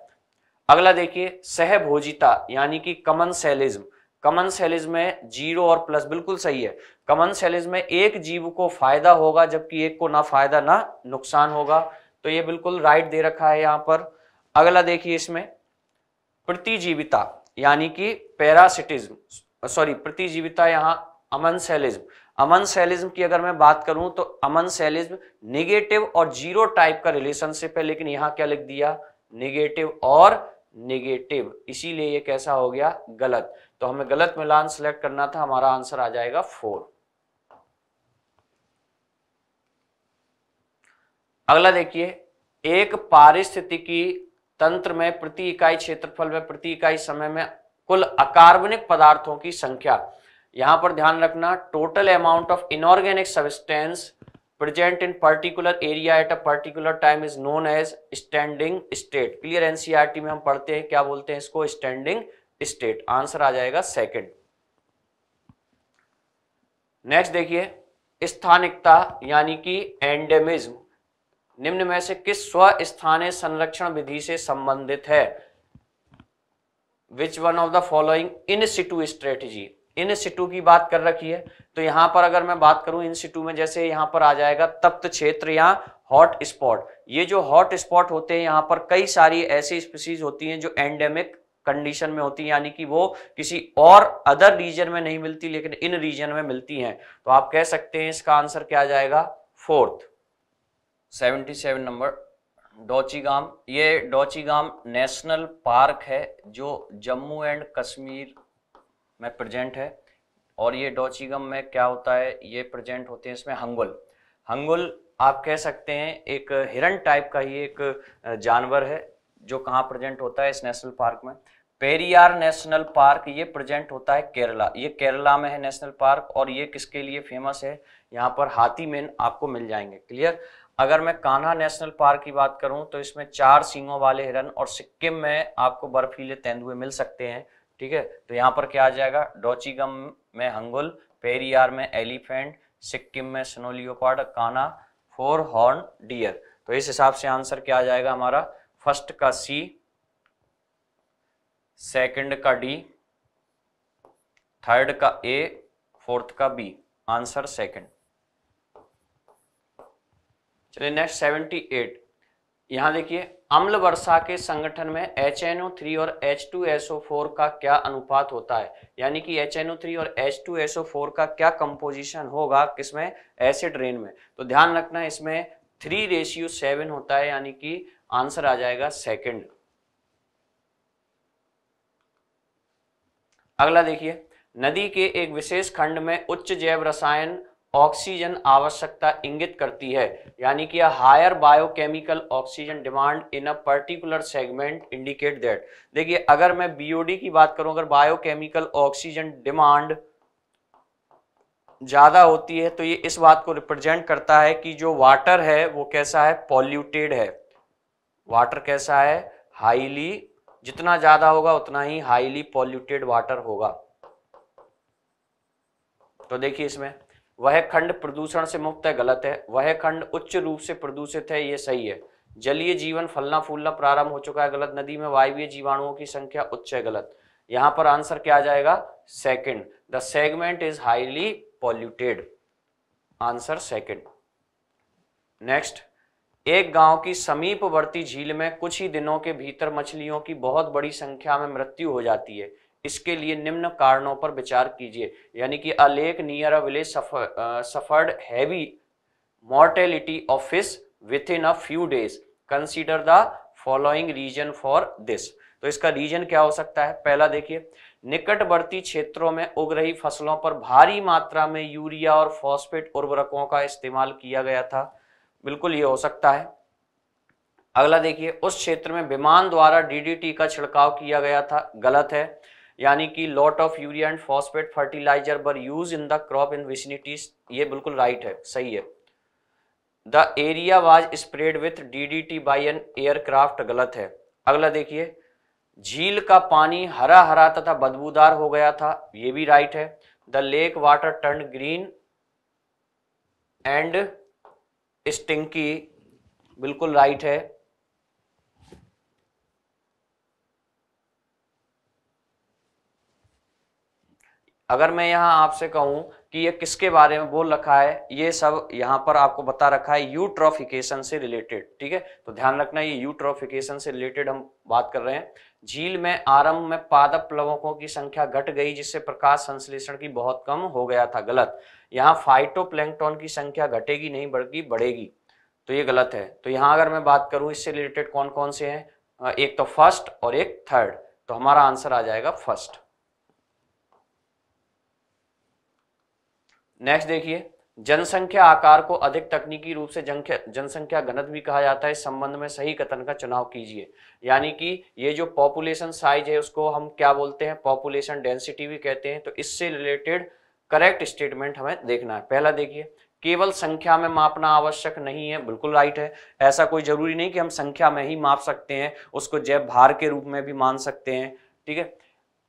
Speaker 2: अगला देखिए सहभोजिता यानी कि कमन सेलिज्म कमन सेलिज में जीरो और प्लस बिल्कुल सही है कमन सेलिज में एक जीव को फायदा होगा जबकि एक को ना फायदा ना नुकसान होगा तो ये बिल्कुल राइट दे रखा है यहाँ पर अगला देखिए इसमें प्रतिजीविता यानी कि पैरासिटिज्म सॉरी प्रतिजीविता यहाँ अमन सेलिज्म अमन सेलिज्म की अगर मैं बात करूं तो अमन सेलिज्म निगेटिव और जीरो टाइप का रिलेशनशिप है लेकिन यहां क्या लिख दिया निगेटिव और निगेटिव इसीलिए ये कैसा हो गया गलत तो हमें गलत मिलान सेलेक्ट करना था हमारा आंसर आ जाएगा फोर अगला देखिए एक पारिस्थितिकी तंत्र में प्रति इकाई क्षेत्रफल में प्रति इकाई समय में कुल अकार्बनिक पदार्थों की संख्या यहां पर ध्यान रखना total amount of inorganic substance present in particular area at a particular time is known as standing state clear NCERT में हम पढ़ते हैं क्या बोलते हैं इसको स्टैंडिंग स्टेट आंसर आ जाएगा सेकेंड नेक्स्ट देखिए स्थानिकता यानी कि एंडेमिज्म निम्न में से किस स्व स्थानीय संरक्षण विधि से संबंधित है which one of the following in situ strategy in situ की बात कर रखी है तो यहां पर अगर मैं बात करूं इन सिटू में जैसे यहां पर आ जाएगा तप्त क्षेत्र या हॉट स्पॉट ये जो हॉट स्पॉट होते हैं यहां पर कई सारी ऐसी स्पीसीज होती हैं जो एंडेमिक कंडीशन में होती है यानी कि वो किसी और अदर रीजन में नहीं मिलती लेकिन इन रीजन में मिलती हैं तो आप कह सकते हैं इसका आंसर क्या जाएगा fourth seventy seven number Dachigam ये डोचीगाम नेशनल पार्क है जो जम्मू एंड कश्मीर में प्रेजेंट है और ये डोचीगम में क्या होता है ये प्रेजेंट होते हैं इसमें हंगुल हंगुल आप कह सकते हैं एक हिरन टाइप का ही एक जानवर है जो कहाँ प्रेजेंट होता है इस नेशनल पार्क में पेरियार नेशनल पार्क ये प्रेजेंट होता है केरला ये केरला में है नेशनल पार्क और ये किसके लिए फेमस है यहाँ पर हाथी मेन आपको मिल जाएंगे क्लियर अगर मैं कान्हा नेशनल पार्क की बात करूं तो इसमें चार सींगों वाले हिरन और सिक्किम में आपको बर्फीले तेंदुए मिल सकते हैं ठीक है तो यहाँ पर क्या आ जाएगा डोचीगम में हंगुल पेरियार में एलिफेंट सिक्किम में स्नोलियोपार्ड काना फोर हॉर्न डियर तो इस हिसाब से आंसर क्या आ जाएगा हमारा फर्स्ट का सी सेकंड का डी थर्ड का ए फोर्थ का बी आंसर सेकंड चलिए नेक्स्ट सेवेंटी एट यहाँ देखिए अम्ल वर्षा के संगठन में थ्री और फोर का क्या अनुपात होता है यानी कि थ्री और फोर का क्या कंपोजिशन होगा किसमें एसिड रेन में तो ध्यान रखना इसमें थ्री रेशियो सेवन होता है यानी कि आंसर आ जाएगा सेकंड अगला देखिए नदी के एक विशेष खंड में उच्च जैव रसायन ऑक्सीजन आवश्यकता इंगित करती है यानी कि higher biochemical oxygen demand in a particular segment indicate that देखिए अगर मैं बीओडी की बात करूं अगर बायोकेमिकल ऑक्सीजन डिमांड ज़्यादा होती है तो ये इस बात को रिप्रेजेंट करता है कि जो वाटर है वो कैसा है पॉल्यूटेड है वाटर कैसा है हाईली जितना ज़्यादा होगा उतना ही हाईली पॉल्यूटेड वाटर होगा तो देखिए इसमें वह खंड प्रदूषण से मुक्त है गलत है वह खंड उच्च रूप से प्रदूषित है ये सही है जलीय जीवन फलना फूलना प्रारंभ हो चुका है गलत नदी में वायवीय जीवाणुओं की संख्या उच्च है गलत यहां पर आंसर क्या आ जाएगा second the segment is highly polluted answer second next एक गांव की समीपवर्ती झील में कुछ ही दिनों के भीतर मछलियों की बहुत बड़ी संख्या में मृत्यु हो जाती है इसके लिए निम्न कारणों पर विचार कीजिए यानी कि a lake near a village suffered heavy of of within a few days consider the following reason for this तो इसका रीजन क्या हो सकता है पहला देखिए निकटवर्ती क्षेत्रों में उग रही फसलों पर भारी मात्रा में यूरिया और फॉस्फेट उर्वरकों का इस्तेमाल किया गया था बिल्कुल ये हो सकता है अगला देखिए उस क्षेत्र में विमान द्वारा डीडीटी का छिड़काव किया गया था गलत है यानी कि lot of urea and phosphate fertilizer were use in the crop in vicinities ये बिल्कुल राइट है सही है the area was spread with D D T by an aircraft गलत है अगला देखिए झील का पानी हरा हरा तथा बदबूदार हो गया था ये भी राइट है the lake water turn green and stinky बिल्कुल राइट है अगर मैं यहाँ आपसे कहूँ कि ये किसके बारे में बोल रखा है ये सब यहाँ पर आपको बता रखा है यूट्रोफिकेशन से रिलेटेड ठीक है तो ध्यान रखना ये यूट्रोफिकेशन से रिलेटेड हम बात कर रहे हैं झील में आरंभ में पादप प्लवकों की संख्या घट गई जिससे प्रकाश संश्लेषण की बहुत कम हो गया था गलत यहाँ फाइटोप्लैंक्टॉन की संख्या घटेगी नहीं बढ़गी बढ़ेगी तो ये गलत है तो यहाँ अगर मैं बात करूँ इससे रिलेटेड कौन कौन से हैं एक तो फर्स्ट और एक थर्ड तो हमारा आंसर आ जाएगा फर्स्ट नेक्स्ट देखिए जनसंख्या आकार को अधिक तकनीकी रूप से जनसंख्या घनत भी कहा जाता है इस संबंध में सही कथन का चुनाव कीजिए यानी कि ये जो पॉपुलेशन साइज है उसको हम क्या बोलते हैं पॉपुलेशन डेंसिटी भी कहते हैं तो इससे रिलेटेड करेक्ट स्टेटमेंट हमें देखना है पहला देखिए केवल संख्या में मापना आवश्यक नहीं है बिल्कुल राइट है ऐसा कोई जरूरी नहीं कि हम संख्या में ही माप सकते हैं उसको जैव भार के रूप में भी मान सकते हैं ठीक है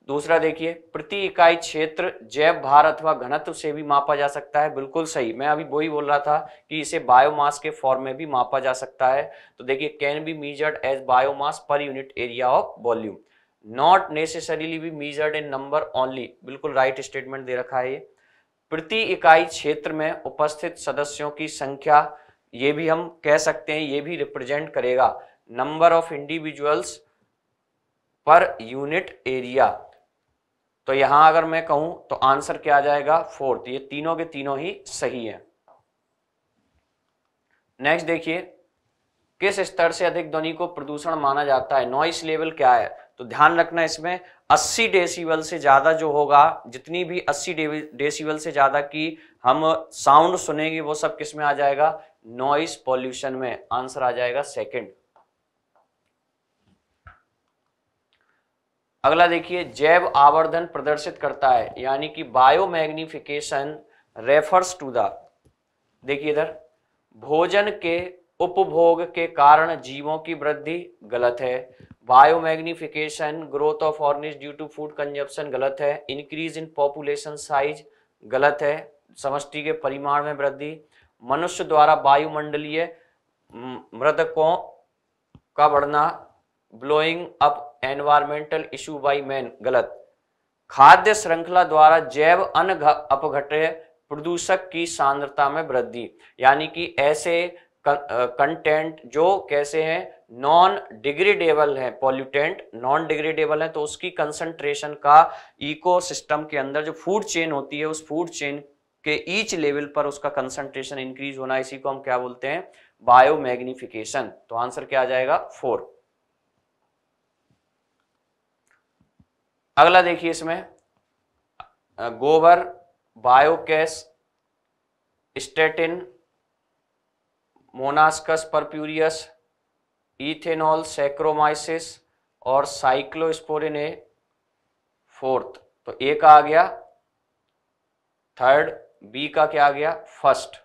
Speaker 2: दूसरा देखिए प्रति इकाई क्षेत्र जैव भार अथवा घनत्व से भी मापा जा सकता है बिल्कुल सही मैं अभी वही बोल रहा था कि इसे बायोमास के फॉर्म में भी मापा जा सकता है तो देखिए can be measured as biomass per unit area of volume not necessarily be measured in number only बिल्कुल राइट right स्टेटमेंट दे रखा है ये प्रति इकाई क्षेत्र में उपस्थित सदस्यों की संख्या ये भी हम कह सकते हैं ये भी रिप्रेजेंट करेगा number of individuals per unit area तो यहां अगर मैं कहूं तो आंसर क्या आ जाएगा फोर्थ ये तीनों के तीनों ही सही है नेक्स्ट देखिए किस स्तर से अधिक ध्वनि को प्रदूषण माना जाता है नॉइस लेवल क्या है तो ध्यान रखना इसमें 80 डेसिबल से ज़्यादा जो होगा जितनी भी 80 डेसिबल से ज़्यादा की हम साउंड सुनेंगे वो सब किस में आ जाएगा नॉइस पॉल्यूशन में आंसर आ जाएगा सेकंड अगला देखिए जैव आवर्धन प्रदर्शित करता है यानी कि बायोमैग्निफिकेशन रेफर्स टू द देखिए इधर भोजन के उपभोग के कारण जीवों की वृद्धि गलत है biomagnification growth of organisms due to food consumption गलत है इंक्रीज इन पॉपुलेशन साइज गलत है समष्टि के परिमाण में वृद्धि मनुष्य द्वारा वायुमंडलीय मृतकों का बढ़ना blowing up environmental issue by man गलत खाद्य श्रृंखला द्वारा जैव अन अपघट प्रदूषक की सांद्रता में वृद्धि यानी कि ऐसे कंटेंट जो कैसे हैं नॉन डिग्रेडेबल है पॉल्यूटेंट नॉन डिग्रेडेबल है तो उसकी कंसंट्रेशन का इकोसिस्टम के अंदर जो फूड चेन होती है उस फूड चेन के ईच लेवल पर उसका कंसंट्रेशन इंक्रीज होना इसी को हम क्या बोलते हैं बायोमैग्निफिकेशन तो आंसर क्या आ जाएगा फोर अगला देखिए इसमें गोबर biogas statin Monascus purpureus ethanol Saccharomyces और साइक्लोस्पोरिन ए फोर्थ तो ए का आ गया थर्ड बी का क्या आ गया फर्स्ट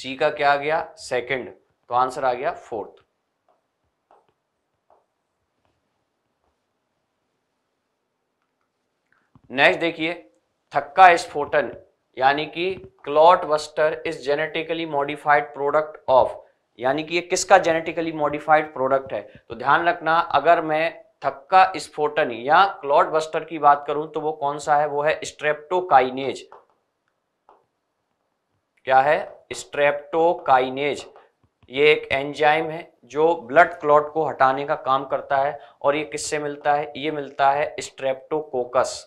Speaker 2: सी का क्या आ गया सेकंड तो आंसर आ गया फोर्थ नेक्स्ट देखिए थक्का स्फोटन यानी कि clot buster is genetically modified product of यानी कि ये किसका जेनेटिकली मॉडिफाइड प्रोडक्ट है तो ध्यान रखना अगर मैं थक्का स्फोटन या क्लॉट बस्टर की बात करूं तो वो कौन सा है वो है स्ट्रेप्टोकाइनेज क्या है स्ट्रेप्टोकाइनेज ये एक एंजाइम है जो ब्लड क्लॉट को हटाने का काम करता है और ये किससे मिलता है ये मिलता है स्ट्रेप्टोकोकस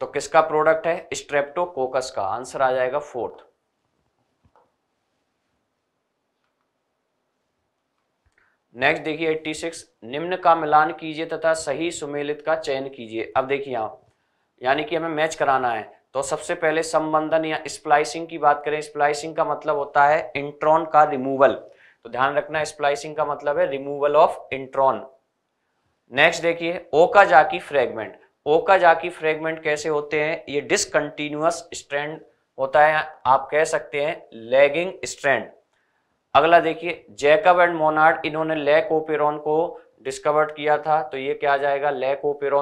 Speaker 2: तो किसका प्रोडक्ट है स्ट्रेप्टोकोकस का आंसर आ जाएगा फोर्थ नेक्स्ट देखिए 86 निम्न का मिलान कीजिए तथा सही सुमेलित का चयन कीजिए अब देखिए आप यानी कि हमें मैच कराना है तो सबसे पहले संबंधन या स्प्लाइसिंग की बात करें स्प्लाइसिंग का मतलब होता है इंट्रॉन का रिमूवल तो ध्यान रखना स्प्लाइसिंग का मतलब है रिमूवल ऑफ इंट्रॉन नेक्स्ट देखिए ओका जाकी फ्रेगमेंट ओकाजाकी फ्रेगमेंट कैसे होते हैं ये डिसकंटिन्यूस स्ट्रैंड होता है आप कह सकते हैं लेगिंग स्ट्रैंड अगला देखिए जैकब एंड मोनार्ड इन्होंने ओपेर को डिस्कवर किया था तो ये क्या जाएगा लेक ओपेर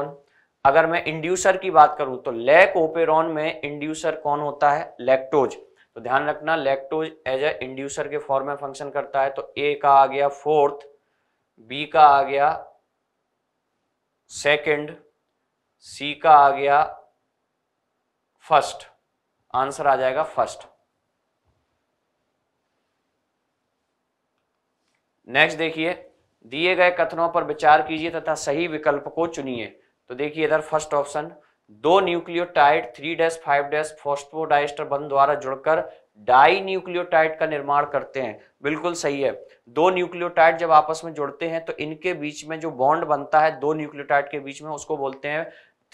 Speaker 2: अगर मैं इंड्यूसर की बात करूं तो ओपेरॉन में इंड्यूसर कौन होता है लैक्टोज तो ध्यान रखना लैक्टोज एज ए इंड्यूसर के फॉर्म में फंक्शन करता है तो ए का आ गया फोर्थ बी का आ गया सेकेंड सी का आ गया फर्स्ट आंसर आ जाएगा फर्स्ट नेक्स्ट देखिए दिए गए कथनों पर विचार कीजिए तथा सही विकल्प को चुनिए तो देखिए इधर फर्स्ट ऑप्शन दो nucleotide three dash five dash diester बंद द्वारा जुड़कर डाई न्यूक्लियोटाइड का निर्माण करते हैं बिल्कुल सही है दो न्यूक्लियोटाइड जब आपस में जुड़ते हैं तो इनके बीच में जो बॉन्ड बनता है दो न्यूक्लियोटाइड के बीच में उसको बोलते हैं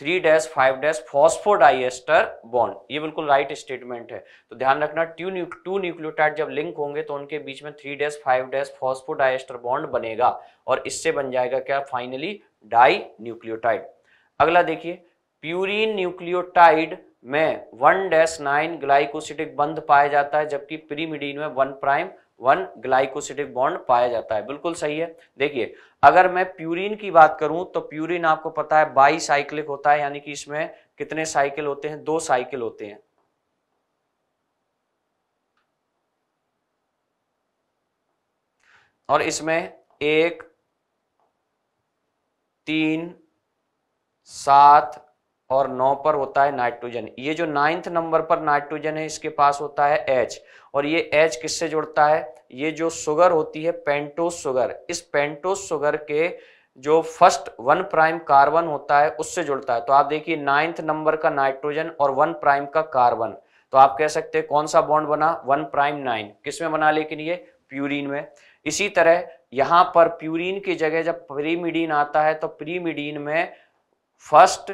Speaker 2: three dash five dash phosphodiester bond ये बिल्कुल राइट स्टेटमेंट है तो ध्यान रखना टू टू न्यूक्लियोटाइड जब लिंक होंगे तो उनके बीच में three dash five dash phosphodiester bond बनेगा और इससे बन जाएगा क्या फाइनली डाई न्यूक्लियोटाइड अगला देखिए प्यूरिन न्यूक्लियोटाइड में वन डैश नाइन ग्लाइकोसिटिक बंध पाया जाता है जबकि प्रीमिडीन में one prime one glycosidic bond पाया जाता है बिल्कुल सही है देखिए अगर मैं प्यूरिन की बात करूं तो प्यूरिन आपको पता है बाई साइक्लिक होता है यानी कि इसमें कितने साइकिल होते हैं दो साइकिल होते हैं और इसमें एक तीन सात और नौ पर होता है नाइट्रोजन ये जो नाइन्थ नंबर पर नाइट्रोजन है इसके पास होता है एच और ये एच किससे जुड़ता है ये जो शुगर होती है पेंटोस शुगर इस पेंटोस शुगर के जो फर्स्ट वन प्राइम कार्बन होता है उससे जुड़ता है तो आप देखिए नाइन्थ नंबर का नाइट्रोजन और वन प्राइम का कार्बन तो आप कह सकते हैं कौन सा बॉन्ड बना वन प्राइम नाइन किस में बना लेकिन ये प्यूरिन में इसी तरह यहां पर प्यूरिन की जगह जब प्रीमिडीन आता है तो प्रीमिडीन में फर्स्ट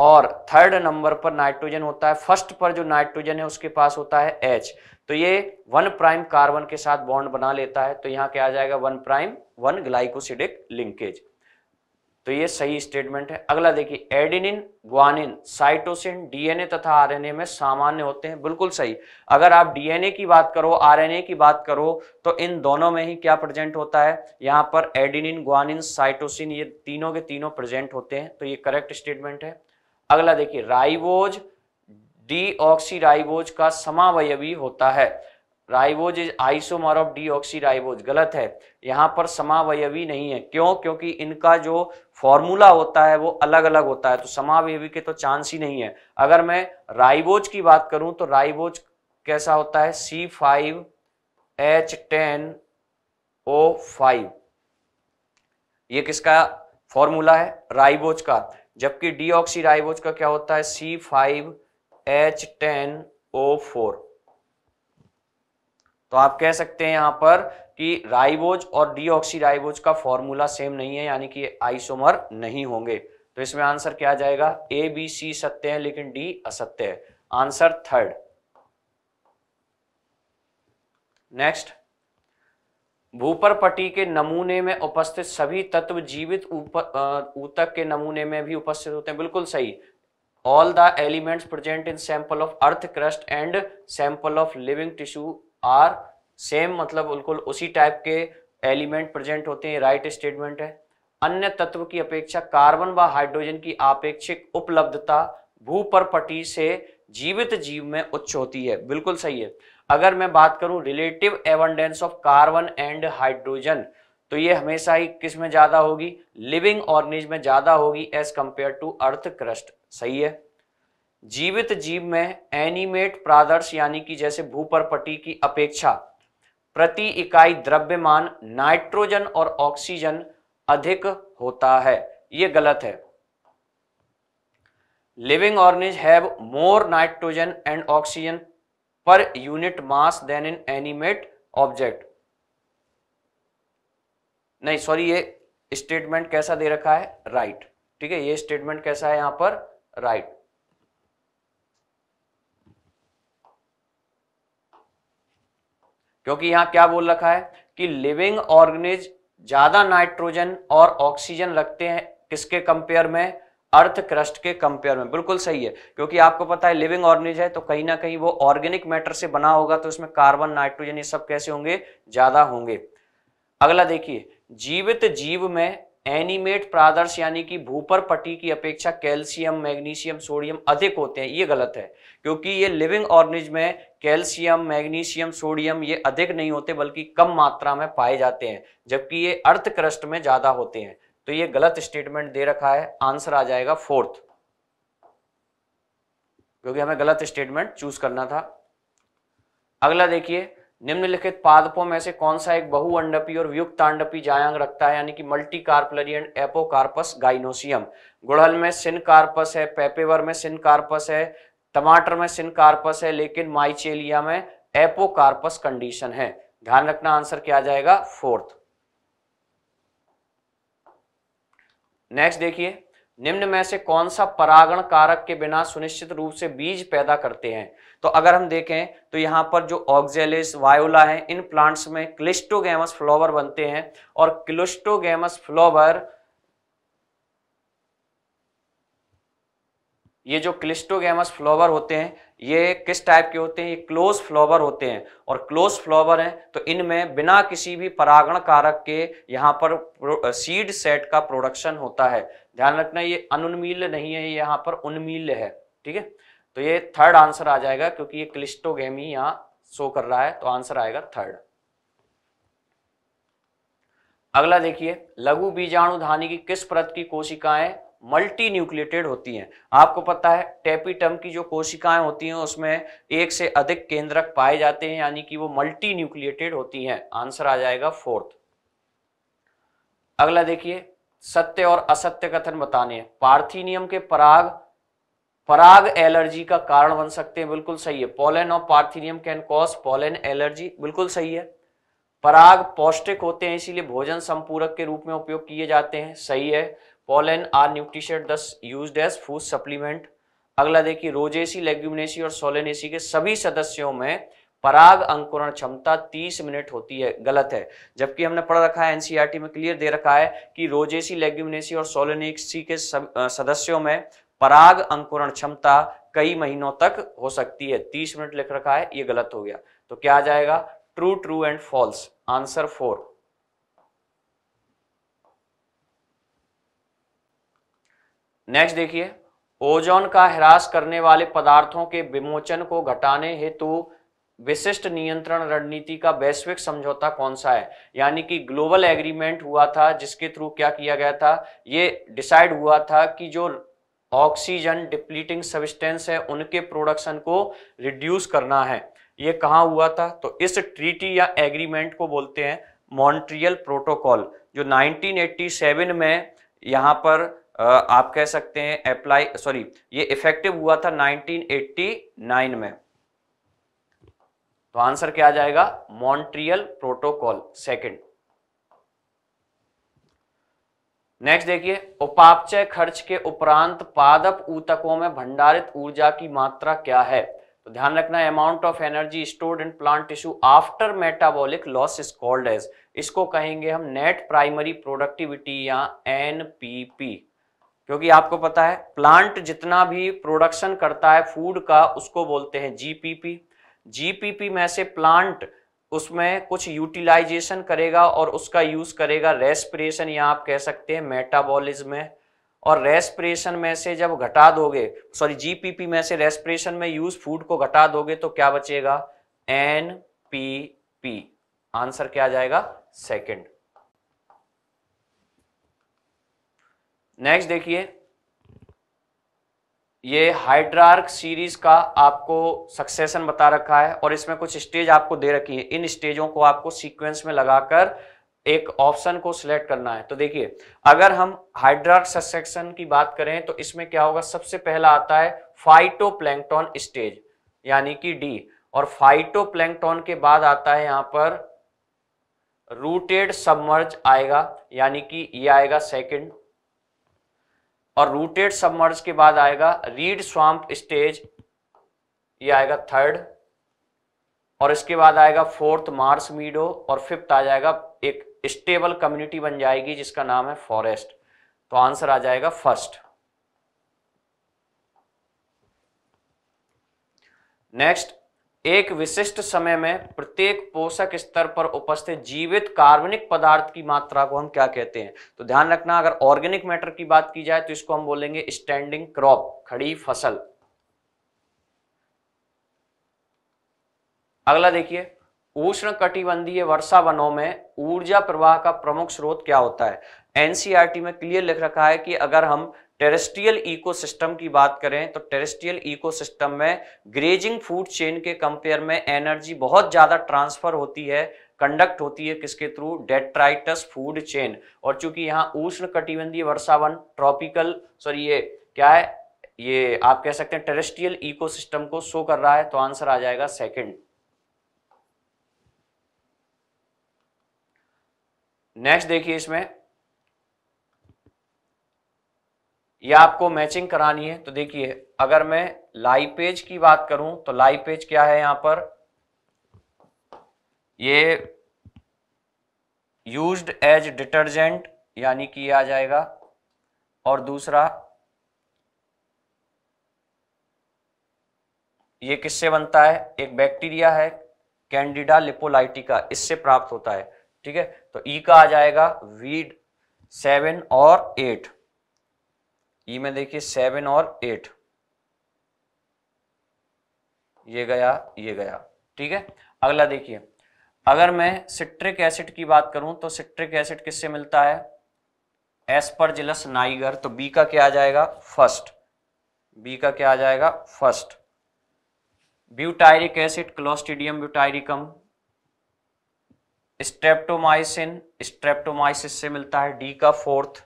Speaker 2: और थर्ड नंबर पर नाइट्रोजन होता है फर्स्ट पर जो नाइट्रोजन है उसके पास होता है एच तो ये वन प्राइम कार्बन के साथ बॉन्ड बना लेता है तो यहाँ क्या आ जाएगा one prime one glycosidic linkage तो ये सही स्टेटमेंट है अगला देखिए एडिनिन ग्वानिन साइटोसिन डीएनए तथा आरएनए में सामान्य होते हैं बिल्कुल सही अगर आप डीएनए की बात करो आरएनए की बात करो तो इन दोनों में ही क्या प्रेजेंट होता है यहाँ पर एडिनिन ग्वानिन साइटोसिन ये तीनों के तीनों प्रेजेंट होते हैं तो ये करेक्ट स्टेटमेंट है अगला देखिए राइबोज डीऑक्सीराइबोज का समावयवी होता है ribose is isomer of deoxyribose गलत है यहाँ पर समावयवी नहीं है क्यों क्योंकि इनका जो फॉर्मूला होता है वो अलग अलग होता है तो समावयवी के तो चांस ही नहीं है अगर मैं राइबोज की बात करूं तो राइबोज कैसा होता है C five H ten O five ये किसका फॉर्मूला है राइबोज का जबकि डीऑक्सीराइबोज का क्या होता है C five H ten O four तो आप कह सकते हैं यहां पर कि राइबोज और डीऑक्सीराइबोज का फॉर्मूला सेम नहीं है यानी कि आइसोमर नहीं होंगे तो इसमें आंसर क्या जाएगा ए बी सी सत्य है लेकिन डी असत्य है आंसर थर्ड नेक्स्ट पट्टी के नमूने में उपस्थित सभी तत्व जीवित ऊतक के नमूने में भी उपस्थित होते हैं बिल्कुल सही all the elements present in sample of earth crust and sample of living tissue are same मतलब बिल्कुल उसी टाइप के एलिमेंट प्रेजेंट होते हैं राइट स्टेटमेंट है अन्य तत्व की अपेक्षा कार्बन व हाइड्रोजन की आपेक्षिक उपलब्धता पट्टी से जीवित जीव में उच्च होती है बिल्कुल सही है अगर मैं बात करूं relative abundance of carbon and hydrogen तो ये हमेशा ही किस में ज़्यादा होगी लिविंग ऑर्गेनिज में ज़्यादा होगी as compare to earth crust सही है जीवित जीव में एनिमेट प्रादर्श यानी कि जैसे भूपरपटी की अपेक्षा प्रति इकाई द्रव्यमान नाइट्रोजन और ऑक्सीजन अधिक होता है ये गलत है living organisms have more nitrogen and oxygen per unit mass than in animate object नहीं सॉरी ये स्टेटमेंट कैसा दे रखा है राइट right. ठीक है ये स्टेटमेंट कैसा है यहां पर राइट right. क्योंकि यहां क्या बोल रखा है कि लिविंग ऑर्गेनिज ज्यादा नाइट्रोजन और ऑक्सीजन रखते हैं किसके कंपेयर में अर्थ क्रस्ट के कंपेयर में बिल्कुल सही है क्योंकि आपको पता है लिविंग ऑर्गेनिज है तो कहीं ना कहीं वो ऑर्गेनिक मैटर से बना होगा तो उसमें कार्बन नाइट्रोजन ये सब कैसे होंगे ज्यादा होंगे अगला देखिए जीवित जीव में एनिमेट प्रादर्श यानी कि भूपर पट्टी की अपेक्षा कैल्शियम मैग्नीशियम सोडियम अधिक होते हैं ये गलत है क्योंकि ये लिविंग ऑर्गेनिज में कैल्शियम मैग्नीशियम सोडियम ये अधिक नहीं होते बल्कि कम मात्रा में पाए जाते हैं जबकि ये अर्थ क्रस्ट में ज्यादा होते हैं तो ये गलत स्टेटमेंट दे रखा है आंसर आ जाएगा फोर्थ क्योंकि हमें गलत स्टेटमेंट चूज करना था अगला देखिए निम्नलिखित पादपों में से कौन सा एक बहुअंडपी और आंडपी जायांग रखता है यानी कि multi carpellary and apocarpous gynoecium गुड़हल में सिनकार्पस है पेपेवर में सिनकार्पस है टमाटर में सिनकार्पस है लेकिन माइचेलिया में एपोकार्पस कंडीशन है ध्यान रखना आंसर क्या आ जाएगा फोर्थ नेक्स्ट देखिए निम्न में से कौन सा परागण कारक के बिना सुनिश्चित रूप से बीज पैदा करते हैं तो अगर हम देखें तो यहाँ पर जो ऑक्जेलिस वायोला है इन प्लांट्स में क्लिस्टोगेमस फ्लोवर बनते हैं और क्लिस्टोगेमस फ्लोवर ये जो क्लिस्टोगेमस फ्लावर होते हैं ये किस टाइप के होते हैं ये क्लोज फ्लावर होते हैं और क्लोज फ्लावर हैं तो इनमें बिना किसी भी परागण कारक के यहाँ पर सीड सेट का प्रोडक्शन होता है ध्यान रखना ये अनुन्मील नहीं है ये यहाँ पर उन्मील है ठीक है तो ये थर्ड आंसर आ जाएगा क्योंकि ये क्लिस्टोगेमी यहाँ शो कर रहा है तो आंसर आएगा थर्ड अगला देखिए लघु बीजाणु धानी की किस प्रत की कोशिकाएं मल्टी न्यूक्लिएटेड होती हैं आपको पता है टेपीटम की जो कोशिकाएं होती हैं उसमें एक से अधिक केंद्रक पाए जाते हैं यानी कि वो मल्टी न्यूक्लिएटेड होती हैं आंसर आ जाएगा फोर्थ अगला देखिए सत्य और असत्य कथन बताने हैं पार्थिनियम के पराग पराग एलर्जी का कारण बन सकते हैं बिल्कुल सही है पोलन और parthenium can cause pollen allergy बिल्कुल सही है पराग पौष्टिक होते हैं इसीलिए भोजन संपूरक के रूप में उपयोग किए जाते हैं सही है pollen are nutritious use as food supplement अगला देखिए रोजेसी लेग्यूमिनेसी और सोलेनेसी के सभी सदस्यों में पराग अंकुरण क्षमता 30 मिनट होती है गलत है जबकि हमने पढ़ रखा है एनसीईआरटी e में क्लियर दे रखा है कि रोजेसी लेग्यूमिनेसी और सोलेनेसी के सदस्यों में पराग अंकुरण क्षमता कई महीनों तक हो सकती है 30 मिनट लिख रखा है ये गलत हो गया तो क्या आ जाएगा true true and false answer four next देखिए ओजोन का ह्रास करने वाले पदार्थों के विमोचन को घटाने हेतु विशिष्ट नियंत्रण रणनीति का वैश्विक समझौता कौन सा है यानी कि ग्लोबल एग्रीमेंट हुआ था जिसके थ्रू क्या किया गया था ये डिसाइड हुआ था कि जो ऑक्सीजन डिप्लीटिंग सबिस्टेंस है उनके प्रोडक्शन को रिड्यूस करना है ये कहाँ हुआ था तो इस ट्रीटी या एग्रीमेंट को बोलते हैं मॉन्ट्रियल प्रोटोकॉल जो 1987 में यहाँ पर आप कह सकते हैं अप्लाई सॉरी ये इफेक्टिव हुआ था 1989 में तो आंसर क्या आ जाएगा मॉन्ट्रियल प्रोटोकॉल सेकंड नेक्स्ट देखिए उपापचय खर्च के उपरांत पादप ऊतकों में भंडारित ऊर्जा की मात्रा क्या है तो ध्यान रखना amount of energy stored in plant tissue after metabolic loss is called as इसको कहेंगे हम नेट प्राइमरी प्रोडक्टिविटी या एनपीपी क्योंकि आपको पता है प्लांट जितना भी प्रोडक्शन करता है फूड का उसको बोलते हैं जीपीपी जीपीपी में से प्लांट उसमें कुछ यूटिलाइजेशन करेगा और उसका यूज करेगा रेस्पिरेशन या आप कह सकते हैं मेटाबॉलिज्म में और रेस्पिरेशन में से जब घटा दोगे सॉरी जीपीपी में से रेस्पिरेशन में यूज फूड को घटा दोगे तो क्या बचेगा एन पी पी आंसर क्या जाएगा सेकेंड नेक्स्ट देखिए ये हाइड्रार्क सीरीज का आपको सक्सेशन बता रखा है और इसमें कुछ स्टेज आपको दे रखी है इन स्टेजों को आपको सीक्वेंस में लगाकर एक ऑप्शन को सिलेक्ट करना है तो देखिए अगर हम हाइड्रार्क सक्सेशन की बात करें तो इसमें क्या होगा सबसे पहला आता है प्लैंकटॉन स्टेज यानी कि डी और प्लैंकटॉन के बाद आता है यहां पर रूटेड सबमर्ज आएगा यानी कि ये आएगा सेकंड और रूटेड सबमर्ज के बाद आएगा रीड स्वाम्प स्टेज ये आएगा थर्ड और इसके बाद आएगा फोर्थ मार्स मीडो और फिफ्थ आ जाएगा एक स्टेबल कम्युनिटी बन जाएगी जिसका नाम है फॉरेस्ट तो आंसर आ जाएगा फर्स्ट नेक्स्ट एक विशिष्ट समय में प्रत्येक पोषक स्तर पर उपस्थित जीवित कार्बनिक पदार्थ की मात्रा को हम क्या कहते हैं तो ध्यान रखना अगर ऑर्गेनिक मैटर की बात की जाए तो इसको हम बोलेंगे स्टैंडिंग क्रॉप खड़ी फसल अगला देखिए उष्ण कटिबंधीय वर्षा वनों में ऊर्जा प्रवाह का प्रमुख स्रोत क्या होता है एनसीईआरटी में क्लियर लिख रखा है कि अगर हम टेरेस्ट्रियल इकोसिस्टम की बात करें तो टेरेस्ट्रियल इकोसिस्टम में ग्रेजिंग फूड चेन के कंपेयर में एनर्जी बहुत ज़्यादा ट्रांसफर होती है कंडक्ट होती है किसके थ्रू डेट्राइटस फूड चेन और चूंकि यहाँ उष्ण कटिबंधीय वर्षावन ट्रॉपिकल सॉरी ये क्या है ये आप कह सकते हैं टेरेस्ट्रियल इकोसिस्टम को शो कर रहा है तो आंसर आ जाएगा सेकंड नेक्स्ट देखिए इसमें या आपको मैचिंग करानी है तो देखिए अगर मैं पेज की बात करूं तो पेज क्या है यहां पर ये यूज्ड एज डिटर्जेंट यानी कि आ जाएगा और दूसरा ये किससे बनता है एक बैक्टीरिया है कैंडिडा लिपोलाइटिका इससे प्राप्त होता है ठीक है तो ई e का आ जाएगा वीड सेवन और एट ई e में देखिए सेवन और एट ये गया ये गया ठीक है अगला देखिए अगर मैं सिट्रिक एसिड की बात करूं तो सिट्रिक एसिड किससे मिलता है जिलस नाइगर तो बी का क्या आ जाएगा फर्स्ट बी का क्या आ जाएगा first butyric acid Clostridium butyricum streptomycin Streptomyces से मिलता है डी का फोर्थ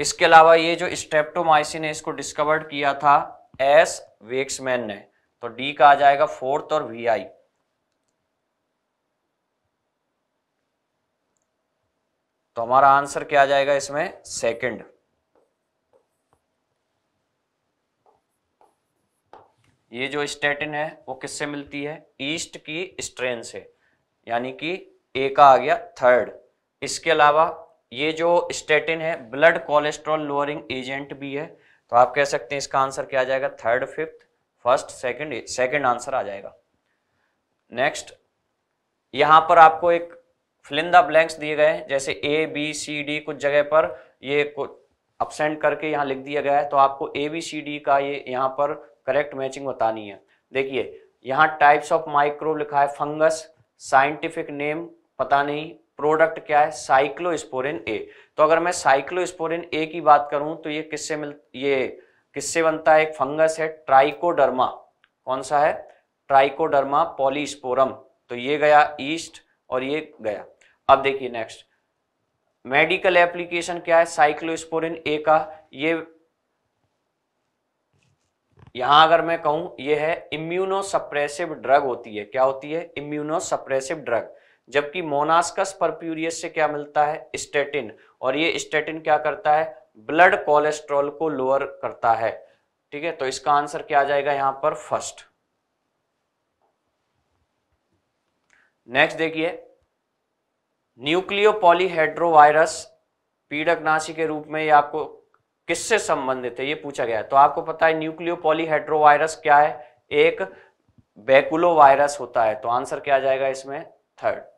Speaker 2: इसके अलावा ये जो स्टेप्टोमाइसिन है इसको डिस्कवर्ड किया था एस वेक्समैन ने तो डी का आ जाएगा फोर्थ और वी आई तो हमारा आंसर क्या आ जाएगा इसमें सेकंड ये जो स्टेटिन है वो किससे मिलती है ईस्ट की स्ट्रेन से यानी कि ए का आ गया थर्ड इसके अलावा ये जो स्टेटिन है ब्लड कोलेस्ट्रॉल लोअरिंग एजेंट भी है तो आप कह सकते हैं इसका आंसर क्या आ जाएगा third fifth first second second answer आ जाएगा नेक्स्ट यहां पर आपको एक फिलिंदा ब्लैंक्स दिए गए जैसे ए बी सी डी कुछ जगह पर ये अपसेंट करके यहाँ लिख दिया गया है तो आपको ए बी सी डी का ये यहाँ पर करेक्ट मैचिंग बतानी है देखिए यहाँ टाइप्स ऑफ माइक्रोब लिखा है फंगस साइंटिफिक नेम पता नहीं प्रोडक्ट क्या है साइक्लोस्पोरिन ए तो अगर मैं साइक्लोस्पोरिन ए की बात करूं तो ये किससे मिल ये किससे बनता है एक फंगस है ट्राइकोडर्मा कौन सा है ट्राइकोडर्मा पॉलीस्पोरम तो ये गया ईस्ट और ये गया अब देखिए नेक्स्ट मेडिकल एप्लीकेशन क्या है साइक्लोस्पोरिन ए का ये यहां अगर मैं कहूं ये है इम्यूनोसप्रेसिव ड्रग होती है क्या होती है इम्यूनोसप्रेसिव ड्रग जबकि मोनास्कस परप्यूरियस से क्या मिलता है स्टेटिन और ये स्टेटिन क्या करता है ब्लड कोलेस्ट्रॉल को लोअर करता है ठीक है तो इसका आंसर क्या आ जाएगा यहां पर फर्स्ट नेक्स्ट देखिए पीड़क पीड़कनाशी के रूप में ये आपको किससे संबंधित है ये पूछा गया है तो आपको पता है न्यूक्लियोपॉलीहेड्रोवायरस क्या है एक बैकुलो वायरस होता है तो आंसर क्या आ जाएगा इसमें थर्ड